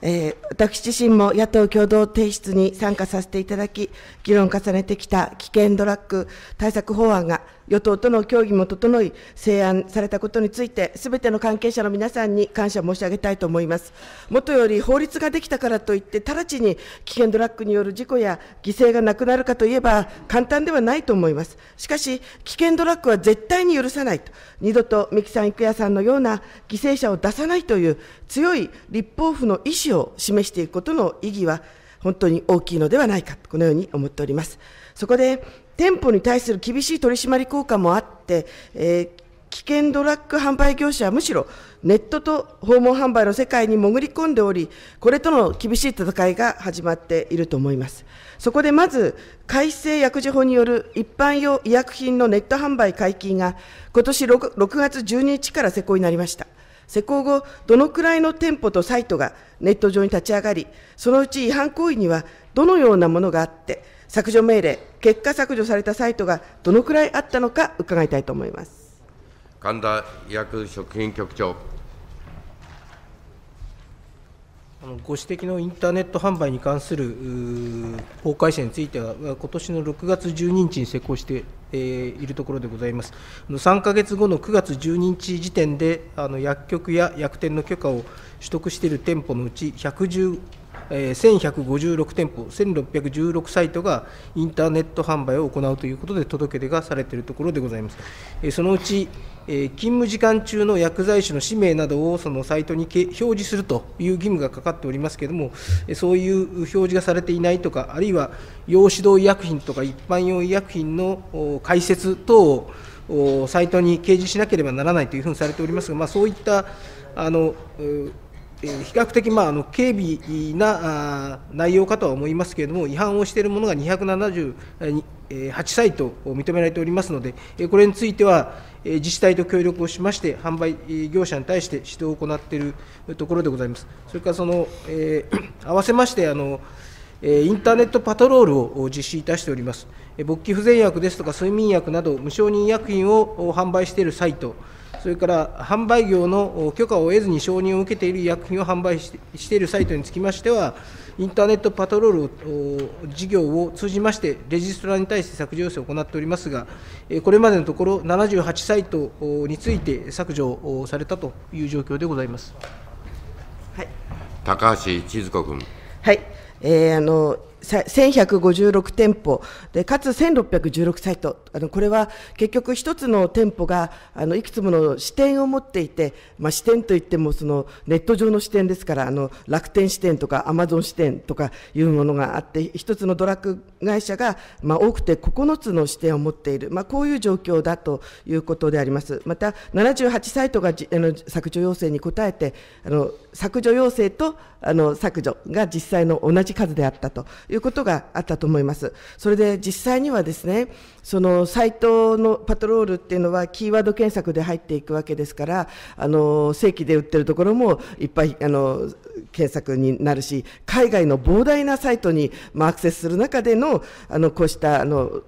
えー、私自身も野党共同提出に参加させていただき、議論重ねてきた危険ドラッグ対策法案が与党との協議も整い、成案されたことについて、すべての関係者の皆さんに感謝申し上げたいと思います。もとより法律ができたからといって、直ちに危険ドラッグによる事故や犠牲がなくなるかといえば、簡単ではないと思います。しかし、危険ドラッグは絶対に許さないと、二度と三木さん、郁也さんのような犠牲者を出さないという強い立法府の意思を示していくことの意義は、本当に大きいのではないか、このように思っております。そこで店舗に対する厳しい取締り効果もあって、えー、危険ドラッグ販売業者はむしろネットと訪問販売の世界に潜り込んでおり、これとの厳しい戦いが始まっていると思います。そこでまず、改正薬事法による一般用医薬品のネット販売解禁が、今年 6, 6月12日から施行になりました。施行後、どのくらいの店舗とサイトがネット上に立ち上がり、そのうち違反行為にはどのようなものがあって、削除命令、結果削除されたサイトがどのくらいあったのか伺いたいと思います神田薬食品局長。あのご指摘のインターネット販売に関する法改正については、今年の6月12日に施行してえいるところでございます。3か月後の9月12日時点で、あの薬局や薬店の許可を取得している店舗のうち1 1え1156店舗、1616サイトがインターネット販売を行うということで、届け出がされているところでございます。えそのうち、え勤務時間中の薬剤師の氏名などをそのサイトに表示するという義務がかかっておりますけれども、そういう表示がされていないとか、あるいは用指導医薬品とか一般用医薬品の解説等をサイトに掲示しなければならないというふうにされておりますが、まあ、そういったあの比較的、まあ、あの軽微な内容かとは思いますけれども、違反をしているものが278サイトを認められておりますので、これについては、自治体と協力をしまして、販売業者に対して指導を行っているところでございます。それからその、えー、合わせましてあのインターネットパトロールを実施いたしております。勃起不全薬ですとか睡眠薬など無承認薬品を販売しているサイト、それから販売業の許可を得ずに承認を受けている医薬品を販売しているサイトにつきましては、インターネットパトロール事業を通じまして、レジストラに対して削除要請を行っておりますが、これまでのところ、78サイトについて削除されたという状況でございます。はい、高橋千鶴子君。はいえー、あの1156店舗で、かつ1616サイト、あのこれは結局、一つの店舗があのいくつもの視点を持っていて、まあ、視点といってもそのネット上の視点ですから、あの楽天視点とかアマゾン視点とかいうものがあって、一つのドラッグ会社が、まあ、多くて9つの視点を持っている、まあ、こういう状況だということであります。また78サイトがあの削除要請に応えてあの削除要請とあの削除が実際の同じ数であったということがあったと思います。それで実際にはですね、そのサイトのパトロールっていうのはキーワード検索で入っていくわけですから、あの正規で売ってるところもいっぱいあの検索になるし、海外の膨大なサイトに、まアクセスする中でのあのこうしたあの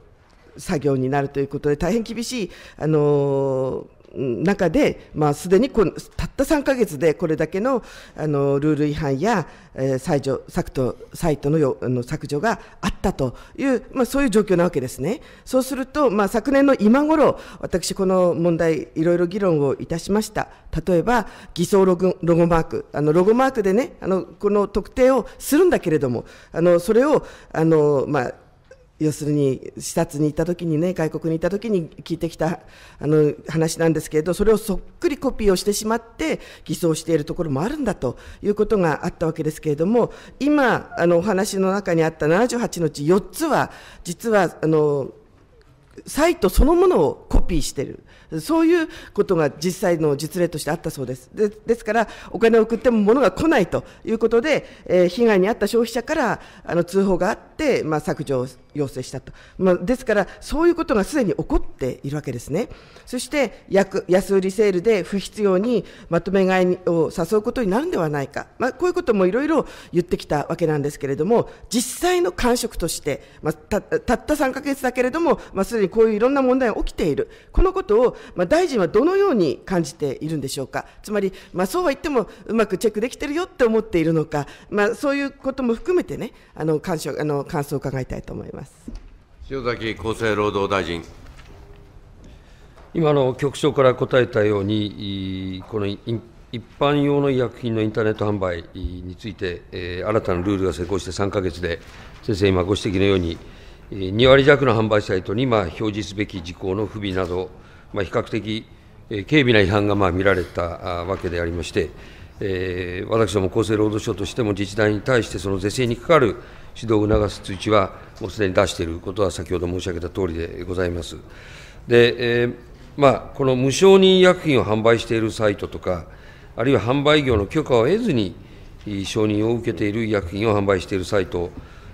作業になるということで大変厳しいあのー中で、まあ、すでにこたった3か月でこれだけのあのルール違反や、えー、削除削トサイトのよの削除があったという、まあ、そういう状況なわけですね。そうすると、まあ、昨年の今頃私、この問題、いろいろ議論をいたしました。例えば、偽装ロゴロゴマーク、あのロゴマークでね、あのこの特定をするんだけれども、あのそれをあの、まあ要するに視察に行った時にね外国に行った時に聞いてきたあの話なんですけれどそれをそっくりコピーをしてしまって偽装しているところもあるんだということがあったわけですけれども今あのお話の中にあった78のうち4つは実はあのサイトそのものをコピーしている、そういうことが実際の実例としてあったそうですで、ですからお金を送っても物が来ないということで、えー、被害に遭った消費者からあの通報があって、まあ、削除要請したと、まあ、ですから、そういうことがすでに起こっているわけですね、そして安売りセールで不必要にまとめ買いを誘うことになるんではないか、まあ、こういうこともいろいろ言ってきたわけなんですけれども、実際の感触として、まあ、たたった3か月だけれども、まあ、すでにこういういろんな問題が起きている、このことを、まあ、大臣はどのように感じているんでしょうか、つまり、まあ、そうは言ってもうまくチェックできてるよって思っているのか、まあ、そういうことも含めてね、あの感想あの感想を伺いたいと思います。ます塩崎厚生労働大臣。今の局長から答えたように、この一般用の医薬品のインターネット販売について、え新たなルールが施行して3か月で、先生、今ご指摘のように、2割弱の販売サイトにま表示すべき事項の不備など、ま比較的軽微な違反がま見られたわけでありまして、え私ども厚生労働省としても自治体に対してその是正にかかる指導を促す通知は、もうすでに出していることは先ほど申し上げたとおりでございます。で、えー、まあ、この無承認医薬品を販売しているサイトとか、あるいは販売業の許可を得ずに承認を受けている医薬品を販売しているサイト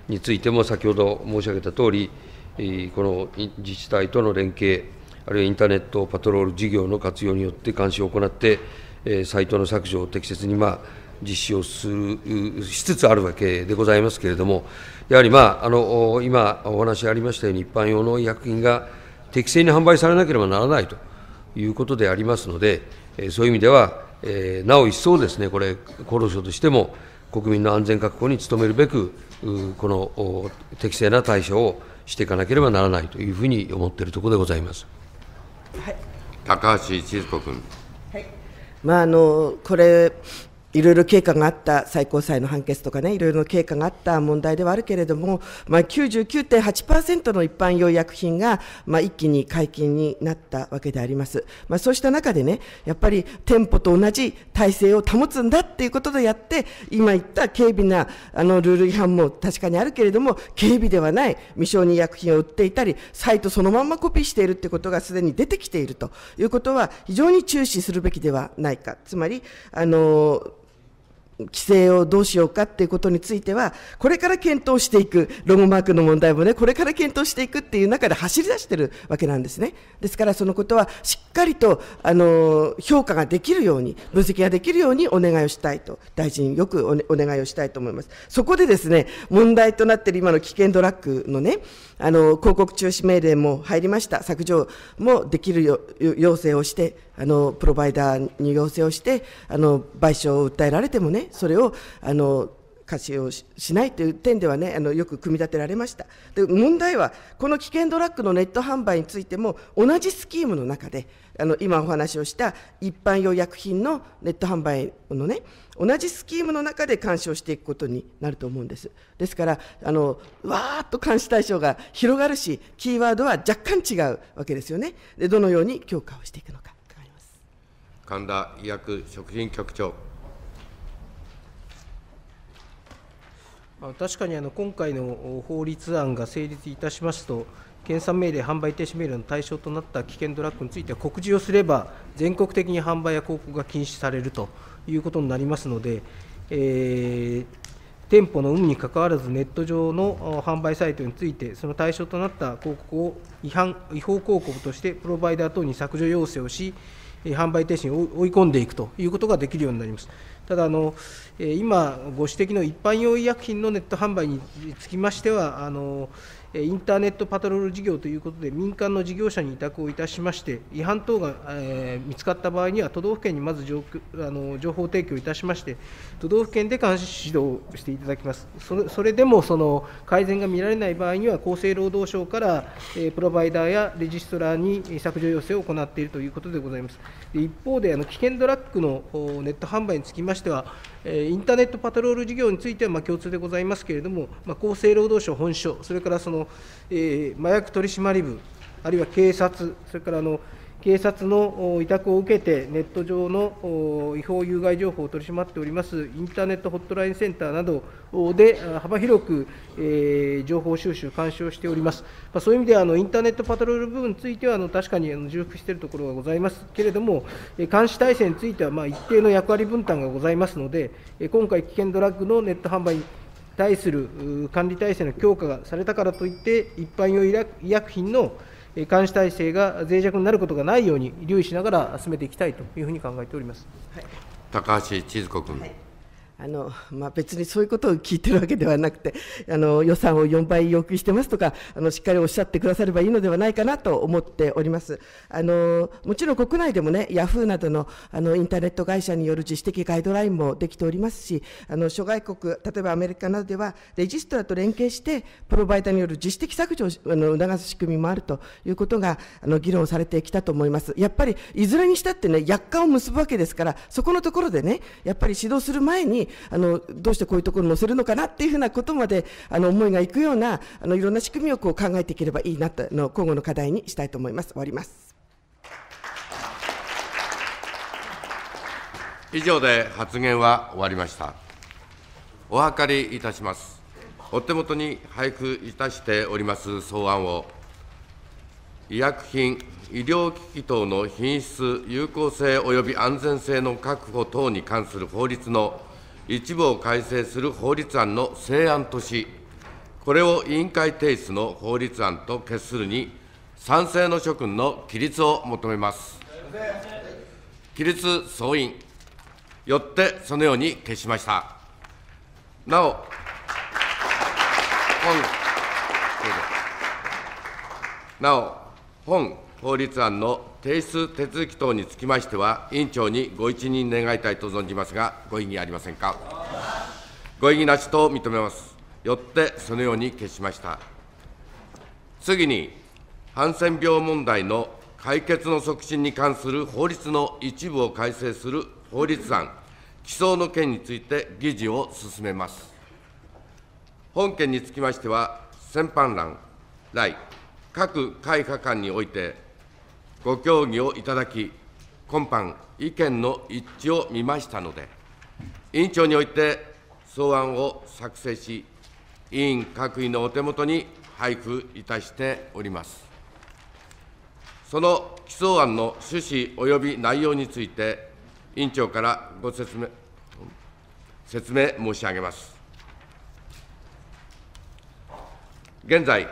についても、先ほど申し上げたとおり、この自治体との連携、あるいはインターネットパトロール事業の活用によって監視を行って、サイトの削除を適切に、まあ、実施をするしつつあるわけでございますけれども、やはり、まあ、あの今お話ありましたように、一般用の医薬品が適正に販売されなければならないということでありますので、そういう意味では、えなお一層ですね、これ、厚労省としても、国民の安全確保に努めるべく、この適正な対処をしていかなければならないというふうに思っているところでございます。はい、高橋千鶴子君。はいまあ、あのこれいろいろ経過があった最高裁の判決とかね、いろいろ経過があった問題ではあるけれども、まあ、99.8%の一般用医薬品が、まあ、一気に解禁になったわけであります。まあ、そうした中でね、やっぱり店舗と同じ体制を保つんだっていうことでやって、今言った軽微なあのルール違反も確かにあるけれども、軽微ではない未承認薬品を売っていたり、サイトそのままコピーしているということがすでに出てきているということは、非常に注視するべきではないか。つまり、あの規制をどうしようかっていうことについては、これから検討していく、ロゴマークの問題もね、これから検討していくっていう中で走り出してるわけなんですね。ですから、そのことはしっかりと、あの、評価ができるように、分析ができるようにお願いをしたいと、大臣よくお,、ね、お願いをしたいと思います。そこでですね、問題となっている今の危険ドラッグのね、あの、広告中止命令も入りました。削除もできるよ要請をして、あのプロバイダーに要請をしてあの賠償を訴えられてもねそれをあの可視をしないという点ではねあのよく組み立てられましたで問題はこの危険ドラッグのネット販売についても同じスキームの中であの今お話をした一般用薬品のネット販売のね同じスキームの中で監視をしていくことになると思うんですですからあのわーっと監視対象が広がるしキーワードは若干違うわけですよねでどのように強化をしていくのか神田医薬食品局長。確かにあの今回の法律案が成立いたしますと、検査命令、販売停止命令の対象となった危険ドラッグについては、告示をすれば、全国的に販売や広告が禁止されるということになりますので、えー、店舗の有無にかかわらず、ネット上の販売サイトについて、その対象となった広告を違反違法広告として、プロバイダー等に削除要請をし、販売停止に追い込んでいくということができるようになります。ただあの、今、ご指摘の一般用医薬品のネット販売につきましては、あのインターネットパトロール事業ということで、民間の事業者に委託をいたしまして、違反等が、えー、見つかった場合には、都道府県にまず情あの情報提供いたしまして、都道府県で監視指導していただきます、それそれでもその改善が見られない場合には、厚生労働省から、えー、プロバイダーやレジストラーに削除要請を行っているということでございます。で一方であの危険ドラッグのネット販売につきましては、インターネットパトロール事業についてはま共通でございますけれども、ま厚生労働省本省、それからそのえー、麻薬取締部、あるいは警察、それからあの警察の委託を受けて、ネット上の違法有害情報を取り締まっております、インターネットホットラインセンターなどで幅広く、え情報収集、監視をしております、まそういう意味ではあの、インターネットパトロール部分については、あの確かにあの重複しているところがございますけれども、監視体制については、ま一定の役割分担がございますので、今回、危険ドラッグのネット販売対する管理体制の強化がされたからといって、一般用医薬品の監視体制が脆弱になることがないように留意しながら進めていきたいというふうに考えております。はい、高橋千鶴子君、はいあのまあ、別にそういうことを聞いてるわけではなくてあの予算を4倍要求してますとかあのしっかりおっしゃってくださればいいのではないかなと思っておりますあのもちろん国内でもねヤフーなどのあのインターネット会社による自主的ガイドラインもできておりますしあの諸外国例えばアメリカなどではレジストラと連携してプロバイダーによる自主的削除をあの促す仕組みもあるということがあの議論されてきたと思いますやっぱりいずれにしたってね約款を結ぶわけですからそこのところでねやっぱり指導する前にあの、どうしてこういうところ載せるのかなっていうふうなことまで、あの、思いがいくような、あの、いろんな仕組みをこう考えていければいいなと、の、今後の課題にしたいと思います。終わります。以上で発言は終わりました。お諮りいたします。お手元に配布いたしております草案を、医薬品、医療機器等の品質、有効性及び安全性の確保等に関する法律の一部を改正する法律案の成案とし、これを委員会提出の法律案と決するに、賛成の諸君の起立を求めます。起立総員、よってそのように決しました。なお、本、なお、本法律案の提出手続き等につきましては、委員長にご一任願いたいと存じますが、ご異議ありませんか。ご異議なしと認めます。よって、そのように決しました。次に、ハンセン病問題の解決の促進に関する法律の一部を改正する法律案、起草の件について議事を進めます。本件につきましては、先般欄、来、各会派間において、ご協議をいただき、今般、意見の一致を見ましたので、委員長において草案を作成し、委員各位のお手元に配布いたしております。その起草案の趣旨及び内容について、委員長からご説明説明申し上げます。現在、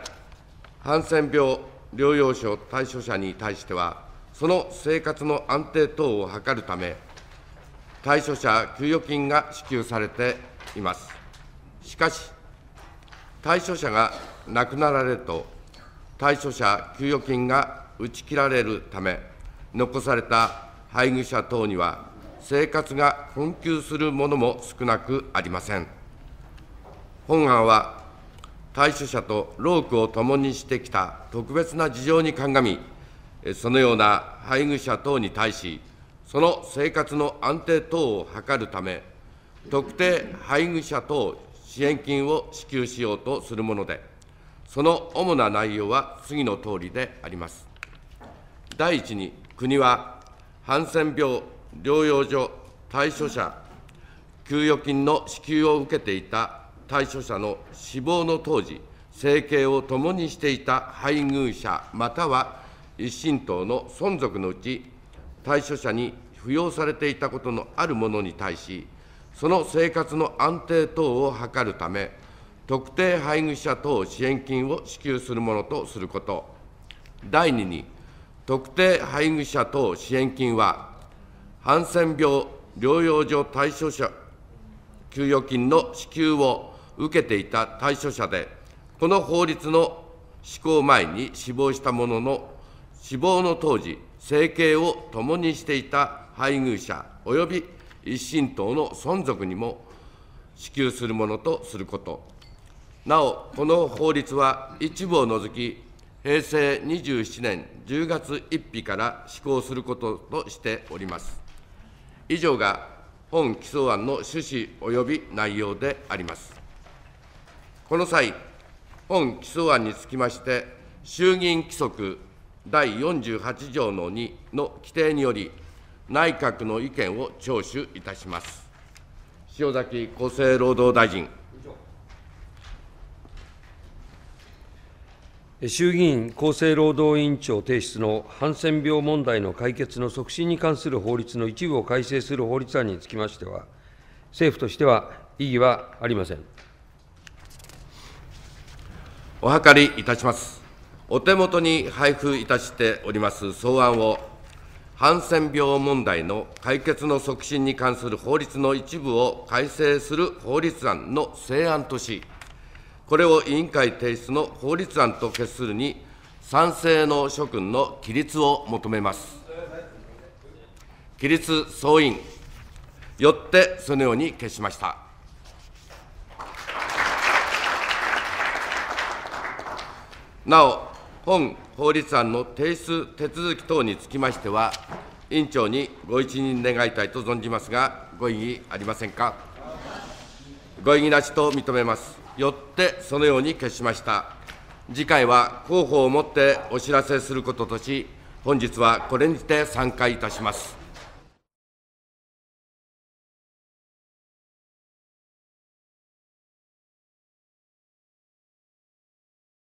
ハンセン病療養所対処者に対しては、その生活の安定等を図るため、対処者給与金が支給されています。しかし、対処者が亡くなられると、対処者給与金が打ち切られるため、残された配偶者等には、生活が困窮するものも少なくありません。本案は対処者と労苦を共にしてきた特別な事情に鑑み、そのような配偶者等に対し、その生活の安定等を図るため、特定配偶者等支援金を支給しようとするもので、その主な内容は次のとおりであります。第一に、国はハンセン病療養所対処者給与金の支給を受けていた対処者の死亡の当時、生計を共にしていた配偶者または一親等の存続のうち、対処者に扶養されていたことのある者に対し、その生活の安定等を図るため、特定配偶者等支援金を支給するものとすること、第2に、特定配偶者等支援金は、ハンセン病療養所対処者給与金の支給を受けていた対処者で、この法律の施行前に死亡したものの、死亡の当時、生計を共にしていた配偶者及び一新党の存続にも支給するものとすること、なお、この法律は一部を除き、平成27年10月1日から施行することとしております。以上が本起草案の趣旨及び内容であります。この際、本起訴案につきまして、衆議院規則第48条の2の規定により、内閣の意見を聴取いたします。塩崎厚生労働大臣。衆議院厚生労働委員長提出のハンセン病問題の解決の促進に関する法律の一部を改正する法律案につきましては、政府としては異議はありません。お諮りいたします。お手元に配布いたしております草案を、ハンセン病問題の解決の促進に関する法律の一部を改正する法律案の成案とし、これを委員会提出の法律案と決するに、賛成の諸君の起立を求めます。起立総員、よってそのように決しました。なお、本法律案の提出手続き等につきましては、委員長にご一任願いたいと存じますが、ご異議ありませんか。ご異議なしと認めます。よってそのように決しました。次回は広報をもってお知らせすることとし、本日はこれにて散会いたします。